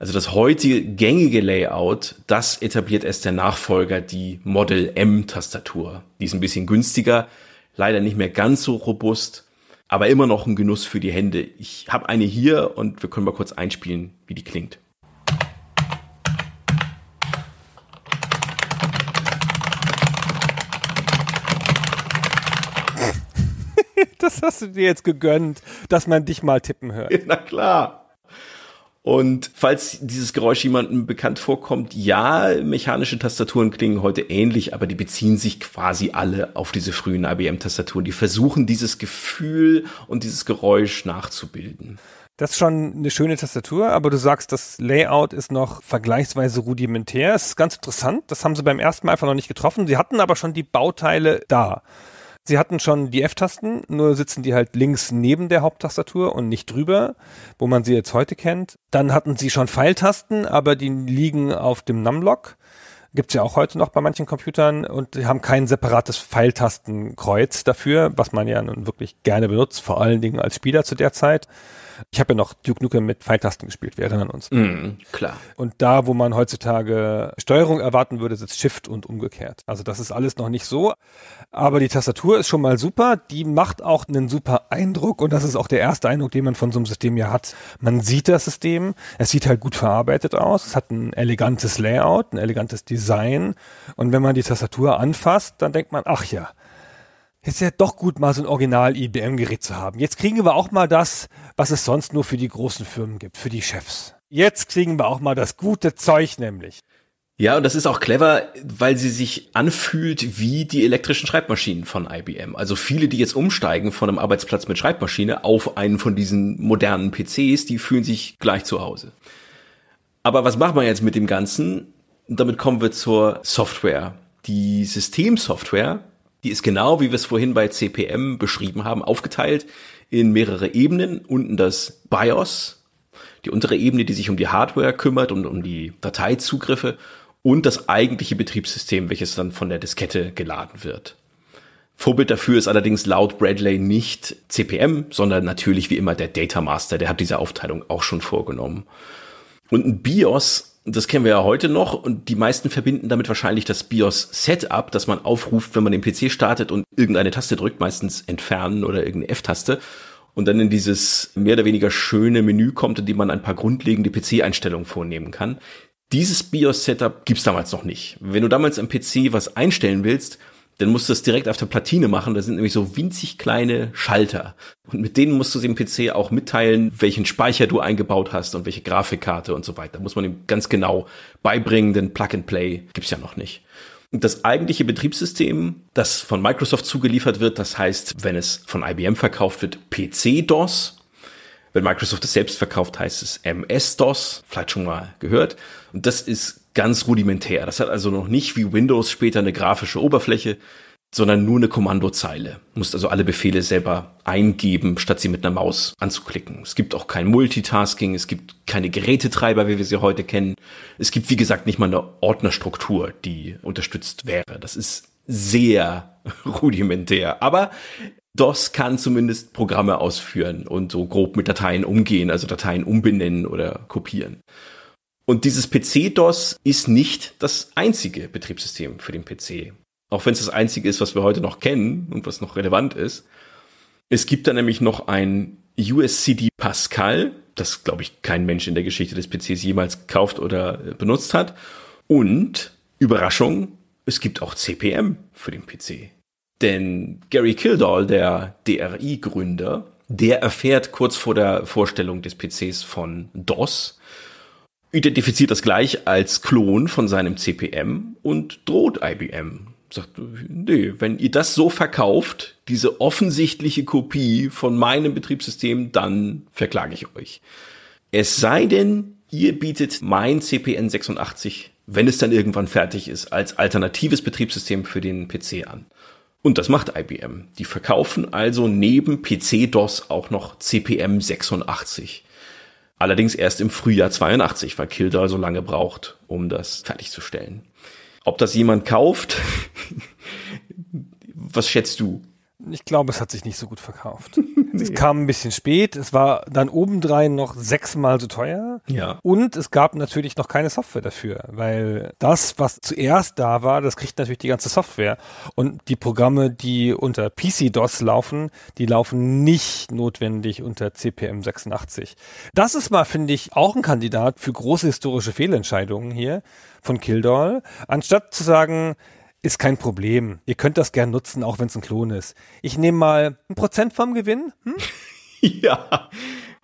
Also das heutige gängige Layout, das etabliert erst der Nachfolger, die Model M Tastatur. Die ist ein bisschen günstiger, leider nicht mehr ganz so robust aber immer noch ein Genuss für die Hände. Ich habe eine hier und wir können mal kurz einspielen, wie die klingt.
(laughs) Das hast du dir jetzt gegönnt, dass man dich mal tippen hört. (laughs)
Na klar. Und falls dieses Geräusch jemandem bekannt vorkommt, ja, mechanische Tastaturen klingen heute ähnlich, aber die beziehen sich quasi alle auf diese frühen IBM-Tastaturen. Die versuchen dieses Gefühl und dieses Geräusch nachzubilden.
Das ist schon eine schöne Tastatur, aber du sagst, das Layout ist noch vergleichsweise rudimentär. Das ist ganz interessant. Das haben sie beim ersten Mal einfach noch nicht getroffen. Sie hatten aber schon die Bauteile da. Sie hatten schon die F-Tasten, nur sitzen die halt links neben der Haupttastatur und nicht drüber, wo man sie jetzt heute kennt. Dann hatten sie schon Pfeiltasten, aber die liegen auf dem Numlock. Gibt's ja auch heute noch bei manchen Computern und die haben kein separates Pfeiltastenkreuz dafür, was man ja nun wirklich gerne benutzt, vor allen Dingen als Spieler zu der Zeit. Ich habe ja noch Duke Nukem mit Pfeiltasten gespielt, wir erinnern uns. Mhm, klar. Und da, wo man heutzutage Steuerung erwarten würde, sitzt Shift und umgekehrt. Also das ist alles noch nicht so. Aber die Tastatur ist schon mal super. Die macht auch einen super Eindruck und das ist auch der erste Eindruck, den man von so einem System ja hat. Man sieht das System, es sieht halt gut verarbeitet aus, es hat ein elegantes Layout, ein elegantes Design. Und wenn man die Tastatur anfasst, dann denkt man, ach ja, ist ja doch gut, mal so ein Original-IBM-Gerät zu haben. Jetzt kriegen wir auch mal das, was es sonst nur für die großen Firmen gibt, für die Chefs. Jetzt kriegen wir auch mal das gute Zeug nämlich.
Ja, und das ist auch clever, weil sie sich anfühlt wie die elektrischen Schreibmaschinen von IBM. Also viele, die jetzt umsteigen von einem Arbeitsplatz mit Schreibmaschine auf einen von diesen modernen PCs, die fühlen sich gleich zu Hause. Aber was macht man jetzt mit dem Ganzen? damit kommen wir zur Software. Die Systemsoftware die ist genau, wie wir es vorhin bei CPM beschrieben haben, aufgeteilt in mehrere Ebenen. Unten das BIOS, die untere Ebene, die sich um die Hardware kümmert und um die Dateizugriffe und das eigentliche Betriebssystem, welches dann von der Diskette geladen wird. Vorbild dafür ist allerdings laut Bradley nicht CPM, sondern natürlich wie immer der Data Master, der hat diese Aufteilung auch schon vorgenommen. Und ein BIOS das kennen wir ja heute noch und die meisten verbinden damit wahrscheinlich das BIOS-Setup, das man aufruft, wenn man den PC startet und irgendeine Taste drückt, meistens entfernen oder irgendeine F-Taste und dann in dieses mehr oder weniger schöne Menü kommt, in dem man ein paar grundlegende PC-Einstellungen vornehmen kann. Dieses BIOS-Setup gibt's damals noch nicht. Wenn du damals am PC was einstellen willst, dann musst du es direkt auf der Platine machen. Da sind nämlich so winzig kleine Schalter. Und mit denen musst du dem PC auch mitteilen, welchen Speicher du eingebaut hast und welche Grafikkarte und so weiter. Muss man ihm ganz genau beibringen, denn Plug and Play gibt's ja noch nicht. Und das eigentliche Betriebssystem, das von Microsoft zugeliefert wird, das heißt, wenn es von IBM verkauft wird, PC-DOS. Wenn Microsoft es selbst verkauft, heißt es MS-DOS. Vielleicht schon mal gehört. Und das ist ganz rudimentär. Das hat also noch nicht wie Windows später eine grafische Oberfläche, sondern nur eine Kommandozeile. Du musst also alle Befehle selber eingeben, statt sie mit einer Maus anzuklicken. Es gibt auch kein Multitasking, es gibt keine Gerätetreiber, wie wir sie heute kennen. Es gibt, wie gesagt, nicht mal eine Ordnerstruktur, die unterstützt wäre. Das ist sehr (laughs) rudimentär. Aber DOS kann zumindest Programme ausführen und so grob mit Dateien umgehen, also Dateien umbenennen oder kopieren. Und dieses PC-DOS ist nicht das einzige Betriebssystem für den PC. Auch wenn es das einzige ist, was wir heute noch kennen und was noch relevant ist. Es gibt da nämlich noch ein USCD Pascal, das glaube ich kein Mensch in der Geschichte des PCs jemals gekauft oder äh, benutzt hat. Und Überraschung, es gibt auch CPM für den PC. Denn Gary Kildall, der DRI-Gründer, der erfährt kurz vor der Vorstellung des PCs von DOS, identifiziert das gleich als Klon von seinem CPM und droht IBM. Sagt, nee, wenn ihr das so verkauft, diese offensichtliche Kopie von meinem Betriebssystem, dann verklage ich euch. Es sei denn, ihr bietet mein CPN 86, wenn es dann irgendwann fertig ist, als alternatives Betriebssystem für den PC an. Und das macht IBM. Die verkaufen also neben PC-DOS auch noch CPM 86. Allerdings erst im Frühjahr 82, weil Kilda so lange braucht, um das fertigzustellen. Ob das jemand kauft? (laughs) Was schätzt du?
Ich glaube, es hat sich nicht so gut verkauft. (laughs) Nee. Es kam ein bisschen spät, es war dann obendrein noch sechsmal so teuer. Ja. Und es gab natürlich noch keine Software dafür, weil das, was zuerst da war, das kriegt natürlich die ganze Software. Und die Programme, die unter PC-DOS laufen, die laufen nicht notwendig unter CPM 86. Das ist mal, finde ich, auch ein Kandidat für große historische Fehlentscheidungen hier von Kildall. Anstatt zu sagen, ist kein Problem. Ihr könnt das gern nutzen, auch wenn es ein Klon ist. Ich nehme mal ein Prozent vom Gewinn. Hm? (laughs) ja,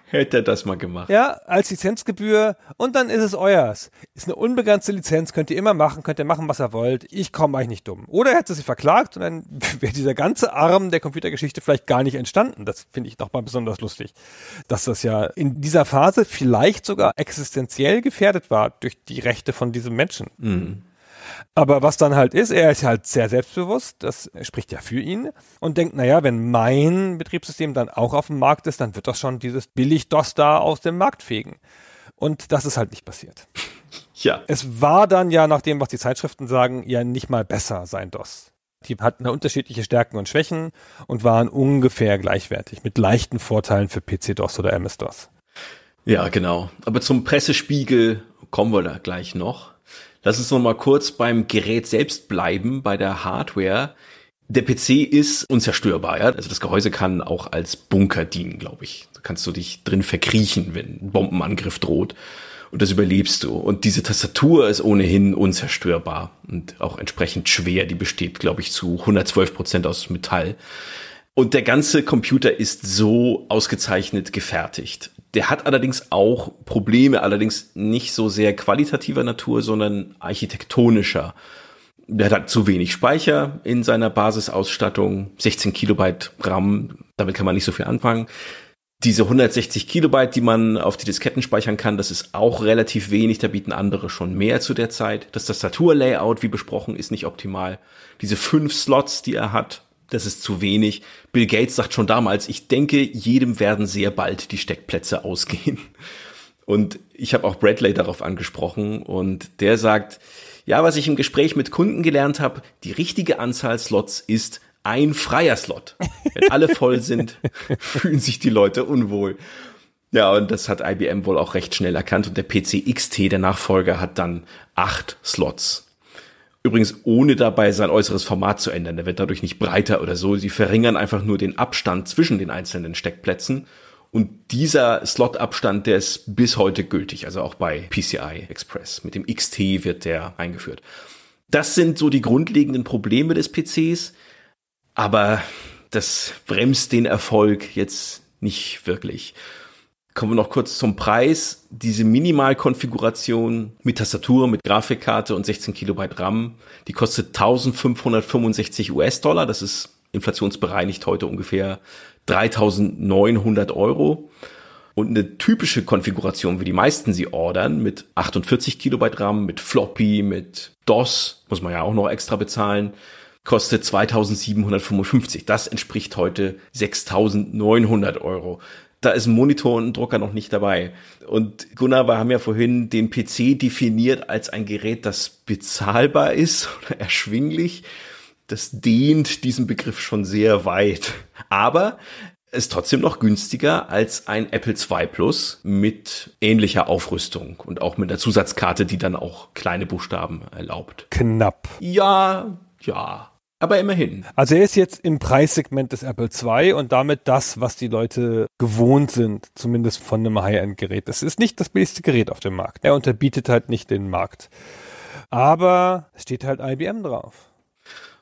hätte er das mal
gemacht. Ja, als Lizenzgebühr und dann ist es euers. Ist eine unbegrenzte Lizenz, könnt ihr immer machen, könnt ihr machen, was ihr wollt. Ich komme eigentlich nicht dumm. Oder hätte sie verklagt und dann (laughs) wäre dieser ganze Arm der Computergeschichte vielleicht gar nicht entstanden. Das finde ich nochmal besonders lustig, dass das ja in dieser Phase vielleicht sogar existenziell gefährdet war durch die Rechte von diesem Menschen. Mhm. Aber was dann halt ist, er ist halt sehr selbstbewusst, das spricht ja für ihn und denkt, naja, wenn mein Betriebssystem dann auch auf dem Markt ist, dann wird das schon dieses Billig-DOS da aus dem Markt fegen. Und das ist halt nicht passiert. (laughs) Ja. Es war dann ja, nach dem, was die Zeitschriften sagen, ja nicht mal besser sein DOS. Die hatten unterschiedliche Stärken und Schwächen und waren ungefähr gleichwertig, mit leichten Vorteilen für PC-DOS oder MS-DOS. Ja,
genau. Aber zum Pressespiegel kommen wir da gleich noch. Lass uns nochmal kurz beim Gerät selbst bleiben, bei der Hardware. Der PC ist unzerstörbar, ja. Also das Gehäuse kann auch als Bunker dienen, glaube ich. Da kannst du dich drin verkriechen, wenn ein Bombenangriff droht. Und das überlebst du. Und diese Tastatur ist ohnehin unzerstörbar und auch entsprechend schwer. Die besteht, glaube ich, zu 112 Prozent aus Metall. Und der ganze Computer ist so ausgezeichnet gefertigt. Der hat allerdings auch Probleme, allerdings nicht so sehr qualitativer Natur, sondern architektonischer. Der hat halt zu wenig Speicher in seiner Basisausstattung, 16 Kilobyte RAM, damit kann man nicht so viel anfangen. Diese 160 Kilobyte, die man auf die Disketten speichern kann, das ist auch relativ wenig, da bieten andere schon mehr zu der Zeit. Das Tastaturlayout, wie besprochen, ist nicht optimal. Diese fünf Slots, die er hat, das ist zu wenig. Bill Gates sagt schon damals, ich denke, jedem werden sehr bald die Steckplätze ausgehen. (laughs) Und ich habe auch Bradley darauf angesprochen und der sagt, ja, was ich im Gespräch mit Kunden gelernt habe, die richtige Anzahl Slots ist ein freier Slot. Wenn alle voll sind, (laughs) fühlen sich die Leute unwohl. Ja, und das hat IBM wohl auch recht schnell erkannt und der PC XT, der Nachfolger, hat dann acht Slots Übrigens, ohne dabei sein äußeres Format zu ändern. Der wird dadurch nicht breiter oder so. Sie verringern einfach nur den Abstand zwischen den einzelnen Steckplätzen. Und dieser Slot-Abstand, der ist bis heute gültig, also auch bei PCI Express. Mit dem XT wird der eingeführt. Das sind so die grundlegenden Probleme des PCs, aber das bremst den Erfolg jetzt nicht wirklich. Kommen wir noch kurz zum Preis. Diese Minimalkonfiguration mit Tastatur, mit Grafikkarte und 16 Kilobyte RAM, die kostet 1565 US-Dollar. Das ist inflationsbereinigt heute ungefähr 3900 Euro. Und eine typische Konfiguration, wie die meisten sie ordern, mit 48 Kilobyte RAM, mit Floppy, mit DOS, muss man ja auch noch extra bezahlen, kostet 2755. Das entspricht heute 6900 Euro da ist ein Monitor und ein Drucker noch nicht dabei. Und Gunnar, wir haben ja vorhin den PC definiert als ein Gerät, das bezahlbar ist (laughs) oder erschwinglich. Das dehnt diesen Begriff schon sehr weit. Aber ist trotzdem noch günstiger als ein Apple II Plus mit ähnlicher Aufrüstung und auch mit einer Zusatzkarte, die dann
auch kleine Buchstaben erlaubt. Knapp. Ja, ja. Aber immerhin. Also er ist jetzt im Preissegment des Apple II und damit das, was die Leute gewohnt sind, zumindest von einem High-End-Gerät. Es ist nicht das billigste Gerät auf dem Markt. Er unterbietet halt nicht den Markt. Aber es steht halt IBM drauf.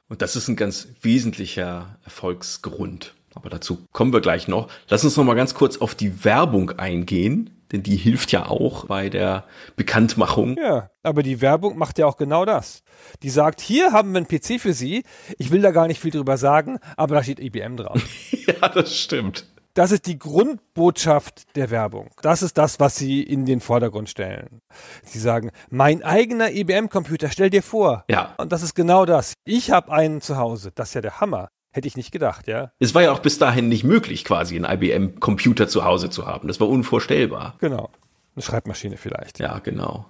Und das
ist ein ganz wesentlicher Erfolgsgrund. Aber dazu kommen wir gleich noch. Lass uns noch mal ganz kurz auf die Werbung eingehen denn die hilft ja auch bei der Bekanntmachung.
Ja, aber die Werbung macht ja auch genau das. Die sagt, hier haben wir einen PC für Sie. Ich will da gar nicht viel drüber sagen, aber da steht IBM drauf. (laughs) ja, das stimmt. Das ist die Grundbotschaft der Werbung. Das ist das, was sie in den Vordergrund stellen. Sie sagen, mein eigener IBM-Computer, stell dir vor. Ja. Und das ist genau das. Ich habe einen zu Hause. Das ist ja der Hammer. Hätte ich nicht gedacht, ja.
Es war ja auch bis dahin nicht möglich, quasi einen IBM-Computer zu Hause zu haben. Das war unvorstellbar.
Genau. Eine Schreibmaschine vielleicht. Ja, genau.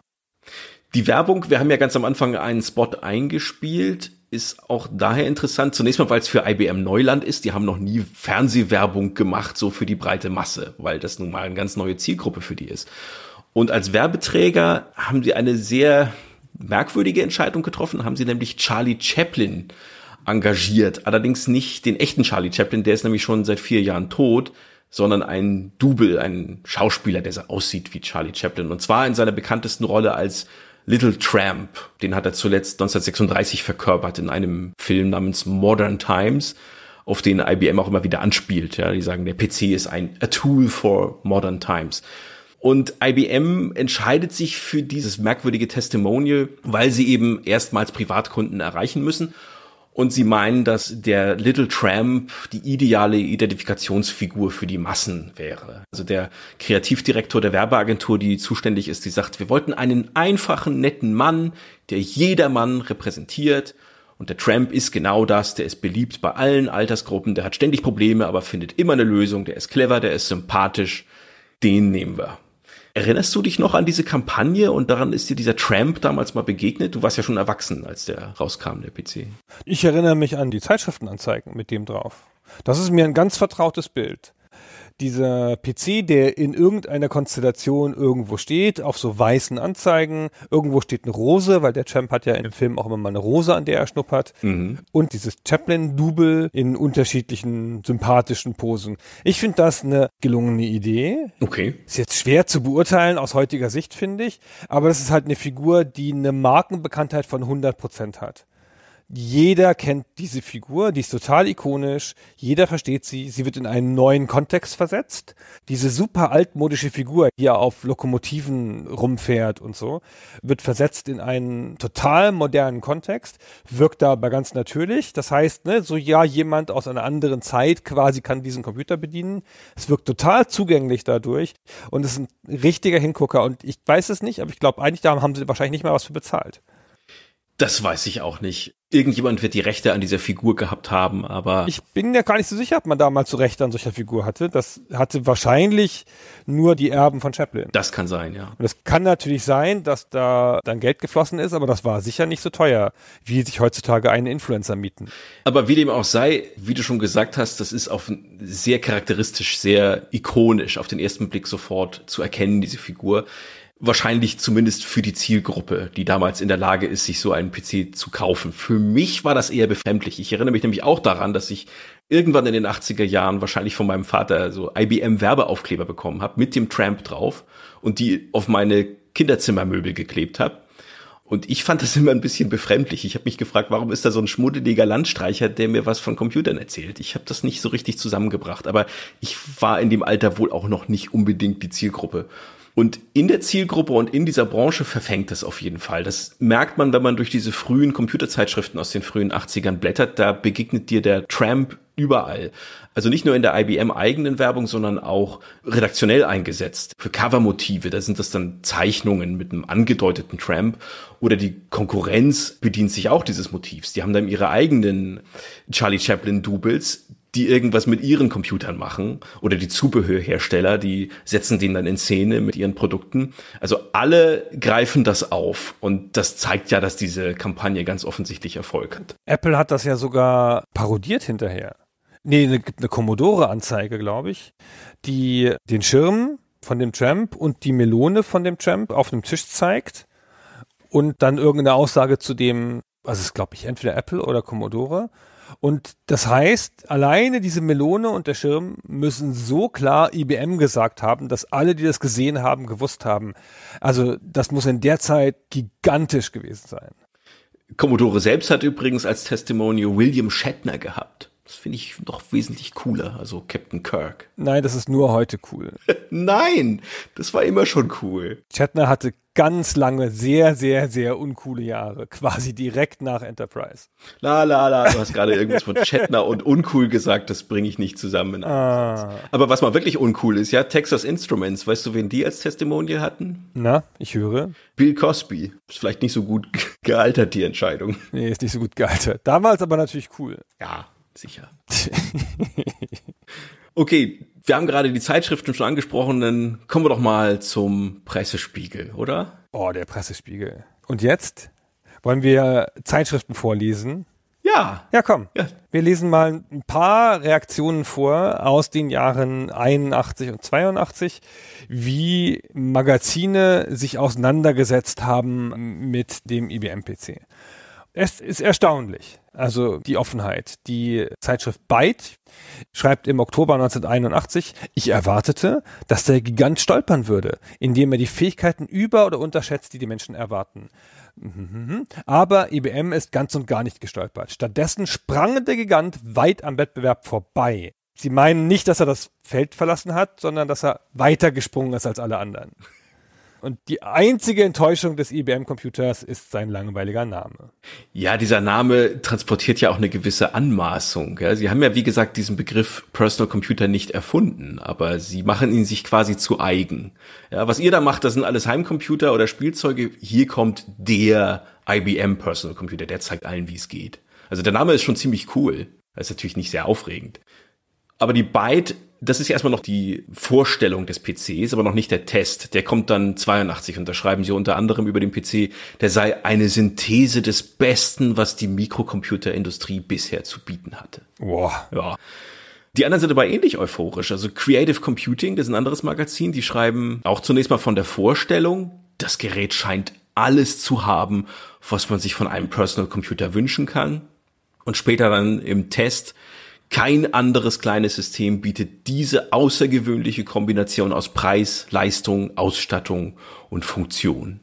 Die Werbung, wir haben ja ganz am Anfang einen Spot eingespielt, ist auch daher interessant. Zunächst mal, weil es für IBM Neuland ist. Die haben noch nie Fernsehwerbung gemacht, so für die breite Masse, weil das nun mal eine ganz neue Zielgruppe für die ist. Und als Werbeträger haben sie eine sehr merkwürdige Entscheidung getroffen, haben sie nämlich Charlie Chaplin engagiert. Allerdings nicht den echten Charlie Chaplin, der ist nämlich schon seit vier Jahren tot, sondern ein Double, ein Schauspieler, der so aussieht wie Charlie Chaplin. Und zwar in seiner bekanntesten Rolle als Little Tramp. Den hat er zuletzt 1936 verkörpert in einem Film namens Modern Times, auf den IBM auch immer wieder anspielt. Ja, die sagen, der PC ist ein a tool for modern times. Und IBM entscheidet sich für dieses merkwürdige Testimonial, weil sie eben erstmals Privatkunden erreichen müssen und sie meinen, dass der Little Tramp die ideale Identifikationsfigur für die Massen wäre. Also der Kreativdirektor der Werbeagentur, die zuständig ist, die sagt, wir wollten einen einfachen, netten Mann, der jedermann repräsentiert. Und der Tramp ist genau das, der ist beliebt bei allen Altersgruppen, der hat ständig Probleme, aber findet immer eine Lösung, der ist clever, der ist sympathisch. Den nehmen wir. Erinnerst du dich noch an diese Kampagne und daran ist dir dieser Tramp damals mal begegnet? Du warst ja schon erwachsen, als der rauskam, der PC.
Ich erinnere mich an die Zeitschriftenanzeigen mit dem drauf. Das ist mir ein ganz vertrautes Bild dieser PC, der in irgendeiner Konstellation irgendwo steht, auf so weißen Anzeigen, irgendwo steht eine Rose, weil der Champ hat ja im Film auch immer mal eine Rose, an der er schnuppert. Mhm. Und dieses Chaplin-Double in unterschiedlichen sympathischen Posen. Ich finde das eine gelungene Idee. Okay. Ist jetzt schwer zu beurteilen aus heutiger Sicht, finde ich. Aber das ist halt eine Figur, die eine Markenbekanntheit von 100 Prozent hat jeder kennt diese Figur, die ist total ikonisch, jeder versteht sie, sie wird in einen neuen Kontext versetzt. Diese super altmodische Figur, die ja auf Lokomotiven rumfährt und so, wird versetzt in einen total modernen Kontext, wirkt dabei ganz natürlich. Das heißt, ne, so ja, jemand aus einer anderen Zeit quasi kann diesen Computer bedienen. Es wirkt total zugänglich dadurch und es ist ein richtiger Hingucker und ich weiß es nicht, aber ich glaube, eigentlich da haben sie wahrscheinlich nicht mal was für bezahlt.
Das weiß ich auch nicht. Irgendjemand wird die Rechte an dieser Figur gehabt haben, aber. Ich
bin ja gar nicht so sicher, ob man damals so Rechte an solcher Figur hatte. Das hatte wahrscheinlich nur die Erben von Chaplin.
Das kann sein, ja.
Und es kann natürlich sein, dass da dann Geld geflossen ist, aber das war sicher nicht so teuer, wie sich heutzutage einen Influencer mieten.
Aber wie dem auch sei, wie du schon gesagt hast, das ist auf sehr charakteristisch, sehr ikonisch, auf den ersten Blick sofort zu erkennen, diese Figur wahrscheinlich zumindest für die Zielgruppe, die damals in der Lage ist, sich so einen PC zu kaufen. Für mich war das eher befremdlich. Ich erinnere mich nämlich auch daran, dass ich irgendwann in den 80er Jahren wahrscheinlich von meinem Vater so IBM Werbeaufkleber bekommen habe mit dem Tramp drauf und die auf meine Kinderzimmermöbel geklebt habe. Und ich fand das (laughs) immer ein bisschen befremdlich. Ich habe mich gefragt, warum ist da so ein schmuddeliger Landstreicher, der mir was von Computern erzählt? Ich habe das nicht so richtig zusammengebracht, aber ich war in dem Alter wohl auch noch nicht unbedingt die Zielgruppe. Und in der Zielgruppe und in dieser Branche verfängt das auf jeden Fall. Das merkt man, wenn man durch diese frühen Computerzeitschriften aus den frühen 80ern blättert, da begegnet dir der Tramp überall. Also nicht nur in der IBM eigenen Werbung, sondern auch redaktionell eingesetzt. Für Covermotive, da sind das dann Zeichnungen mit einem angedeuteten Tramp. Oder die Konkurrenz bedient sich auch dieses Motivs. Die haben dann ihre eigenen Charlie Chaplin-Doubles, die irgendwas mit ihren Computern machen oder die Zubehörhersteller, die setzen den dann in Szene mit ihren Produkten. Also alle greifen das auf und das zeigt ja, dass diese Kampagne ganz offensichtlich Erfolg hat.
Apple hat das ja sogar parodiert hinterher. Nee, es ne, gibt eine Commodore-Anzeige, glaube ich, die den Schirm von dem Tramp und die Melone von dem Tramp auf dem Tisch zeigt und dann irgendeine Aussage zu dem, also es glaube ich entweder Apple oder Commodore und das heißt, alleine diese Melone und der Schirm müssen so klar IBM gesagt haben, dass alle, die das gesehen haben, gewusst haben. Also das muss in der Zeit gigantisch gewesen sein.
Commodore selbst hat übrigens als Testimonial William Shatner gehabt. Das finde ich noch wesentlich cooler, also Captain Kirk.
Nein, das ist nur heute cool. (laughs) Nein, das war immer schon cool. Shatner hatte ganz lange sehr, sehr, sehr uncoole Jahre, quasi direkt nach Enterprise.
La la la, du hast gerade irgendwas von Chetner und uncool gesagt, das bringe ich nicht zusammen. In ah. Aber was mal wirklich uncool ist, ja, Texas Instruments, weißt du, wen die als Testimonial hatten? Na, ich höre. Bill Cosby. Ist vielleicht nicht so gut (laughs) gealtert, die Entscheidung. Nee, ist nicht so gut gealtert.
Damals aber natürlich cool. Ja, sicher.
(laughs) okay, wir haben gerade die Zeitschriften schon angesprochen, dann kommen wir doch mal zum Pressespiegel, oder?
Oh, der Pressespiegel. Und jetzt wollen wir Zeitschriften vorlesen. Ja. Ja, komm. Ja. Wir lesen mal ein paar Reaktionen vor aus den Jahren 81 und 82, wie Magazine sich auseinandergesetzt haben mit dem IBM-PC. Es ist erstaunlich also die Offenheit. Die Zeitschrift Byte schreibt im Oktober 1981, ich erwartete, dass der Gigant stolpern würde, indem er die Fähigkeiten über- oder unterschätzt, die die Menschen erwarten. Mhm. Aber IBM ist ganz und gar nicht gestolpert. Stattdessen sprang der Gigant weit am Wettbewerb vorbei. Sie meinen nicht, dass er das Feld verlassen hat, sondern dass er weiter gesprungen ist als alle anderen. Und die einzige Enttäuschung des IBM-Computers ist sein langweiliger Name.
Ja, dieser Name transportiert ja auch eine gewisse Anmaßung. Ja. Sie haben ja, wie gesagt, diesen Begriff Personal Computer nicht erfunden, aber sie machen ihn sich quasi zu eigen. Ja, was ihr da macht, das sind alles Heimcomputer oder Spielzeuge. Hier kommt der IBM Personal Computer, der zeigt allen, wie es geht. Also der Name ist schon ziemlich cool. Das ist natürlich nicht sehr aufregend. Aber die Byte das ist ja erstmal noch die Vorstellung des PCs, aber noch nicht der Test. Der kommt dann 82 und da schreiben sie unter anderem über den PC, der sei eine Synthese des Besten, was die Mikrocomputerindustrie bisher zu bieten hatte. Wow. Ja. Die anderen sind aber ähnlich euphorisch. Also Creative Computing, das ist ein anderes Magazin, die schreiben auch zunächst mal von der Vorstellung, das Gerät scheint alles zu haben, was man sich von einem Personal Computer wünschen kann. Und später dann im Test kein anderes kleines System bietet diese außergewöhnliche Kombination aus Preis, Leistung, Ausstattung und Funktion.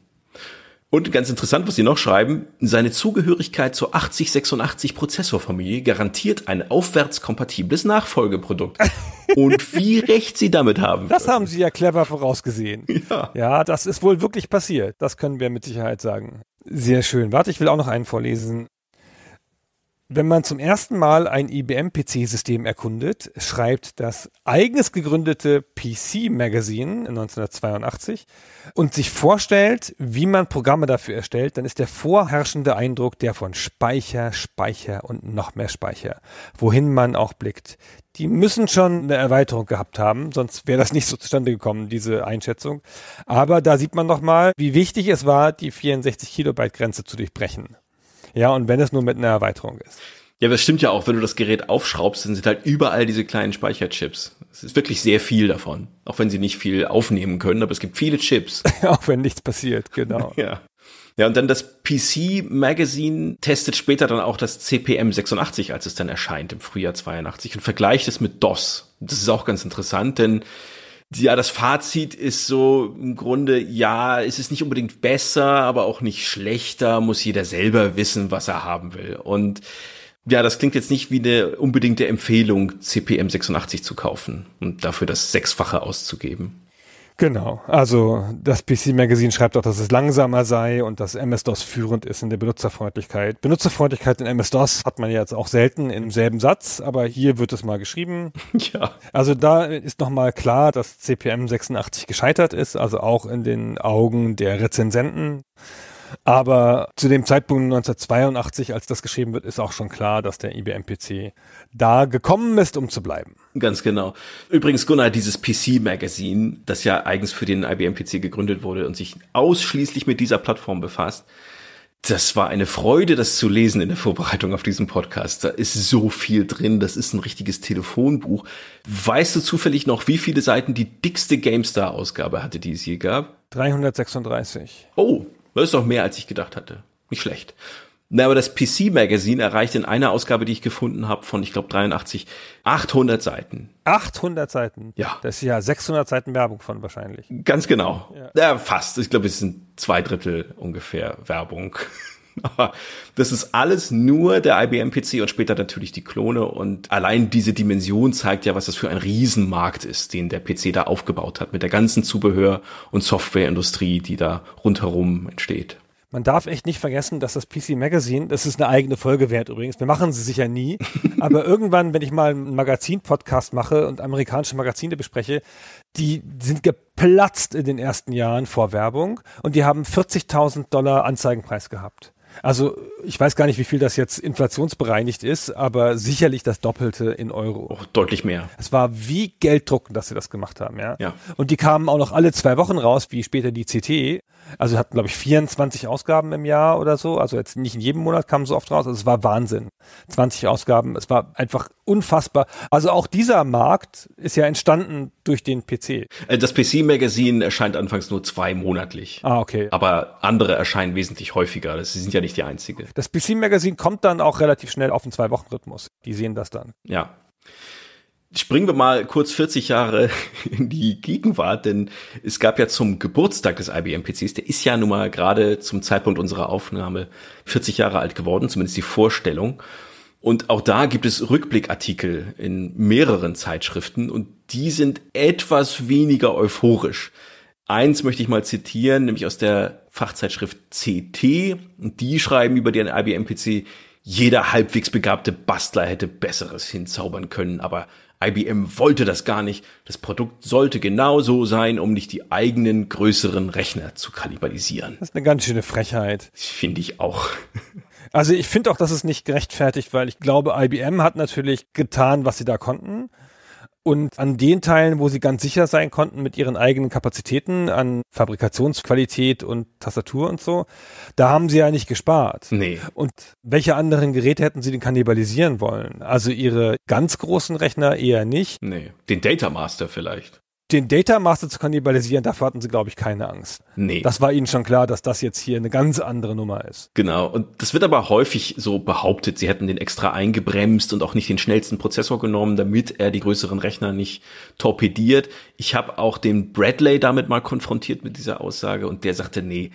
Und ganz interessant, was sie noch schreiben, seine Zugehörigkeit zur 8086 Prozessorfamilie garantiert ein aufwärtskompatibles Nachfolgeprodukt. (laughs) Und wie recht sie damit haben. Das
haben sie ja clever vorausgesehen. (laughs) Ja. ja, das ist wohl wirklich passiert. Das können wir mit Sicherheit sagen. Sehr schön. Warte, ich will auch noch einen vorlesen. Wenn man zum ersten Mal ein IBM-PC-System erkundet, schreibt das eigens gegründete PC Magazine 1982 und sich vorstellt, wie man Programme dafür erstellt, dann ist der vorherrschende Eindruck der von Speicher, Speicher und noch mehr Speicher, wohin man auch blickt. Die müssen schon eine Erweiterung gehabt haben, sonst wäre das nicht so zustande gekommen, diese Einschätzung. Aber da sieht man nochmal, wie wichtig es war, die 64 Kilobyte Grenze zu durchbrechen. Ja, und wenn es nur mit einer Erweiterung ist. Ja, aber es stimmt ja
auch, wenn du das Gerät aufschraubst, dann sind halt überall diese kleinen Speicherchips. Es ist wirklich sehr viel davon. Auch wenn sie nicht viel aufnehmen können, aber es gibt viele Chips.
(laughs) auch wenn nichts passiert, genau. (laughs) ja.
Ja, und dann das PC Magazine testet später dann auch das CPM 86, als es dann erscheint im Frühjahr 82 und vergleicht es mit DOS. Das ist auch ganz interessant, denn ja, das Fazit ist so im Grunde, ja, es ist nicht unbedingt besser, aber auch nicht schlechter, muss jeder selber wissen, was er haben will. Und ja, das klingt jetzt nicht wie eine unbedingte Empfehlung, CPM 86 zu kaufen und dafür das Sechsfache auszugeben.
Genau, also das PC Magazine schreibt auch, dass es langsamer sei und dass MS-DOS führend ist in der Benutzerfreundlichkeit. Benutzerfreundlichkeit in MS-DOS hat man jetzt auch selten im selben Satz, aber hier wird es mal geschrieben. (laughs) Ja. Also da ist nochmal klar, dass CPM 86 gescheitert ist, also auch in den Augen der Rezensenten. Aber zu dem Zeitpunkt 1982, als das geschrieben wird, ist auch schon klar, dass der IBM-PC da gekommen ist, um zu bleiben. Ganz genau. Übrigens, Gunnar, dieses pc
Magazine, das ja eigens für den IBM-PC gegründet wurde und sich ausschließlich mit dieser Plattform befasst, das war eine Freude, das zu lesen in der Vorbereitung auf diesen Podcast. Da ist so viel drin. Das ist ein richtiges Telefonbuch. Weißt du zufällig noch, wie viele Seiten die dickste GameStar-Ausgabe hatte, die es je gab?
336.
Oh, das ist doch mehr, als ich gedacht hatte. Nicht schlecht. Na, aber das PC Magazin erreicht in einer Ausgabe, die ich gefunden habe, von ich glaube 83, 800 Seiten.
800 Seiten? Ja. Das ist ja 600 Seiten Werbung von wahrscheinlich.
Ganz genau. Ja, ja fast. Ich glaube, es sind zwei Drittel ungefähr Werbung. Aber das ist alles nur der IBM-PC und später natürlich die Klone. Und allein diese Dimension zeigt ja, was das für ein Riesenmarkt ist, den der PC da aufgebaut hat, mit der ganzen Zubehör- und Softwareindustrie, die da rundherum entsteht.
Man darf echt nicht vergessen, dass das PC Magazine, das ist eine eigene Folge wert übrigens. Wir machen sie sicher nie. (laughs) aber irgendwann, wenn ich mal einen Magazin-Podcast mache und amerikanische Magazine bespreche, die sind geplatzt in den ersten Jahren vor Werbung und die haben 40.000 Dollar Anzeigenpreis gehabt. Also ich weiß gar nicht, wie viel das jetzt inflationsbereinigt ist, aber sicherlich das Doppelte in Euro. Oh, deutlich mehr. Es war wie Gelddrucken, dass sie das gemacht haben, ja? ja. Und die kamen auch noch alle zwei Wochen raus, wie später die CT. Also hatten, glaube ich, 24 Ausgaben im Jahr oder so. Also jetzt nicht in jedem Monat kam so oft raus. Also es war Wahnsinn. 20 Ausgaben. Es war einfach unfassbar. Also auch dieser Markt ist ja entstanden durch den PC.
Äh, das PC-Magazin erscheint anfangs nur zwei monatlich. Ah, okay. Aber andere erscheinen wesentlich häufiger. Sie sind ja nicht die einzige.
Das PC-Magazin kommt dann auch relativ schnell auf den Zwei-Wochen-Rhythmus. Die sehen das dann.
Ja springen wir mal kurz 40 Jahre (laughs) in die Gegenwart, denn es gab ja zum Geburtstag des IBM PCs, der ist ja nun mal gerade zum Zeitpunkt unserer Aufnahme 40 Jahre alt geworden, zumindest die Vorstellung. Und auch da gibt es Rückblickartikel in mehreren Zeitschriften und die sind etwas weniger euphorisch. Eins möchte ich mal zitieren, nämlich aus der Fachzeitschrift CT. Und die schreiben über den IBM PC, jeder halbwegs begabte Bastler hätte Besseres hinzaubern können, aber IBM wollte das gar nicht. Das Produkt sollte genau so sein, um nicht die eigenen größeren Rechner zu kannibalisieren.
Das ist eine ganz schöne Frechheit. Finde ich auch. (laughs) Also ich finde auch, dass es nicht gerechtfertigt, weil ich glaube, IBM hat natürlich getan, was sie da konnten. Und an den Teilen, wo sie ganz sicher sein konnten mit ihren eigenen Kapazitäten an Fabrikationsqualität und Tastatur und so, da haben sie ja nicht gespart. Nee. Und welche anderen Geräte hätten sie denn kannibalisieren wollen? Also ihre ganz großen Rechner eher nicht.
Nee. Den Datamaster vielleicht
den Data Master zu kannibalisieren, dafür hatten sie, glaube ich, keine Angst. Nee. Das war ihnen schon klar, dass das jetzt hier eine ganz andere Nummer ist.
Genau. Und das wird aber häufig so behauptet, sie hätten den extra eingebremst und auch nicht den schnellsten Prozessor genommen, damit er die größeren Rechner nicht torpediert. Ich habe auch den Bradley damit mal konfrontiert mit dieser Aussage und der sagte, nee,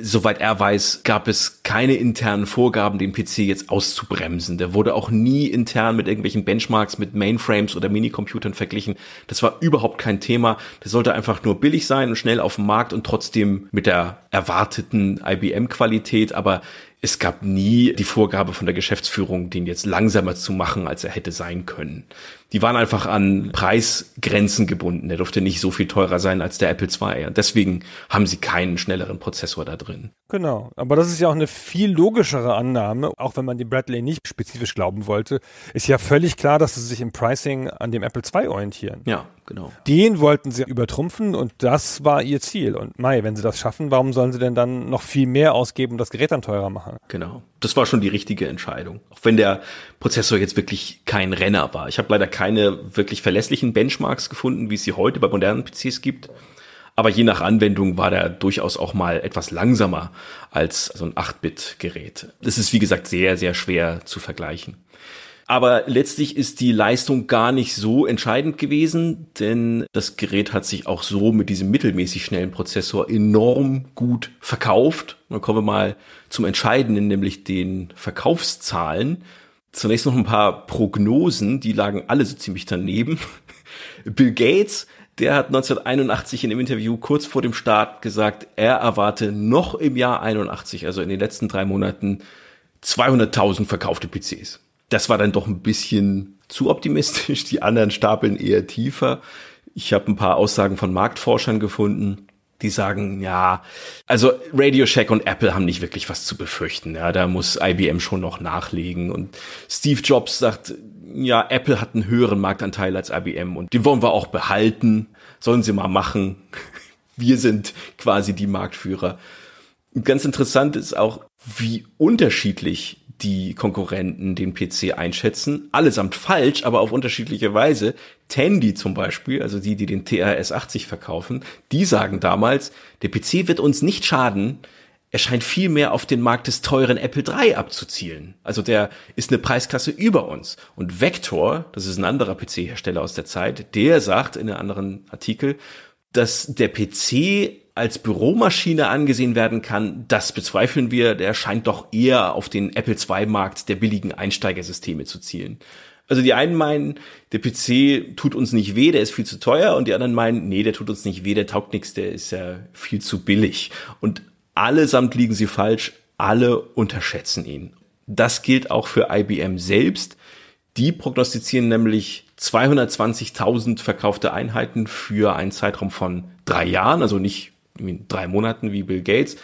Soweit er weiß, gab es keine internen Vorgaben, den PC jetzt auszubremsen. Der wurde auch nie intern mit irgendwelchen Benchmarks, mit Mainframes oder Minicomputern verglichen. Das war überhaupt kein Thema. Der sollte einfach nur billig sein und schnell auf dem Markt und trotzdem mit der erwarteten IBM-Qualität. Aber es gab nie die Vorgabe von der Geschäftsführung, den jetzt langsamer zu machen, als er hätte sein können die waren einfach an Preisgrenzen gebunden. Der durfte nicht so viel teurer sein als der Apple II. Und deswegen haben sie keinen schnelleren Prozessor da drin.
Genau, aber das ist ja auch eine viel logischere Annahme, auch wenn man dem Bradley nicht spezifisch glauben wollte. Ist ja völlig klar, dass sie sich im Pricing an dem Apple II orientieren. Ja, genau. Den wollten sie übertrumpfen und das war ihr Ziel. Und Mai, wenn sie das schaffen, warum sollen sie denn dann noch viel mehr ausgeben und das Gerät dann teurer machen? Genau.
Das war schon die richtige Entscheidung. Auch wenn der Prozessor jetzt wirklich kein Renner war. Ich habe leider keinen keine wirklich verlässlichen Benchmarks gefunden, wie es sie heute bei modernen PCs gibt. Aber je nach Anwendung war der durchaus auch mal etwas langsamer als so ein 8-Bit-Gerät. Das ist, wie gesagt, sehr, sehr schwer zu vergleichen. Aber letztlich ist die Leistung gar nicht so entscheidend gewesen, denn das Gerät hat sich auch so mit diesem mittelmäßig schnellen Prozessor enorm gut verkauft. Dann kommen wir mal zum Entscheidenden, nämlich den Verkaufszahlen. Zunächst noch ein paar Prognosen, die lagen alle so ziemlich daneben. (laughs) Bill Gates, der hat 1981 in dem Interview kurz vor dem Start gesagt, er erwarte noch im Jahr 81, also in den letzten drei Monaten, 200.000 verkaufte PCs. Das war dann doch ein bisschen zu optimistisch. Die anderen stapeln eher tiefer. Ich habe ein paar Aussagen von Marktforschern gefunden die sagen, ja, also Radio Shack und Apple haben nicht wirklich was zu befürchten. Ja, da muss IBM schon noch nachlegen. Und Steve Jobs sagt, ja, Apple hat einen höheren Marktanteil als IBM und den wollen wir auch behalten. Sollen sie mal machen. (laughs) Wir sind quasi die Marktführer. Ganz interessant ist auch, wie unterschiedlich die Konkurrenten den PC einschätzen. Allesamt falsch, aber auf unterschiedliche Weise. Tandy zum Beispiel, also die, die den TRS 80 verkaufen, die sagen damals, der PC wird uns nicht schaden, er scheint viel mehr auf den Markt des teuren Apple III abzuzielen. Also der ist eine Preisklasse über uns. Und Vector, das ist ein anderer PC-Hersteller aus der Zeit, der sagt in einem anderen Artikel, dass der PC als Büromaschine angesehen werden kann, das bezweifeln wir. Der scheint doch eher auf den Apple II-Markt der billigen Einsteigersysteme zu zielen. Also die einen meinen, der PC tut uns nicht weh, der ist viel zu teuer, und die anderen meinen, nee, der tut uns nicht weh, der taugt nichts, der ist ja viel zu billig. Und allesamt liegen sie falsch, alle unterschätzen ihn. Das gilt auch für IBM selbst. Die prognostizieren nämlich 220.000 verkaufte Einheiten für einen Zeitraum von drei Jahren, also nicht in drei Monaten wie Bill Gates.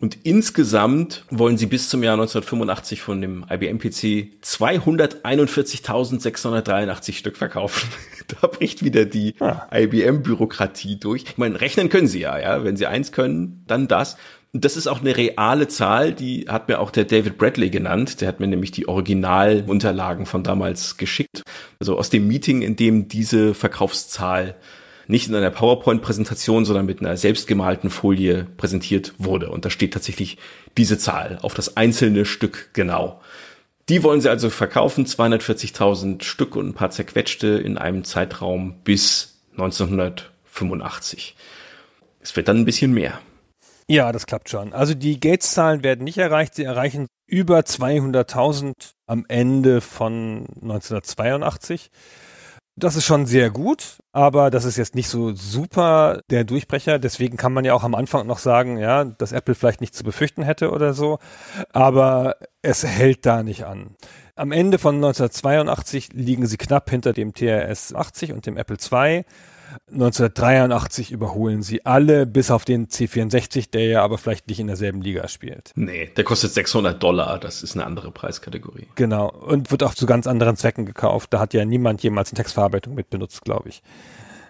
Und insgesamt wollen sie bis zum Jahr 1985 von dem IBM PC 241.683 Stück verkaufen. (laughs) da bricht wieder die ja. IBM-Bürokratie durch. Ich meine, rechnen können sie ja, ja. Wenn sie eins können, dann das. Und das ist auch eine reale Zahl, die hat mir auch der David Bradley genannt. Der hat mir nämlich die Originalunterlagen von damals geschickt. Also aus dem Meeting, in dem diese Verkaufszahl nicht in einer PowerPoint-Präsentation, sondern mit einer selbstgemalten Folie präsentiert wurde. Und da steht tatsächlich diese Zahl auf das einzelne Stück genau. Die wollen sie also verkaufen, 240.000 Stück und ein paar zerquetschte in einem Zeitraum bis 1985. Es wird dann ein bisschen mehr.
Ja, das klappt schon. Also die Gates-Zahlen werden nicht erreicht. Sie erreichen über 200.000 am Ende von 1982. Das ist schon sehr gut, aber das ist jetzt nicht so super der Durchbrecher. Deswegen kann man ja auch am Anfang noch sagen, ja, dass Apple vielleicht nicht zu befürchten hätte oder so. Aber es hält da nicht an. Am Ende von 1982 liegen sie knapp hinter dem TRS 80 und dem Apple II. 1983 überholen sie alle, bis auf den C64, der ja aber vielleicht nicht in derselben Liga spielt.
Nee, der kostet 600 Dollar, das ist eine andere Preiskategorie.
Genau, und wird auch zu ganz anderen Zwecken gekauft. Da hat ja niemand jemals eine Textverarbeitung mit benutzt, glaube ich.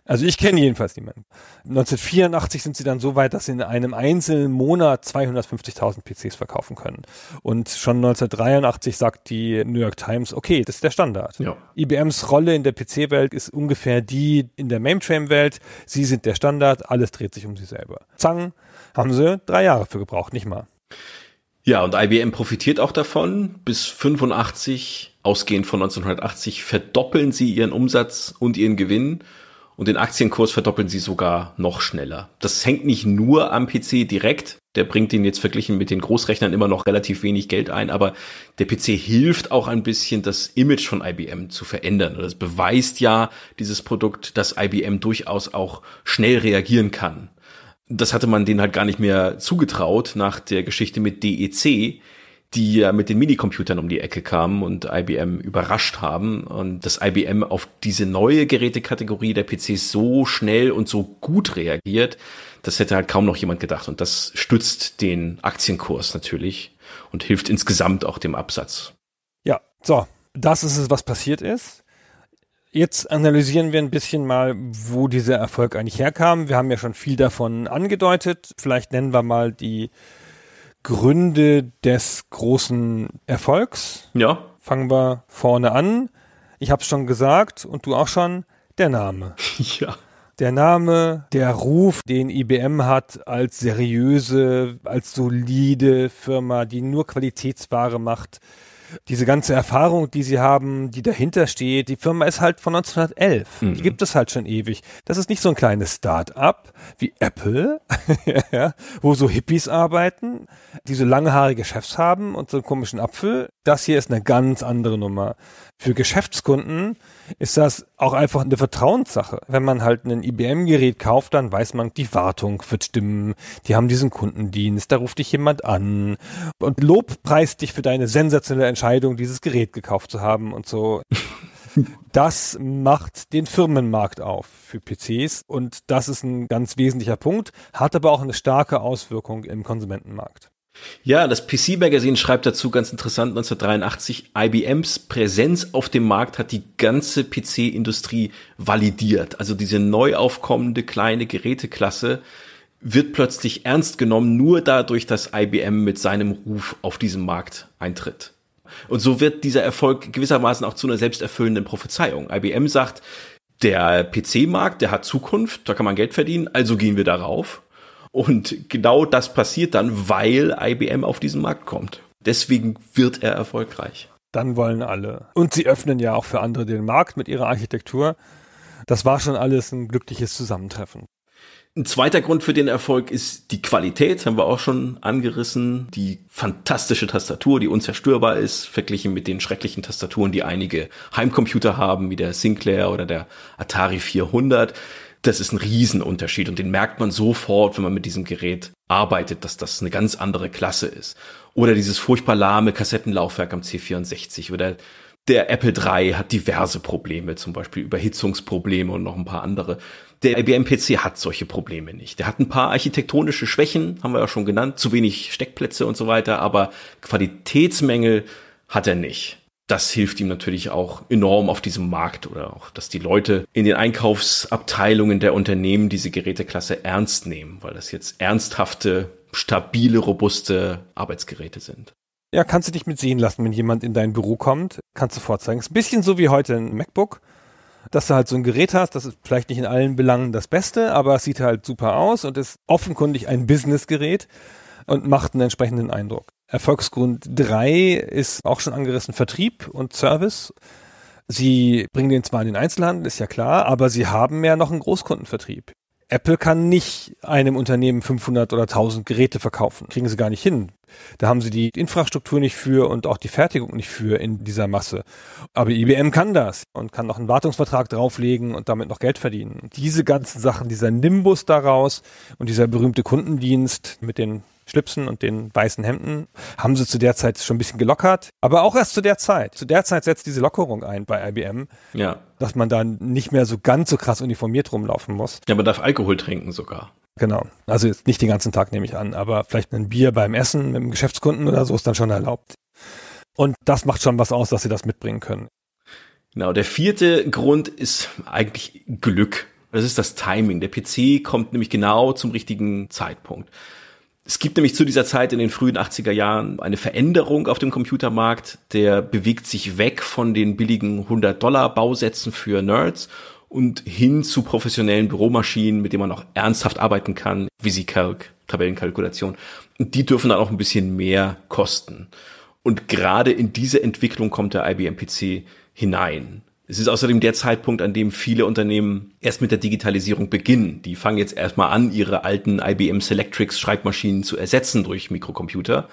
Also ich kenne jedenfalls niemanden. 1984 sind sie dann so weit, dass sie in einem einzelnen Monat 250.000 PCs verkaufen können. Und schon 1983 sagt die New York Times, okay, das ist der Standard. Ja. IBMs Rolle in der PC-Welt ist ungefähr die in der Mainframe-Welt. Sie sind der Standard, alles dreht sich um sie selber. Zang, haben sie drei Jahre für gebraucht, nicht mal.
Ja, und IBM profitiert auch davon. Bis 85, ausgehend von 1980, verdoppeln sie ihren Umsatz und ihren Gewinn und den Aktienkurs verdoppeln sie sogar noch schneller. Das hängt nicht nur am PC direkt, der bringt ihnen jetzt verglichen mit den Großrechnern immer noch relativ wenig Geld ein, aber der PC hilft auch ein bisschen, das Image von IBM zu verändern. Das beweist ja dieses Produkt, dass IBM durchaus auch schnell reagieren kann. Das hatte man denen halt gar nicht mehr zugetraut nach der Geschichte mit DEC, die ja mit den Minicomputern um die Ecke kamen und IBM überrascht haben und dass IBM auf diese neue Gerätekategorie der PCs so schnell und so gut reagiert, das hätte halt kaum noch jemand gedacht und das stützt den Aktienkurs natürlich und hilft insgesamt auch dem Absatz.
Ja, so, das ist es, was passiert ist. Jetzt analysieren wir ein bisschen mal, wo dieser Erfolg eigentlich herkam. Wir haben ja schon viel davon angedeutet. Vielleicht nennen wir mal die Gründe des großen Erfolgs. Ja. Fangen wir vorne an. Ich habe schon gesagt und du auch schon, der Name. (laughs) Ja. Der Name, der Ruf, den IBM hat als seriöse, als solide Firma, die nur Qualitätsware macht, diese ganze Erfahrung, die sie haben, die dahinter steht, die Firma ist halt von 1911. Mhm. Die gibt es halt schon ewig. Das ist nicht so ein kleines Start-up wie Apple, (laughs) ja, wo so Hippies arbeiten, die so langhaarige Chefs haben und so einen komischen Apfel. Das hier ist eine ganz andere Nummer. Für Geschäftskunden ist das auch einfach eine Vertrauenssache. Wenn man halt ein IBM-Gerät kauft, dann weiß man, die Wartung wird stimmen, die haben diesen Kundendienst, da ruft dich jemand an und Lob preist dich für deine sensationelle Entscheidung, dieses Gerät gekauft zu haben und so. (laughs) Das macht den Firmenmarkt auf für PCs und das ist ein ganz wesentlicher Punkt, hat aber auch eine starke Auswirkung im Konsumentenmarkt.
Ja, das PC Magazine schreibt dazu ganz interessant 1983, IBMs Präsenz auf dem Markt hat die ganze PC-Industrie validiert. Also diese neu aufkommende kleine Geräteklasse wird plötzlich ernst genommen, nur dadurch, dass IBM mit seinem Ruf auf diesem Markt eintritt. Und so wird dieser Erfolg gewissermaßen auch zu einer selbsterfüllenden Prophezeiung. IBM sagt, der PC-Markt, der hat Zukunft, da kann man Geld verdienen, also gehen wir darauf. Und genau das passiert dann, weil IBM auf diesen Markt kommt. Deswegen wird er erfolgreich.
Dann wollen alle. Und sie öffnen ja auch für andere den Markt mit ihrer Architektur. Das war schon alles ein glückliches Zusammentreffen.
Ein zweiter Grund für den Erfolg ist die Qualität, haben wir auch schon angerissen. Die fantastische Tastatur, die unzerstörbar ist, verglichen mit den schrecklichen Tastaturen, die einige Heimcomputer haben, wie der Sinclair oder der Atari 400 das ist ein Riesenunterschied und den merkt man sofort, wenn man mit diesem Gerät arbeitet, dass das eine ganz andere Klasse ist. Oder dieses furchtbar lahme Kassettenlaufwerk am C64 oder der Apple III hat diverse Probleme, zum Beispiel Überhitzungsprobleme und noch ein paar andere. Der IBM PC hat solche Probleme nicht. Der hat ein paar architektonische Schwächen, haben wir ja schon genannt, zu wenig Steckplätze und so weiter, aber Qualitätsmängel hat er nicht das hilft ihm natürlich auch enorm auf diesem Markt oder auch, dass die Leute in den Einkaufsabteilungen der Unternehmen diese Geräteklasse ernst nehmen, weil das jetzt ernsthafte, stabile, robuste Arbeitsgeräte sind.
Ja, kannst du dich mit sehen lassen, wenn jemand in dein Büro kommt, kannst du vorzeigen. Ist ein bisschen so wie heute ein MacBook, dass du halt so ein Gerät hast, das ist vielleicht nicht in allen Belangen das Beste, aber es sieht halt super aus und ist offenkundig ein Businessgerät und macht einen entsprechenden Eindruck. Erfolgsgrund 3 ist auch schon angerissen Vertrieb und Service. Sie bringen den zwar in den Einzelhandel, ist ja klar, aber sie haben ja noch einen Großkundenvertrieb. Apple kann nicht einem Unternehmen 500 oder 1000 Geräte verkaufen. Kriegen sie gar nicht hin. Da haben sie die Infrastruktur nicht für und auch die Fertigung nicht für in dieser Masse. Aber IBM kann das und kann noch einen Wartungsvertrag drauflegen und damit noch Geld verdienen. Diese ganzen Sachen, dieser Nimbus daraus und dieser berühmte Kundendienst mit den Schlipsen und den weißen Hemden. Haben sie zu der Zeit schon ein bisschen gelockert, aber auch erst zu der Zeit. Zu der Zeit setzt diese Lockerung ein bei IBM, ja. dass man da nicht mehr so ganz so krass uniformiert rumlaufen muss.
Ja, man darf Alkohol trinken sogar.
Genau. Also jetzt nicht den ganzen Tag nehme ich an, aber vielleicht ein Bier beim Essen mit einem Geschäftskunden oder so ist dann schon erlaubt. Und das macht schon was aus, dass sie das mitbringen können.
Genau, der vierte Grund ist eigentlich Glück. Das ist das Timing. Der PC kommt nämlich genau zum richtigen Zeitpunkt. Es gibt nämlich zu dieser Zeit in den frühen 80er Jahren eine Veränderung auf dem Computermarkt. Der bewegt sich weg von den billigen 100-Dollar-Bausätzen für Nerds und hin zu professionellen Büromaschinen, mit denen man auch ernsthaft arbeiten kann, wie sie Calc, Tabellenkalkulation. Und die dürfen dann auch ein bisschen mehr kosten. Und gerade in diese Entwicklung kommt der IBM PC hinein. Es ist außerdem der Zeitpunkt, an dem viele Unternehmen erst mit der Digitalisierung beginnen. Die fangen jetzt erstmal an, ihre alten IBM Selectrix Schreibmaschinen zu ersetzen durch Mikrocomputer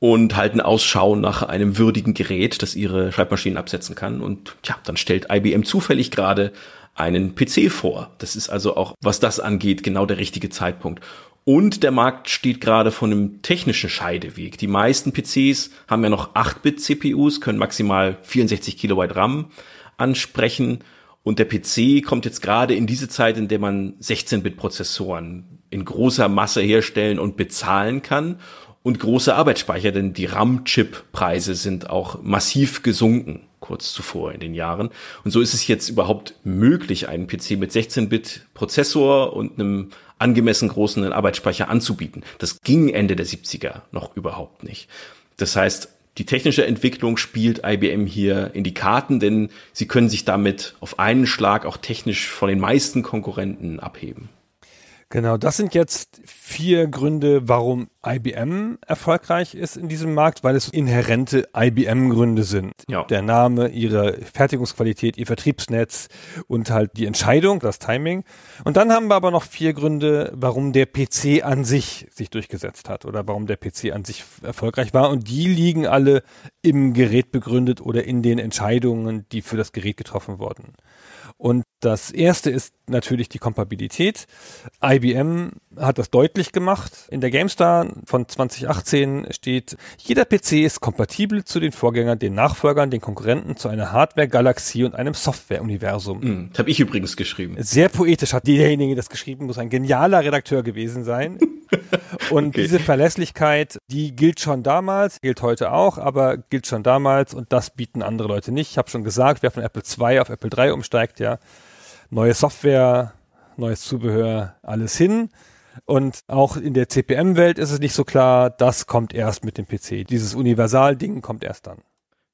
und halten Ausschau nach einem würdigen Gerät, das ihre Schreibmaschinen absetzen kann. Und tja, dann stellt IBM zufällig gerade einen PC vor. Das ist also auch, was das angeht, genau der richtige Zeitpunkt. Und der Markt steht gerade vor einem technischen Scheideweg. Die meisten PCs haben ja noch 8-Bit-CPUs, können maximal 64 Kilobyte RAM ansprechen. Und der PC kommt jetzt gerade in diese Zeit, in der man 16-Bit-Prozessoren in großer Masse herstellen und bezahlen kann und große Arbeitsspeicher, denn die RAM-Chip-Preise sind auch massiv gesunken kurz zuvor in den Jahren. Und so ist es jetzt überhaupt möglich, einen PC mit 16-Bit-Prozessor und einem angemessen großen Arbeitsspeicher anzubieten. Das ging Ende der 70er noch überhaupt nicht. Das heißt, die technische Entwicklung spielt IBM hier in die Karten, denn sie können sich damit auf einen Schlag auch technisch von den meisten Konkurrenten
abheben. Genau, das sind jetzt vier Gründe, warum IBM erfolgreich ist in diesem Markt, weil es inhärente IBM-Gründe sind. Ja. Der Name, ihre Fertigungsqualität, ihr Vertriebsnetz und halt die Entscheidung, das Timing. Und dann haben wir aber noch vier Gründe, warum der PC an sich sich durchgesetzt hat oder warum der PC an sich erfolgreich war. Und die liegen alle im Gerät begründet oder in den Entscheidungen, die für das Gerät getroffen wurden. Und das erste ist natürlich die Kompatibilität. IBM hat das deutlich gemacht. In der GameStar von 2018 steht, jeder PC ist kompatibel zu den Vorgängern, den Nachfolgern, den Konkurrenten, zu einer Hardware-Galaxie und einem Software-Universum.
Mhm, habe ich übrigens geschrieben.
Sehr poetisch hat derjenige das geschrieben, muss ein genialer Redakteur gewesen sein. (laughs) und okay. diese Verlässlichkeit, die gilt schon damals, gilt heute auch, aber gilt schon damals und das bieten andere Leute nicht. Ich habe schon gesagt, wer von Apple II auf Apple III umsteigt, ja, neue Software, neues Zubehör, alles hin. Und auch in der CPM-Welt ist es nicht so klar, das kommt erst mit dem PC. Dieses Universal-Ding kommt erst dann.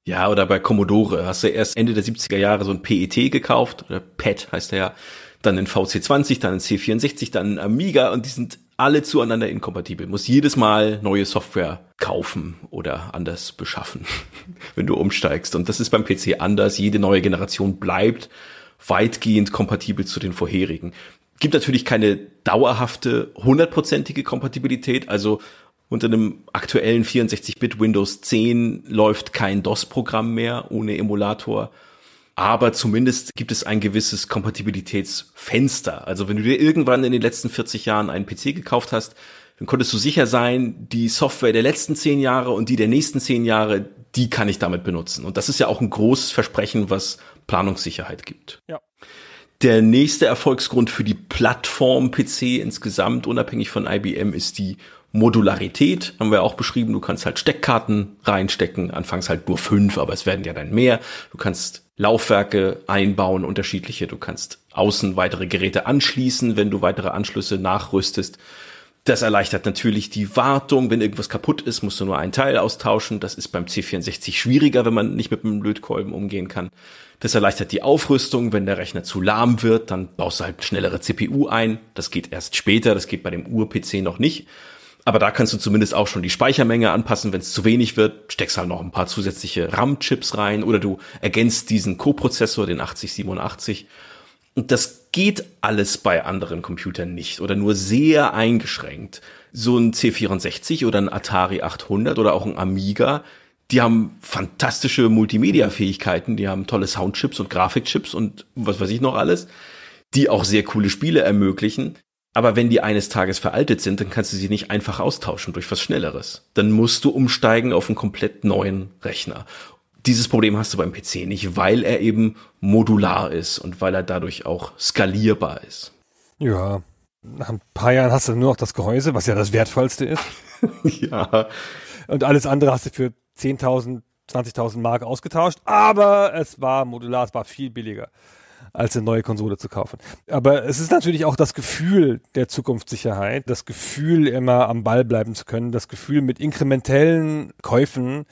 Ja, oder bei Commodore hast du erst Ende der 70er Jahre so ein PET gekauft, oder PET heißt der ja, dann ein VC20, dann ein C64, dann ein Amiga und die sind alle zueinander inkompatibel. Muss jedes Mal neue Software kaufen oder anders beschaffen, (laughs) wenn du umsteigst. Und das ist beim PC anders. Jede neue Generation bleibt weitgehend kompatibel zu den vorherigen. Gibt natürlich keine dauerhafte, hundertprozentige Kompatibilität, also unter einem aktuellen 64-Bit Windows 10 läuft kein DOS-Programm mehr ohne Emulator. Aber zumindest gibt es ein gewisses Kompatibilitätsfenster. Also wenn du dir irgendwann in den letzten 40 Jahren einen PC gekauft hast, dann konntest du sicher sein, die Software der letzten zehn Jahre und die der nächsten zehn Jahre, die kann ich damit benutzen. Und das ist ja auch ein großes Versprechen, was Planungssicherheit gibt. Ja. Der nächste Erfolgsgrund für die Plattform PC insgesamt, unabhängig von IBM, ist die Modularität. Haben wir auch beschrieben. Du kannst halt Steckkarten reinstecken. Anfangs halt nur fünf, aber es werden ja dann mehr. Du kannst Laufwerke einbauen, unterschiedliche. Du kannst außen weitere Geräte anschließen, wenn du weitere Anschlüsse nachrüstest. Das erleichtert natürlich die Wartung. Wenn irgendwas kaputt ist, musst du nur einen Teil austauschen. Das ist beim C64 schwieriger, wenn man nicht mit einem Lötkolben umgehen kann. Das erleichtert die Aufrüstung. Wenn der Rechner zu lahm wird, dann baust du halt schnellere CPU ein. Das geht erst später. Das geht bei dem Ur-PC noch nicht. Aber da kannst du zumindest auch schon die Speichermenge anpassen. Wenn es zu wenig wird, steckst halt noch ein paar zusätzliche RAM-Chips rein oder du ergänzt diesen Co-Prozessor, den 8087 und das geht alles bei anderen Computern nicht oder nur sehr eingeschränkt. So ein C64 oder ein Atari 800 oder auch ein Amiga, die haben fantastische Multimedia-Fähigkeiten, die haben tolle Soundchips und Grafikchips und was weiß ich noch alles, die auch sehr coole Spiele ermöglichen. Aber wenn die eines Tages veraltet sind, dann kannst du sie nicht einfach austauschen durch was Schnelleres. Dann musst du umsteigen auf einen komplett neuen Rechner. Dieses Problem hast du beim PC nicht, weil er eben modular ist und weil er dadurch auch skalierbar ist.
Ja, nach ein paar Jahren hast du nur noch das Gehäuse, was ja das Wertvollste ist. (laughs) ja. Und alles andere hast du für 10.000, 20.000 Mark ausgetauscht, aber es war modular, es war viel billiger als eine neue Konsole zu kaufen. Aber es ist natürlich auch das Gefühl der Zukunftssicherheit, das Gefühl, immer am Ball bleiben zu können, das Gefühl, mit inkrementellen Käufen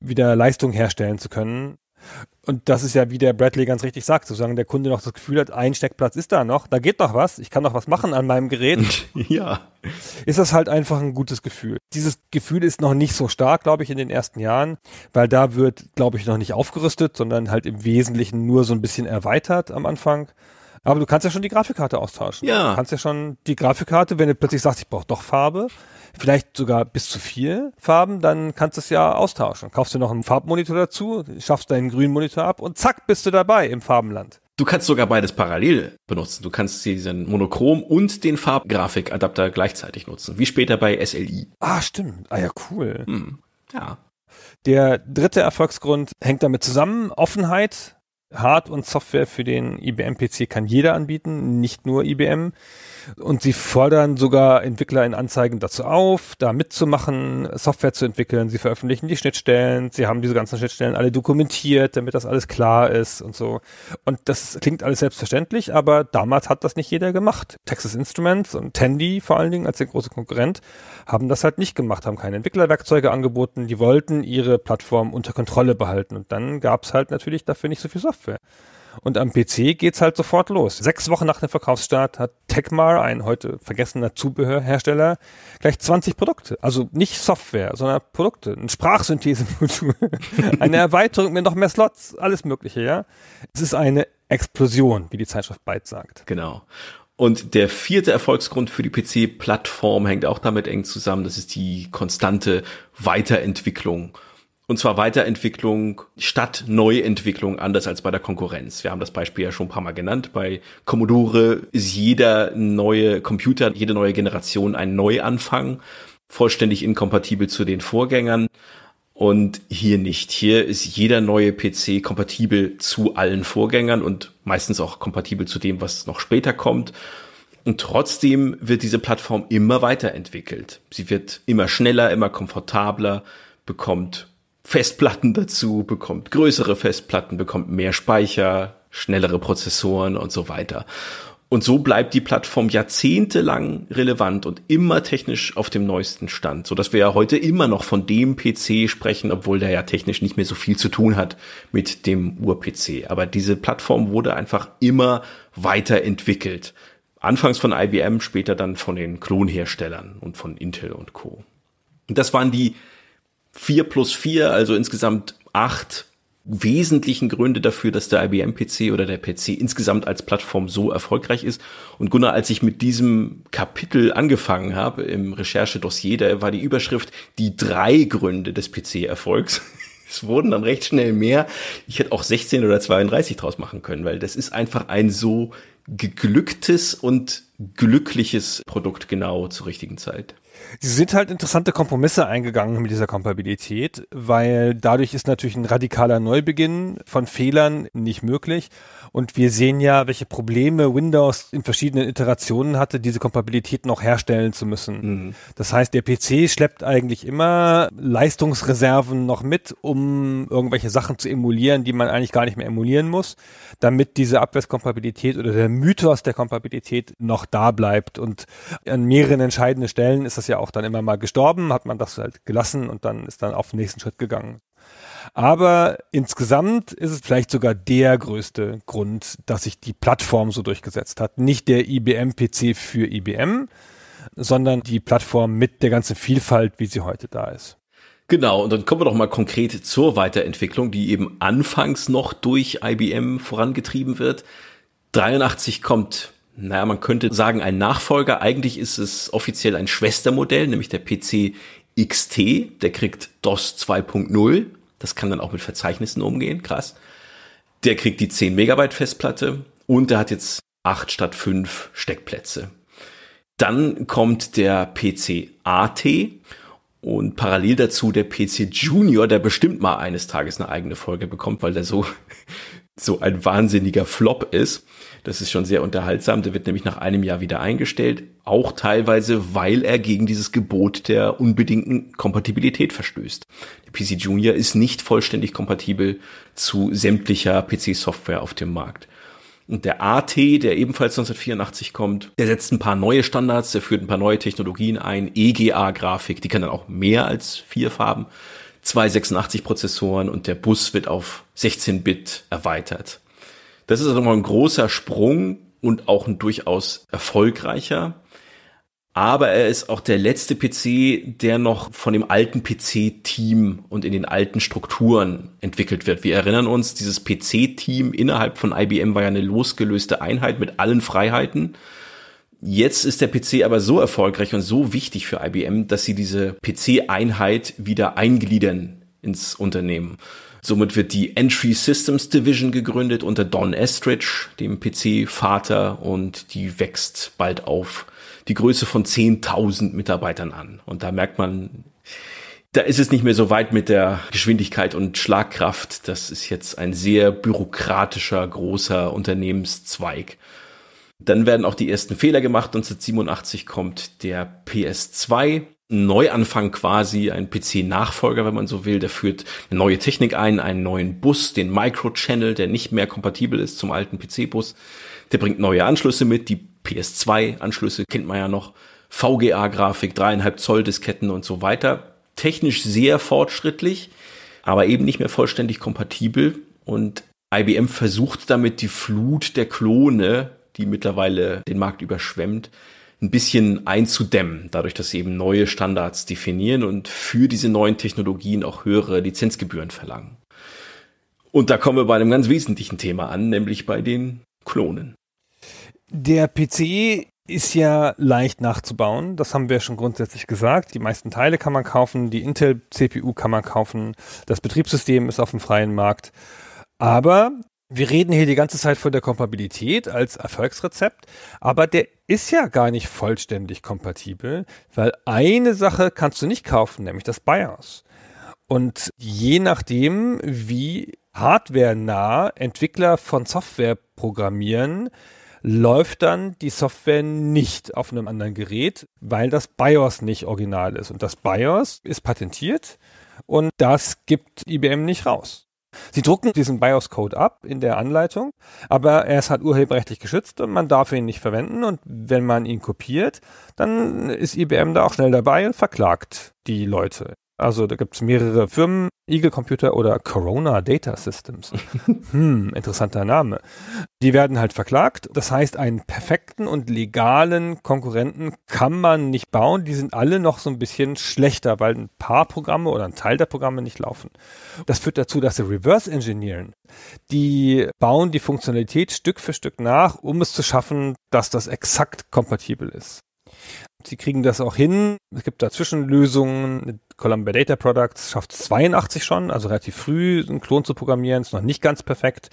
wieder Leistung herstellen zu können und das ist ja, wie der Bradley ganz richtig sagt, sozusagen der Kunde noch das Gefühl hat, ein Steckplatz ist da noch, da geht noch was, ich kann noch was machen an meinem Gerät. (laughs) ja. Ist das halt einfach ein gutes Gefühl. Dieses Gefühl ist noch nicht so stark, glaube ich, in den ersten Jahren, weil da wird, glaube ich, noch nicht aufgerüstet, sondern halt im Wesentlichen nur so ein bisschen erweitert am Anfang. Aber du kannst ja schon die Grafikkarte austauschen. Ja. Du kannst ja schon die Grafikkarte, wenn du plötzlich sagst, ich brauche doch Farbe, vielleicht sogar bis zu vier Farben, dann kannst du es ja austauschen. Kaufst du noch einen Farbmonitor dazu, schaffst deinen grünen Monitor ab und zack, bist du dabei im Farbenland.
Du kannst sogar beides parallel benutzen. Du kannst diesen Monochrom und den Farbgrafikadapter gleichzeitig nutzen, wie später bei SLI.
Ah, stimmt. Ah ja, cool. Hm. Ja. Der dritte Erfolgsgrund hängt damit zusammen, Offenheit. Hard- und Software für den IBM-PC kann jeder anbieten, nicht nur IBM. Und sie fordern sogar Entwickler in Anzeigen dazu auf, da mitzumachen, Software zu entwickeln. Sie veröffentlichen die Schnittstellen. Sie haben diese ganzen Schnittstellen alle dokumentiert, damit das alles klar ist und so. Und das klingt alles selbstverständlich, aber damals hat das nicht jeder gemacht. Texas Instruments und Tandy vor allen Dingen als der große Konkurrent haben das halt nicht gemacht, haben keine Entwicklerwerkzeuge angeboten. Die wollten ihre Plattform unter Kontrolle behalten. Und dann gab es halt natürlich dafür nicht so viel Software. Und am PC geht's halt sofort los. Sechs Wochen nach dem Verkaufsstart hat Tecmar, ein heute vergessener Zubehörhersteller, gleich 20 Produkte. Also nicht Software, sondern Produkte. Ein sprachsynthese (laughs) eine Erweiterung mit noch mehr Slots, alles Mögliche, ja. Es ist eine Explosion, wie die Zeitschrift Byte sagt. Genau. Und
der vierte Erfolgsgrund für die PC-Plattform hängt auch damit eng zusammen. Das ist die konstante Weiterentwicklung und zwar Weiterentwicklung statt Neuentwicklung anders als bei der Konkurrenz. Wir haben das Beispiel ja schon ein paar Mal genannt. Bei Commodore ist jeder neue Computer, jede neue Generation ein Neuanfang, vollständig inkompatibel zu den Vorgängern. Und hier nicht. Hier ist jeder neue PC kompatibel zu allen Vorgängern und meistens auch kompatibel zu dem, was noch später kommt. Und trotzdem wird diese Plattform immer weiterentwickelt. Sie wird immer schneller, immer komfortabler, bekommt Festplatten dazu, bekommt größere Festplatten, bekommt mehr Speicher, schnellere Prozessoren und so weiter. Und so bleibt die Plattform jahrzehntelang relevant und immer technisch auf dem neuesten Stand, so dass wir ja heute immer noch von dem PC sprechen, obwohl der ja technisch nicht mehr so viel zu tun hat mit dem Ur-PC. Aber diese Plattform wurde einfach immer weiterentwickelt. Anfangs von IBM, später dann von den Klonherstellern und von Intel und Co. Und das waren die vier plus vier, also insgesamt acht wesentlichen Gründe dafür, dass der IBM-PC oder der PC insgesamt als Plattform so erfolgreich ist. Und Gunnar, als ich mit diesem Kapitel angefangen habe im Recherchedossier, da war die Überschrift die drei Gründe des PC-Erfolgs. (laughs) Es wurden dann recht schnell mehr. Ich hätte auch 16 oder 32 draus machen können, weil das ist einfach ein so geglücktes und glückliches Produkt genau zur richtigen Zeit.
Sie sind halt interessante Kompromisse eingegangen mit dieser Kompatibilität, weil dadurch ist natürlich ein radikaler Neubeginn von Fehlern nicht möglich. Und wir sehen ja, welche Probleme Windows in verschiedenen Iterationen hatte, diese Kompatibilität noch herstellen zu müssen. Mhm. Das heißt, der PC schleppt eigentlich immer Leistungsreserven noch mit, um irgendwelche Sachen zu emulieren, die man eigentlich gar nicht mehr emulieren muss, damit diese Abwärtskompatibilität oder der Mythos der Kompatibilität noch da bleibt. Und an mehreren entscheidenden Stellen ist das ist ja auch dann immer mal gestorben, hat man das halt gelassen und dann ist dann auf den nächsten Schritt gegangen. Aber insgesamt ist es vielleicht sogar der größte Grund, dass sich die Plattform so durchgesetzt hat. Nicht der IBM-PC für IBM, sondern die Plattform mit der ganzen Vielfalt, wie sie heute da ist.
Genau, und dann kommen wir doch mal konkret zur Weiterentwicklung, die eben anfangs noch durch IBM vorangetrieben wird. 83 kommt naja, man könnte sagen, ein Nachfolger. Eigentlich ist es offiziell ein Schwestermodell, nämlich der PC XT. Der kriegt DOS 2.0. Das kann dann auch mit Verzeichnissen umgehen. Krass. Der kriegt die 10 Megabyte Festplatte und der hat jetzt 8 statt 5 Steckplätze. Dann kommt der PC AT und parallel dazu der PC Junior, der bestimmt mal eines Tages eine eigene Folge bekommt, weil der so, (laughs) so ein wahnsinniger Flop ist. Das ist schon sehr unterhaltsam. Der wird nämlich nach einem Jahr wieder eingestellt. Auch teilweise, weil er gegen dieses Gebot der unbedingten Kompatibilität verstößt. Der PC Junior ist nicht vollständig kompatibel zu sämtlicher PC-Software auf dem Markt. Und der AT, der ebenfalls 1984 kommt, der setzt ein paar neue Standards, der führt ein paar neue Technologien ein, EGA-Grafik, die kann dann auch mehr als vier Farben, 286 Prozessoren und der Bus wird auf 16-Bit erweitert. Das ist nochmal ein großer Sprung und auch ein durchaus erfolgreicher. Aber er ist auch der letzte PC, der noch von dem alten PC-Team und in den alten Strukturen entwickelt wird. Wir erinnern uns, dieses PC-Team innerhalb von IBM war ja eine losgelöste Einheit mit allen Freiheiten. Jetzt ist der PC aber so erfolgreich und so wichtig für IBM, dass sie diese PC-Einheit wieder eingliedern ins Unternehmen. Somit wird die Entry Systems Division gegründet unter Don Estridge, dem PC-Vater, und die wächst bald auf die Größe von 10.000 Mitarbeitern an. Und da merkt man, da ist es nicht mehr so weit mit der Geschwindigkeit und Schlagkraft. Das ist jetzt ein sehr bürokratischer, großer Unternehmenszweig. Dann werden auch die ersten Fehler gemacht. 1987 kommt der PS2 Neuanfang quasi, ein PC-Nachfolger, wenn man so will. Der führt eine neue Technik ein, einen neuen Bus, den Microchannel, der nicht mehr kompatibel ist zum alten PC-Bus. Der bringt neue Anschlüsse mit, die PS2-Anschlüsse kennt man ja noch, VGA-Grafik, dreieinhalb Zoll Disketten und so weiter. Technisch sehr fortschrittlich, aber eben nicht mehr vollständig kompatibel. Und IBM versucht damit die Flut der Klone, die mittlerweile den Markt überschwemmt, ein bisschen einzudämmen, dadurch, dass sie eben neue Standards definieren und für diese neuen Technologien auch höhere Lizenzgebühren verlangen. Und da kommen wir bei einem ganz wesentlichen Thema an, nämlich bei den Klonen.
Der PC e ist ja leicht nachzubauen. Das haben wir schon grundsätzlich gesagt. Die meisten Teile kann man kaufen, die Intel-CPU kann man kaufen, das Betriebssystem ist auf dem freien Markt. Aber wir reden hier die ganze Zeit von der Kompatibilität als Erfolgsrezept, aber der ist ja gar nicht vollständig kompatibel, weil eine Sache kannst du nicht kaufen, nämlich das BIOS. Und je nachdem, wie hardwarenah Entwickler von Software programmieren, läuft dann die Software nicht auf einem anderen Gerät, weil das BIOS nicht original ist. Und das BIOS ist patentiert und das gibt IBM nicht raus. Sie drucken diesen BIOS-Code ab in der Anleitung, aber er ist halt urheberrechtlich geschützt und man darf ihn nicht verwenden. Und wenn man ihn kopiert, dann ist IBM da auch schnell dabei und verklagt die Leute. Also da gibt es mehrere Firmen, Eagle Computer oder Corona Data Systems. (laughs) hm, interessanter Name. Die werden halt verklagt. Das heißt, einen perfekten und legalen Konkurrenten kann man nicht bauen. Die sind alle noch so ein bisschen schlechter, weil ein paar Programme oder ein Teil der Programme nicht laufen. Das führt dazu, dass sie Reverse Engineeren. Die bauen die Funktionalität Stück für Stück nach, um es zu schaffen, dass das exakt kompatibel ist die kriegen das auch hin. Es gibt da Zwischenlösungen. Columbia Data Products schafft 82 schon, also relativ früh einen Klon zu programmieren, ist noch nicht ganz perfekt.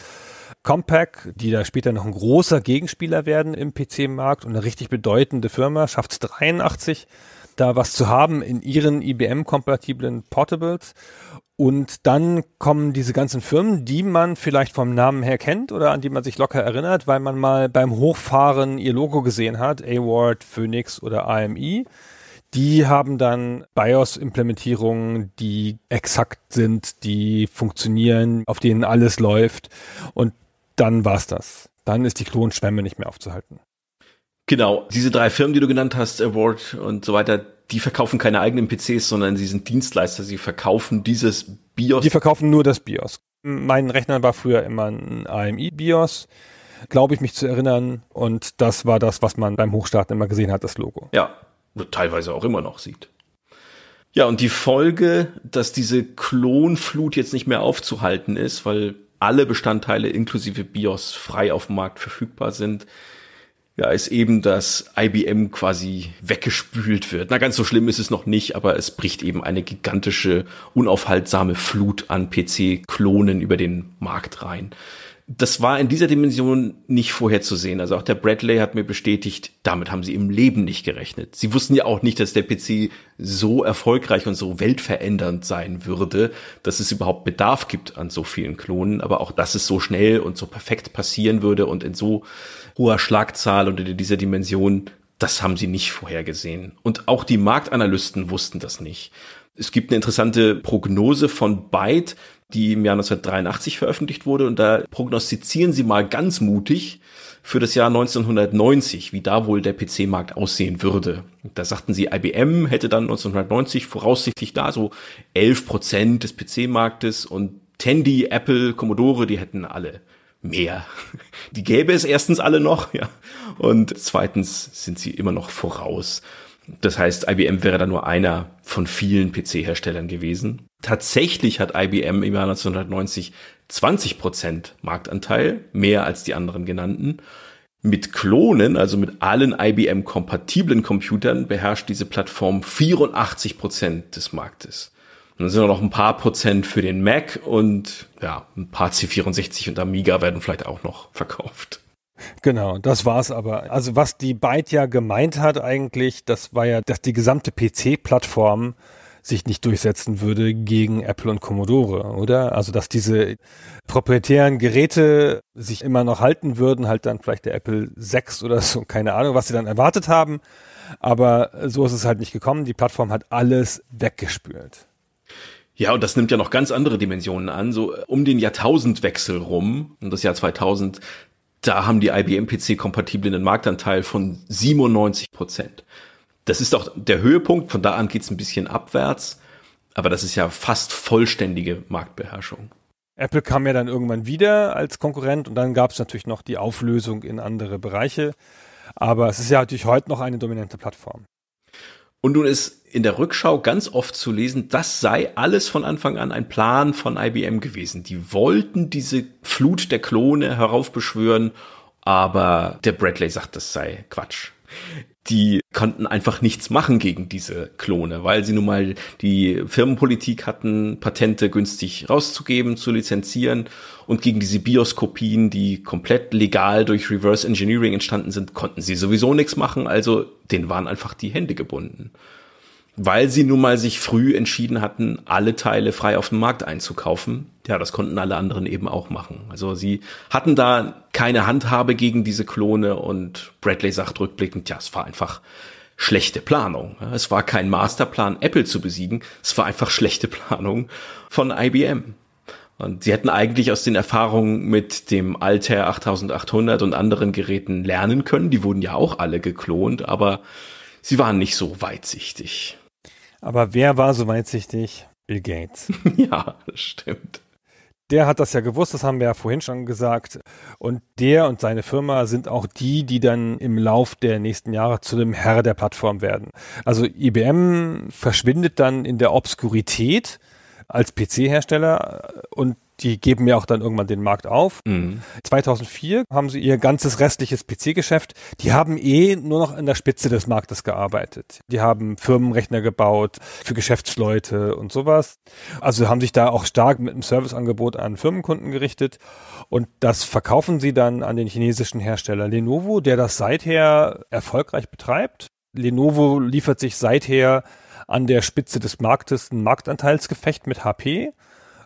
Compaq, die da später noch ein großer Gegenspieler werden im PC-Markt und eine richtig bedeutende Firma, schafft es 83, da was zu haben in ihren IBM-kompatiblen Portables. Und dann kommen diese ganzen Firmen, die man vielleicht vom Namen her kennt oder an die man sich locker erinnert, weil man mal beim Hochfahren ihr Logo gesehen hat, Award, Phoenix oder AMI. Die haben dann BIOS-Implementierungen, die exakt sind, die funktionieren, auf denen alles läuft. Und dann war's das. Dann ist die Klonschwemme nicht mehr aufzuhalten. Genau, diese
drei Firmen, die du genannt hast, Award und so weiter, die verkaufen keine eigenen PCs, sondern sie sind Dienstleister, sie verkaufen dieses
BIOS. Die verkaufen nur das BIOS. Mein Rechner war früher immer ein AMI-BIOS, glaube ich mich zu erinnern. Und das war das, was man beim Hochstarten immer gesehen hat, das Logo.
Ja, teilweise auch immer noch sieht. Ja, und die Folge, dass diese Klonflut jetzt nicht mehr aufzuhalten ist, weil alle Bestandteile inklusive BIOS frei auf dem Markt verfügbar sind, ja, ist eben, dass IBM quasi weggespült wird. Na, ganz so schlimm ist es noch nicht, aber es bricht eben eine gigantische, unaufhaltsame Flut an PC-Klonen über den Markt rein. Das war in dieser Dimension nicht vorherzusehen. Also auch der Bradley hat mir bestätigt, damit haben sie im Leben nicht gerechnet. Sie wussten ja auch nicht, dass der PC so erfolgreich und so weltverändernd sein würde, dass es überhaupt Bedarf gibt an so vielen Klonen, aber auch, dass es so schnell und so perfekt passieren würde und in so hoher Schlagzahl und in dieser Dimension, das haben sie nicht vorhergesehen. Und auch die Marktanalysten wussten das nicht. Es gibt eine interessante Prognose von Byte, die im Jahr 1983 veröffentlicht wurde und da prognostizieren sie mal ganz mutig für das Jahr 1990, wie da wohl der PC-Markt aussehen würde. Da sagten sie, IBM hätte dann 1990 voraussichtlich da so 11 Prozent des PC-Marktes und Tandy, Apple, Commodore, die hätten alle mehr. Die gäbe es erstens alle noch, ja. Und zweitens sind sie immer noch voraus. Das heißt, IBM wäre da nur einer von vielen PC-Herstellern gewesen. Tatsächlich hat IBM im Jahr 1990 20 Prozent Marktanteil, mehr als die anderen genannten. Mit Klonen, also mit allen IBM-kompatiblen Computern, beherrscht diese Plattform 84 Prozent des Marktes. Und dann sind auch noch ein paar Prozent für den Mac und ja, ein paar C64 und Amiga werden vielleicht auch noch verkauft.
Genau, das war's aber. Also was die Byte ja gemeint hat eigentlich, das war ja, dass die gesamte PC-Plattform sich nicht durchsetzen würde gegen Apple und Commodore, oder? Also dass diese proprietären Geräte sich immer noch halten würden, halt dann vielleicht der Apple 6 oder so, keine Ahnung, was sie dann erwartet haben. Aber so ist es halt nicht gekommen. Die Plattform hat alles weggespült.
Ja, und das nimmt ja noch ganz andere Dimensionen an. So äh, um den Jahrtausendwechsel rum, um das Jahr 2000, da haben die IBM-PC-kompatiblen einen Marktanteil von 97 Prozent. Das ist auch der Höhepunkt, von da an geht's ein bisschen abwärts, aber das ist ja fast vollständige Marktbeherrschung.
Apple kam ja dann irgendwann wieder als Konkurrent und dann gab's natürlich noch die Auflösung in andere Bereiche. Aber es ist ja natürlich heute noch eine dominante Plattform.
Und nun ist in der Rückschau ganz oft zu lesen, das sei alles von Anfang an ein Plan von IBM gewesen. Die wollten diese Flut der Klone heraufbeschwören, aber der Bradley sagt, das sei Quatsch die konnten einfach nichts machen gegen diese Klone, weil sie nun mal die Firmenpolitik hatten, Patente günstig rauszugeben, zu lizenzieren und gegen diese Bioskopien, die komplett legal durch Reverse Engineering entstanden sind, konnten sie sowieso nichts machen, also denen waren einfach die Hände gebunden weil sie nun mal sich früh entschieden hatten, alle Teile frei auf dem Markt einzukaufen. Ja, das konnten alle anderen eben auch machen. Also sie hatten da keine Handhabe gegen diese Klone und Bradley sagt rückblickend, ja, es war einfach schlechte Planung. Es war kein Masterplan, Apple zu besiegen. Es war einfach schlechte Planung von IBM. Und sie hätten eigentlich aus den Erfahrungen mit dem Altair 8800 und anderen Geräten lernen können. Die wurden ja auch alle geklont, aber sie waren nicht so weitsichtig.
Aber wer war so weitsichtig? Bill Gates. (laughs) ja, das stimmt. Der hat das ja gewusst, das haben wir ja vorhin schon gesagt. Und der und seine Firma sind auch die, die dann im Lauf der nächsten Jahre zu dem Herr der Plattform werden. Also IBM verschwindet dann in der Obskurität als PC-Hersteller und die geben ja auch dann irgendwann den Markt auf. Mhm. 2004 haben sie ihr ganzes restliches PC-Geschäft. Die haben eh nur noch an der Spitze des Marktes gearbeitet. Die haben Firmenrechner gebaut für Geschäftsleute und sowas. Also haben sich da auch stark mit einem Serviceangebot an Firmenkunden gerichtet. Und das verkaufen sie dann an den chinesischen Hersteller Lenovo, der das seither erfolgreich betreibt. Lenovo liefert sich seither an der Spitze des Marktes ein Marktanteilsgefecht mit HP.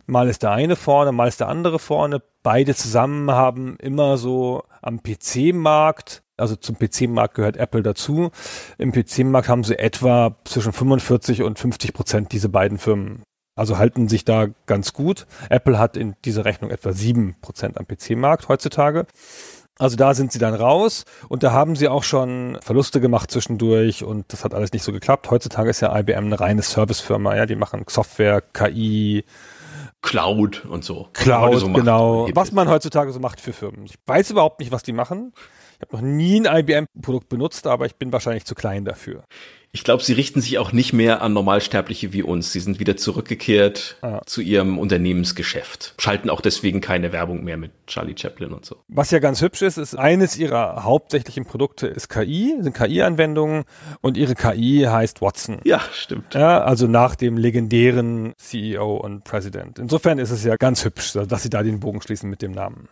Mal ist der eine vorne, mal ist der andere vorne. Beide zusammen haben immer so am PC-Markt, also zum PC-Markt gehört Apple dazu. Im PC-Markt haben sie etwa zwischen 45 und 50 Prozent diese beiden Firmen. Also halten sich da ganz gut. Apple hat in dieser Rechnung etwa 7 Prozent am PC-Markt heutzutage. Also da sind sie dann raus und da haben sie auch schon Verluste gemacht zwischendurch und das hat alles nicht so geklappt. Heutzutage ist ja IBM eine reine Servicefirma, ja, die machen Software, KI, Cloud und so. Cloud, so genau. Was man heutzutage so macht für Firmen. Ich weiß überhaupt nicht, was die machen. Ich habe noch nie ein IBM-Produkt benutzt, aber ich bin wahrscheinlich zu klein dafür.
Ich glaube, sie richten sich auch nicht mehr an Normalsterbliche wie uns. Sie sind wieder zurückgekehrt ah. zu ihrem Unternehmensgeschäft. Schalten auch deswegen keine Werbung mehr mit Charlie Chaplin und so.
Was ja ganz hübsch ist, ist eines ihrer hauptsächlichen Produkte ist KI, sind KI-Anwendungen und ihre KI heißt Watson. Ja, stimmt. Ja, also nach dem legendären CEO und President. Insofern ist es ja ganz hübsch, dass sie da den Bogen schließen mit dem Namen.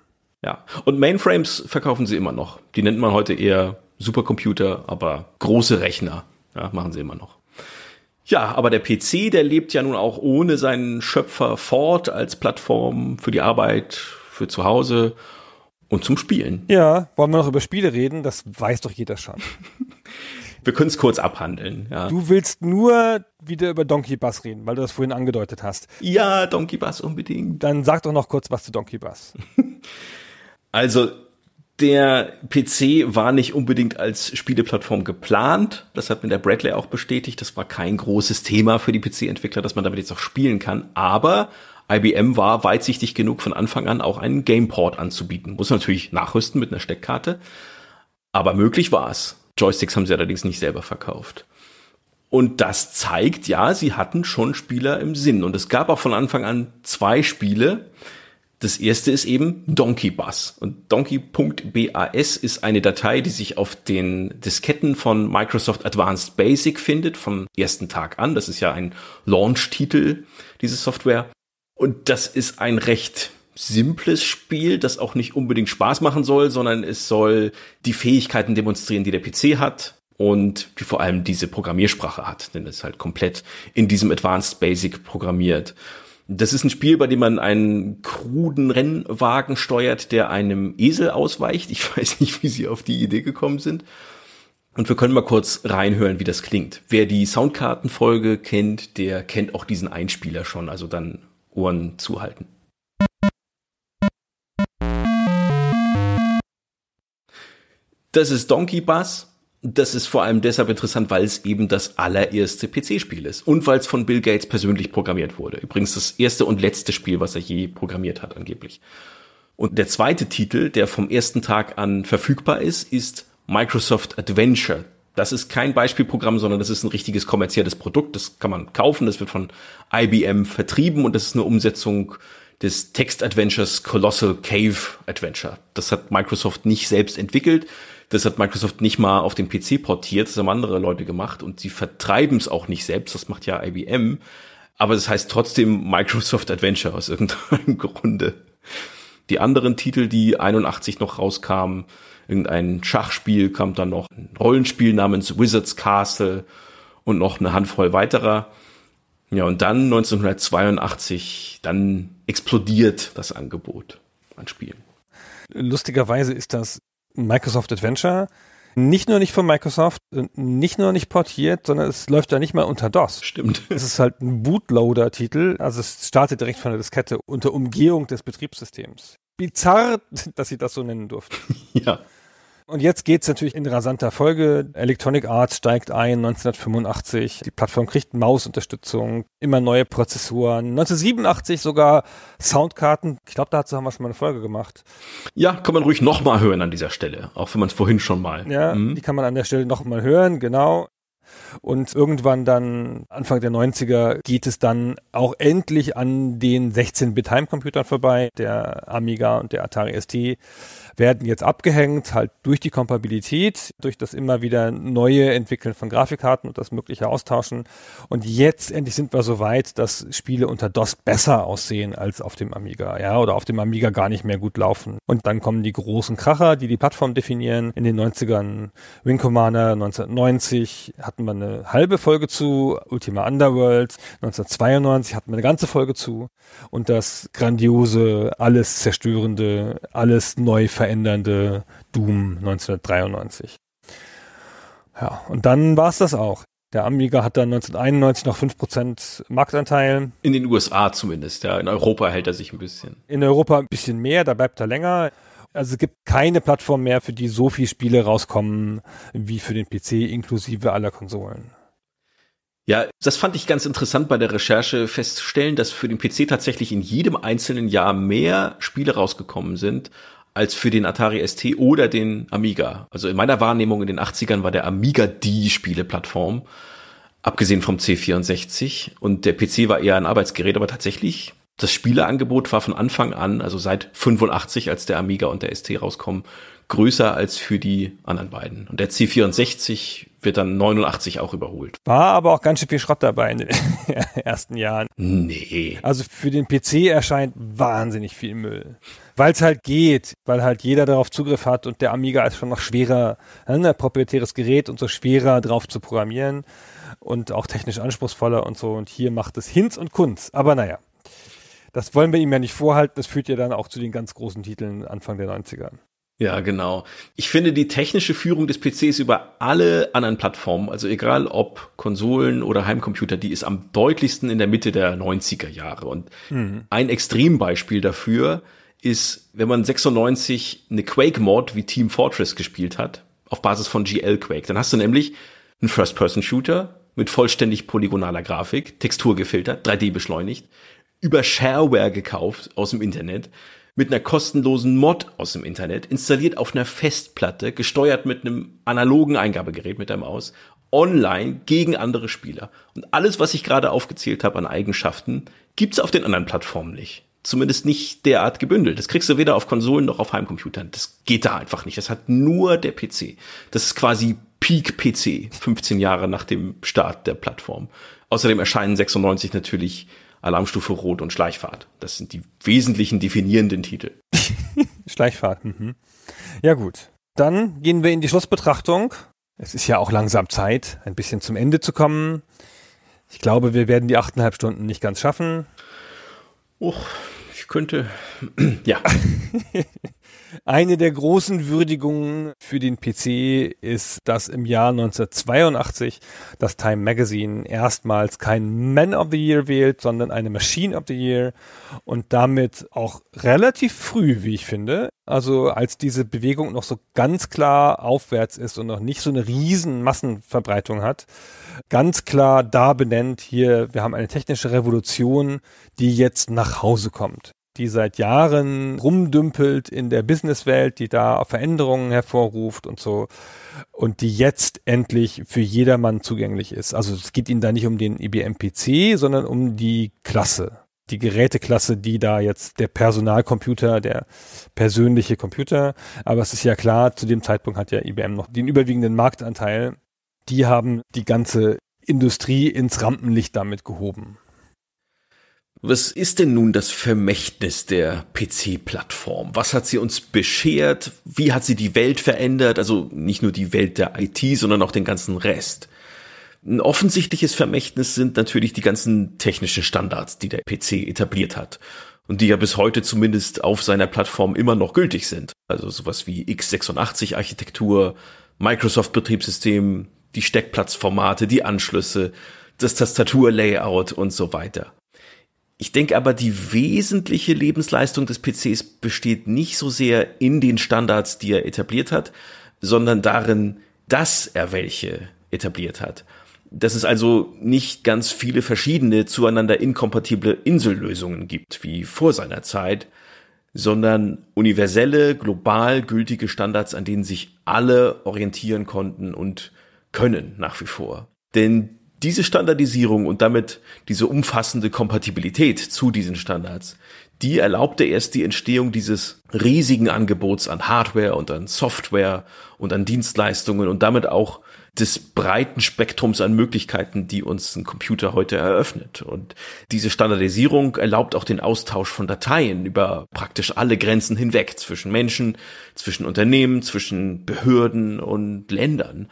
Ja. Und Mainframes verkaufen sie immer noch. Die nennt man heute eher Supercomputer, aber große Rechner ja, machen sie immer noch. Ja, aber der PC, der lebt ja nun auch ohne seinen Schöpfer fort als Plattform für die Arbeit, für zu Hause und zum Spielen.
Ja, wollen wir noch über Spiele reden? Das weiß doch jeder schon.
(laughs) wir können es kurz abhandeln. Ja. Du
willst nur wieder über Donkey Bass reden, weil du das vorhin angedeutet hast. Ja, Donkey Bass unbedingt. Dann sag doch noch kurz was zu Donkey Bass. (laughs)
Also der PC war nicht unbedingt als Spieleplattform geplant. Das hat mir der Bradley auch bestätigt. Das war kein großes Thema für die PC-Entwickler, dass man damit jetzt auch spielen kann. Aber IBM war weitsichtig genug von Anfang an auch einen Gameport anzubieten. Muss natürlich nachrüsten mit einer Steckkarte. Aber möglich war es. Joysticks haben sie allerdings nicht selber verkauft. Und das zeigt, ja, sie hatten schon Spieler im Sinn. Und es gab auch von Anfang an zwei Spiele, das erste ist eben Donkey Bus. Und Donkey.bas ist eine Datei, die sich auf den Disketten von Microsoft Advanced Basic findet, vom ersten Tag an. Das ist ja ein Launch-Titel, diese Software. Und das ist ein recht simples Spiel, das auch nicht unbedingt Spaß machen soll, sondern es soll die Fähigkeiten demonstrieren, die der PC hat und die vor allem diese Programmiersprache hat, denn es ist halt komplett in diesem Advanced Basic programmiert. Das ist ein Spiel, bei dem man einen kruden Rennwagen steuert, der einem Esel ausweicht. Ich (laughs) weiß nicht, wie sie auf die Idee gekommen sind. Und wir können mal kurz reinhören, wie das klingt. Wer die Soundkartenfolge kennt, der kennt auch diesen Einspieler schon, also dann Ohren zuhalten. Das ist Donkey Bass das ist vor allem deshalb interessant, weil es eben das allererste PC-Spiel ist und weil es von Bill Gates persönlich programmiert wurde. Übrigens das erste und letzte Spiel, was er je programmiert hat angeblich. Und der zweite Titel, der vom ersten Tag an verfügbar ist, ist Microsoft Adventure. Das ist kein Beispielprogramm, sondern das ist ein richtiges kommerzielles Produkt. Das kann man kaufen, das wird von IBM vertrieben und das ist eine Umsetzung des Text-Adventures Colossal Cave Adventure. Das hat Microsoft nicht selbst entwickelt, das hat Microsoft nicht mal auf den PC portiert, das haben andere Leute gemacht und sie vertreiben es auch nicht selbst, das macht ja IBM. Aber das heißt trotzdem (laughs) Microsoft Adventure aus irgendeinem (laughs) Grunde. Die anderen Titel, die 81 noch rauskamen, irgendein Schachspiel kam dann noch, ein Rollenspiel namens Wizards Castle und noch eine Handvoll weiterer. Ja, und dann 1982, dann explodiert das Angebot an Spielen.
Lustigerweise ist das Microsoft Adventure nicht nur nicht von Microsoft, nicht nur nicht portiert, sondern es läuft da nicht mal unter DOS. Stimmt. Es ist halt ein Bootloader-Titel, also es startet direkt von der Diskette unter Umgehung des Betriebssystems. Bizarr, (laughs) dass sie das so nennen durften. (laughs) Ja. Und jetzt geht's natürlich in rasanter Folge. Electronic Arts steigt ein 1985. Die Plattform kriegt Mausunterstützung, immer neue Prozessoren. 1987 sogar Soundkarten. Ich glaube, dazu haben wir schon mal eine Folge gemacht.
Ja, kann man ruhig nochmal hören an dieser Stelle, auch wenn man es vorhin schon mal.
Ja, mhm. die kann man an der Stelle nochmal hören, genau. Und irgendwann dann, Anfang der 90er, geht es dann auch endlich an den 16-Bit-Heimcomputern vorbei, der Amiga und der Atari ST werden jetzt abgehängt, halt durch die Kompatibilität, durch das immer wieder neue Entwickeln von Grafikkarten und das mögliche Austauschen. Und jetzt endlich sind wir so weit, dass Spiele unter DOS besser aussehen als auf dem Amiga, ja, oder auf dem Amiga gar nicht mehr gut laufen. Und dann kommen die großen Kracher, die die Plattform definieren. In den 90ern Wing Commander 1990 hatten wir eine halbe Folge zu, Ultima Underworld 1992 hatten wir eine ganze Folge zu und das grandiose, alles zerstörende, alles neu verändert verändernde Doom 1993. Ja, und dann war es das auch. Der Amiga hat dann 1991 noch 5% Marktanteil. In den USA zumindest, ja. In Europa hält er sich ein bisschen. In Europa ein bisschen mehr, da bleibt er länger. Also es gibt keine Plattform mehr, für die so viele Spiele rauskommen wie für den PC, inklusive aller Konsolen.
Ja, das fand ich ganz interessant bei der Recherche festzustellen, dass für den PC tatsächlich in jedem einzelnen Jahr mehr Spiele rausgekommen sind als für den Atari ST oder den Amiga. Also in meiner Wahrnehmung in den 80ern war der Amiga die Spieleplattform, abgesehen vom C64. Und der PC war eher ein Arbeitsgerät, aber tatsächlich, das Spieleangebot war von Anfang an, also seit 85, als der Amiga und der ST rauskommen, größer als für die anderen beiden. Und der C64 wird dann 89 auch überholt.
War aber auch ganz schön viel Schrott dabei in den (laughs) ersten Jahren. Nee. Also für den PC erscheint wahnsinnig viel Müll weil es halt geht, weil halt jeder darauf Zugriff hat und der Amiga ist schon noch schwerer, ne, ein proprietäres Gerät und so schwerer drauf zu programmieren und auch technisch anspruchsvoller und so. Und hier macht es Hinz und Kunz. Aber naja, das wollen wir ihm ja nicht vorhalten. Das führt ja dann auch zu den ganz großen Titeln Anfang der 90er.
Ja, genau. Ich finde die technische Führung des PCs über alle anderen Plattformen, also egal ob Konsolen oder Heimcomputer, die ist am deutlichsten in der Mitte der 90er Jahre. Und mhm. ein Extrembeispiel dafür ist, wenn man 96 eine Quake-Mod wie Team Fortress gespielt hat, auf Basis von GL Quake, dann hast du nämlich einen First-Person-Shooter mit vollständig polygonaler Grafik, Textur gefiltert, 3D beschleunigt, über Shareware gekauft aus dem Internet, mit einer kostenlosen Mod aus dem Internet, installiert auf einer Festplatte, gesteuert mit einem analogen Eingabegerät mit der Maus, online gegen andere Spieler. Und alles, was ich gerade aufgezählt habe an Eigenschaften, gibt's auf den anderen Plattformen nicht zumindest nicht derart gebündelt. Das kriegst du weder auf Konsolen noch auf Heimcomputern. Das geht da einfach nicht. Das hat nur der PC. Das ist quasi Peak PC, 15 Jahre nach dem Start der Plattform. Außerdem erscheinen 96 natürlich Alarmstufe Rot und Schleichfahrt. Das sind die wesentlichen definierenden Titel.
(laughs) Schleichfahrt, mhm. Ja gut. Dann gehen wir in die Schlussbetrachtung. Es ist ja auch langsam Zeit, ein bisschen zum Ende zu kommen. Ich glaube, wir werden die achteinhalb Stunden nicht ganz schaffen. Och, ich könnte, (clears throat) ja. (laughs) Eine der großen Würdigungen für den PC ist, dass im Jahr 1982 das Time Magazine erstmals kein Man of the Year wählt, sondern eine Machine of the Year und damit auch relativ früh, wie ich finde, also als diese Bewegung noch so ganz klar aufwärts ist und noch nicht so eine riesen Massenverbreitung hat, ganz klar da benennt hier, wir haben eine technische Revolution, die jetzt nach Hause kommt die seit Jahren rumdümpelt in der Businesswelt, die da Veränderungen hervorruft und so und die jetzt endlich für jedermann zugänglich ist. Also es geht ihnen da nicht um den IBM PC, sondern um die Klasse, die Geräteklasse, die da jetzt der Personalcomputer, der persönliche Computer, aber es ist ja klar, zu dem Zeitpunkt hat ja IBM noch den überwiegenden Marktanteil. Die haben die ganze Industrie ins Rampenlicht damit gehoben.
Was ist denn nun das Vermächtnis der PC-Plattform? Was hat sie uns beschert? Wie hat sie die Welt verändert? Also nicht nur die Welt der IT, sondern auch den ganzen Rest. Ein offensichtliches Vermächtnis sind natürlich die ganzen technischen Standards, die der PC etabliert hat und die ja bis heute zumindest auf seiner Plattform immer noch gültig sind. Also sowas wie x86 Architektur, Microsoft Betriebssystem, die Steckplatzformate, die Anschlüsse, das Tastaturlayout und so weiter. Ich denke aber, die wesentliche Lebensleistung des PCs besteht nicht so sehr in den Standards, die er etabliert hat, sondern darin, dass er welche etabliert hat. Dass es also nicht ganz viele verschiedene zueinander inkompatible Insellösungen gibt, wie vor seiner Zeit, sondern universelle, global gültige Standards, an denen sich alle orientieren konnten und können nach wie vor. Denn diese Standardisierung und damit diese umfassende Kompatibilität zu diesen Standards, die erlaubte erst die Entstehung dieses riesigen Angebots an Hardware und an Software und an Dienstleistungen und damit auch des breiten Spektrums an Möglichkeiten, die uns ein Computer heute eröffnet. Und diese Standardisierung erlaubt auch den Austausch von Dateien über praktisch alle Grenzen hinweg zwischen Menschen, zwischen Unternehmen, zwischen Behörden und Ländern.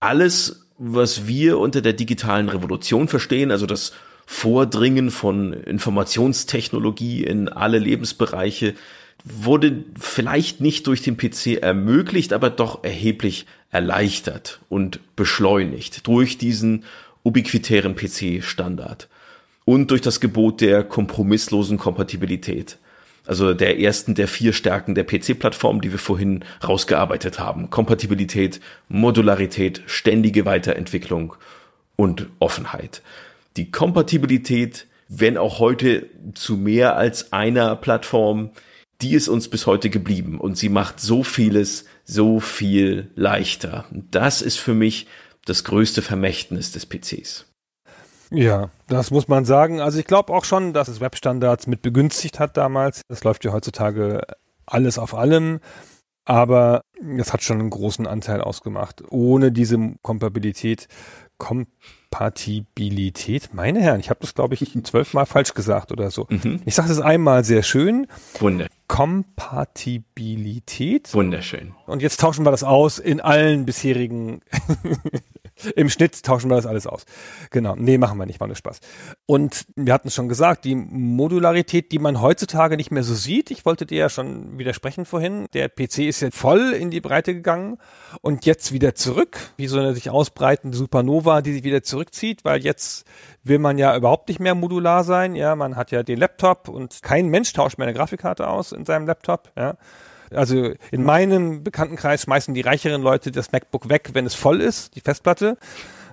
Alles was wir unter der digitalen Revolution verstehen, also das Vordringen von Informationstechnologie in alle Lebensbereiche, wurde vielleicht nicht durch den PC ermöglicht, aber doch erheblich erleichtert und beschleunigt durch diesen ubiquitären PC-Standard und durch das Gebot der kompromisslosen Kompatibilität also der ersten der vier Stärken der PC-Plattform, die wir vorhin rausgearbeitet haben. Kompatibilität, Modularität, ständige Weiterentwicklung und Offenheit. Die Kompatibilität, wenn auch heute zu mehr als einer Plattform, die ist uns bis heute geblieben und sie macht so vieles so viel leichter. Das ist für mich das größte Vermächtnis des PCs.
Ja, das muss man sagen. Also ich glaube auch schon, dass es Webstandards mit begünstigt hat damals. Das läuft ja heutzutage alles auf allem. Aber das hat schon einen großen Anteil ausgemacht. Ohne diese Kompatibilität, Kompatibilität, meine Herren, ich habe das, glaube ich, (laughs) zwölfmal falsch gesagt oder so. Mhm. Ich sage das einmal sehr schön. Wunder. Kompatibilität. Wunderschön. Und jetzt tauschen wir das aus in allen bisherigen (laughs) Im Schnitt tauschen wir das alles aus. Genau. Nee, machen wir nicht, war nur Spaß. Und wir hatten es schon gesagt, die Modularität, die man heutzutage nicht mehr so sieht, ich wollte dir ja schon widersprechen vorhin, der PC ist jetzt voll in die Breite gegangen und jetzt wieder zurück, wie so eine sich ausbreitende Supernova, die sich wieder zurückzieht, weil jetzt will man ja überhaupt nicht mehr modular sein, ja, man hat ja den Laptop und kein Mensch tauscht mehr eine Grafikkarte aus in seinem Laptop, ja also in meinem Bekanntenkreis schmeißen die reicheren Leute das MacBook weg, wenn es voll ist, die Festplatte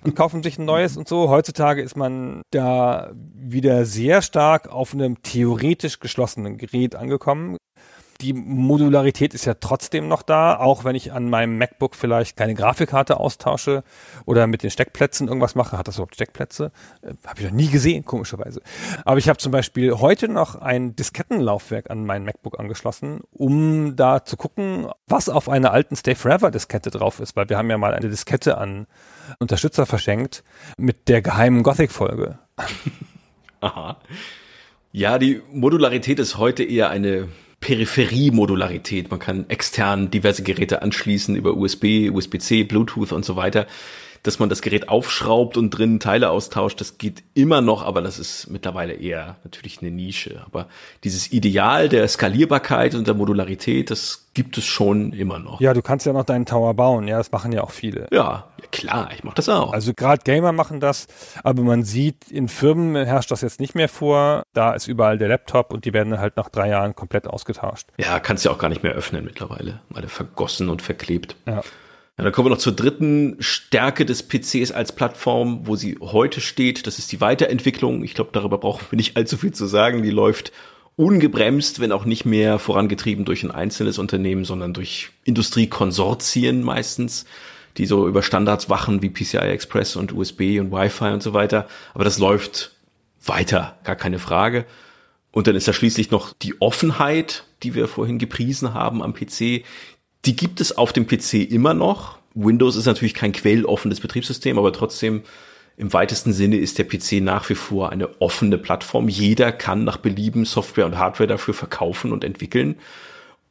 und kaufen sich ein neues und so. Heutzutage ist man da wieder sehr stark auf einem theoretisch geschlossenen Gerät angekommen die Modularität ist ja trotzdem noch da, auch wenn ich an meinem MacBook vielleicht keine Grafikkarte austausche oder mit den Steckplätzen irgendwas mache. Hat das überhaupt Steckplätze? Äh, habe ich noch nie gesehen, komischerweise. Aber ich habe zum Beispiel heute noch ein Diskettenlaufwerk an mein MacBook angeschlossen, um da zu gucken, was auf einer alten Stay Forever Diskette drauf ist, weil wir haben ja mal eine Diskette an Unterstützer verschenkt mit der geheimen Gothic-Folge.
(laughs) Aha. Ja, die Modularität ist heute eher eine Peripherie-Modularität. Man kann extern diverse Geräte anschließen über USB, USB-C, Bluetooth und so weiter dass man das Gerät aufschraubt und drinnen Teile austauscht, das geht immer noch, aber das ist mittlerweile eher natürlich eine Nische. Aber dieses Ideal der Skalierbarkeit und der Modularität, das gibt es schon immer noch.
Ja, du kannst ja noch deinen Tower bauen, ja, das machen ja auch viele. Ja, klar, ich mache das auch. Also gerade Gamer machen das, aber man sieht, in Firmen herrscht das jetzt nicht mehr vor. Da ist überall der Laptop und die werden halt nach drei Jahren komplett ausgetauscht.
Ja, kannst ja auch gar nicht mehr öffnen mittlerweile, weil der vergossen und verklebt. Ja. Ja, dann kommen wir noch zur dritten Stärke des PCs als Plattform, wo sie heute steht. Das ist die Weiterentwicklung. Ich glaube, darüber brauchen wir nicht allzu viel zu sagen. Die läuft ungebremst, wenn auch nicht mehr vorangetrieben durch ein einzelnes Unternehmen, sondern durch Industriekonsortien meistens, die so über Standards wachen wie PCI Express und USB und Wi-Fi und so weiter. Aber das läuft weiter, gar keine Frage. Und dann ist da schließlich noch die Offenheit, die wir vorhin gepriesen haben am PC, die gibt es auf dem PC immer noch. Windows ist natürlich kein quelloffenes Betriebssystem, aber trotzdem im weitesten Sinne ist der PC nach wie vor eine offene Plattform. Jeder kann nach Belieben Software und Hardware dafür verkaufen und entwickeln.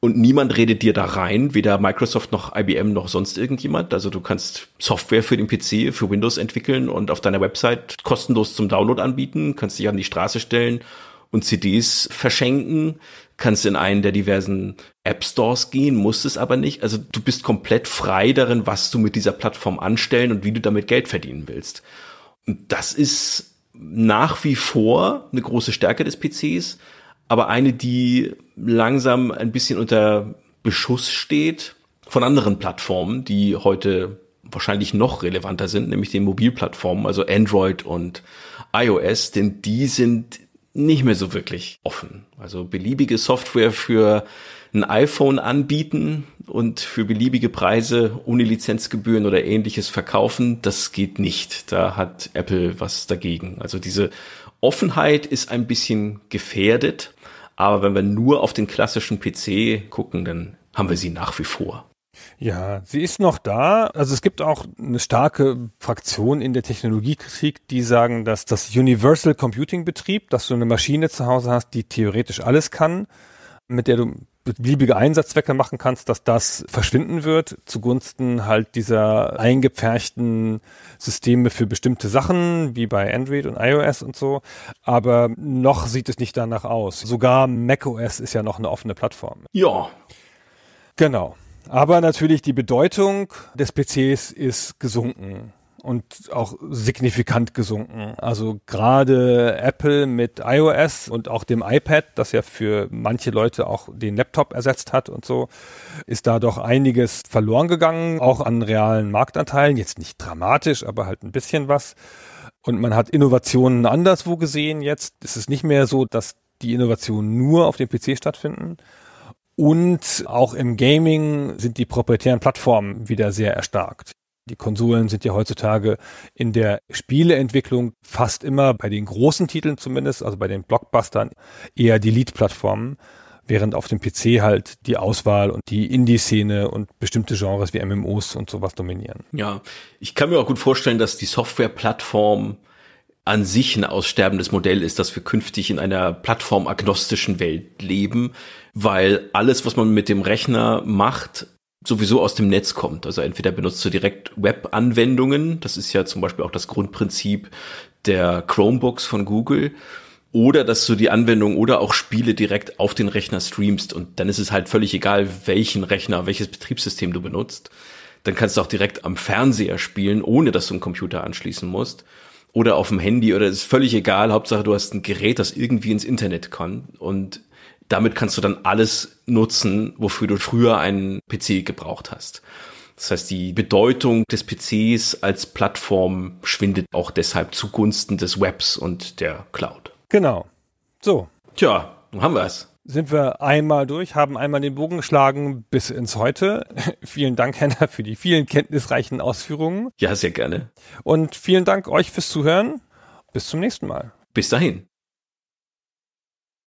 Und niemand redet dir da rein, weder Microsoft noch IBM noch sonst irgendjemand. Also du kannst Software für den PC, für Windows entwickeln und auf deiner Website kostenlos zum Download anbieten, kannst dich an die Straße stellen und CDs verschenken kannst in einen der diversen App Stores gehen, musst es aber nicht. Also du bist komplett frei darin, was du mit dieser Plattform anstellen und wie du damit Geld verdienen willst. Und das ist nach wie vor eine große Stärke des PCs, aber eine, die langsam ein bisschen unter Beschuss steht von anderen Plattformen, die heute wahrscheinlich noch relevanter sind, nämlich den Mobilplattformen, also Android und iOS, denn die sind nicht mehr so wirklich offen. Also beliebige Software für ein iPhone anbieten und für beliebige Preise ohne Lizenzgebühren oder ähnliches verkaufen, das geht nicht. Da hat Apple was dagegen. Also diese Offenheit ist ein bisschen gefährdet, aber wenn wir nur auf den klassischen PC gucken, dann haben wir sie nach wie vor.
Ja, sie ist noch da. Also es gibt auch eine starke Fraktion in der Technologiekritik, die sagen, dass das Universal Computing Betrieb, dass du eine Maschine zu Hause hast, die theoretisch alles kann, mit der du beliebige Einsatzzwecke machen kannst, dass das verschwinden wird zugunsten halt dieser eingepferchten Systeme für bestimmte Sachen, wie bei Android und iOS und so. Aber noch sieht es nicht danach aus. Sogar macOS ist ja noch eine offene Plattform. Ja. Genau. Aber natürlich die Bedeutung des PCs ist gesunken und auch signifikant gesunken. Also gerade Apple mit iOS und auch dem iPad, das ja für manche Leute auch den Laptop ersetzt hat und so, ist da doch einiges verloren gegangen, auch an realen Marktanteilen. Jetzt nicht dramatisch, aber halt ein bisschen was. Und man hat Innovationen anderswo gesehen jetzt. ist Es nicht mehr so, dass die Innovationen nur auf dem PC stattfinden. Und auch im Gaming sind die proprietären Plattformen wieder sehr erstarkt. Die Konsolen sind ja heutzutage in der Spieleentwicklung fast immer bei den großen Titeln zumindest, also bei den Blockbustern, eher die Lead-Plattformen, während auf dem PC halt die Auswahl und die Indie-Szene und bestimmte Genres wie MMOs und sowas dominieren.
Ja, ich kann mir auch gut vorstellen, dass die Software-Plattform an sich ein aussterbendes Modell ist, dass wir künftig in einer plattformagnostischen Welt leben, weil alles, was man mit dem Rechner macht, sowieso aus dem Netz kommt. Also entweder benutzt du direkt Web-Anwendungen, das ist ja zum Beispiel auch das Grundprinzip der Chromebox von Google, oder dass du die Anwendung oder auch Spiele direkt auf den Rechner streamst und dann ist es halt völlig egal, welchen Rechner, welches Betriebssystem du benutzt. Dann kannst du auch direkt am Fernseher spielen, ohne dass du einen Computer anschließen musst oder auf dem Handy oder ist völlig egal. Hauptsache, du hast ein Gerät, das irgendwie ins Internet kann und damit kannst du dann alles nutzen, wofür du früher einen PC gebraucht hast. Das heißt, die Bedeutung des PCs als Plattform schwindet auch deshalb zugunsten des Webs und der Cloud.
Genau. So.
Tja, nun haben wir es
sind wir einmal durch, haben einmal den Bogen geschlagen bis ins Heute. (laughs) vielen Dank, Henna, für die vielen kenntnisreichen Ausführungen. Ja, sehr gerne. Und vielen Dank euch fürs Zuhören. Bis zum nächsten Mal. Bis dahin.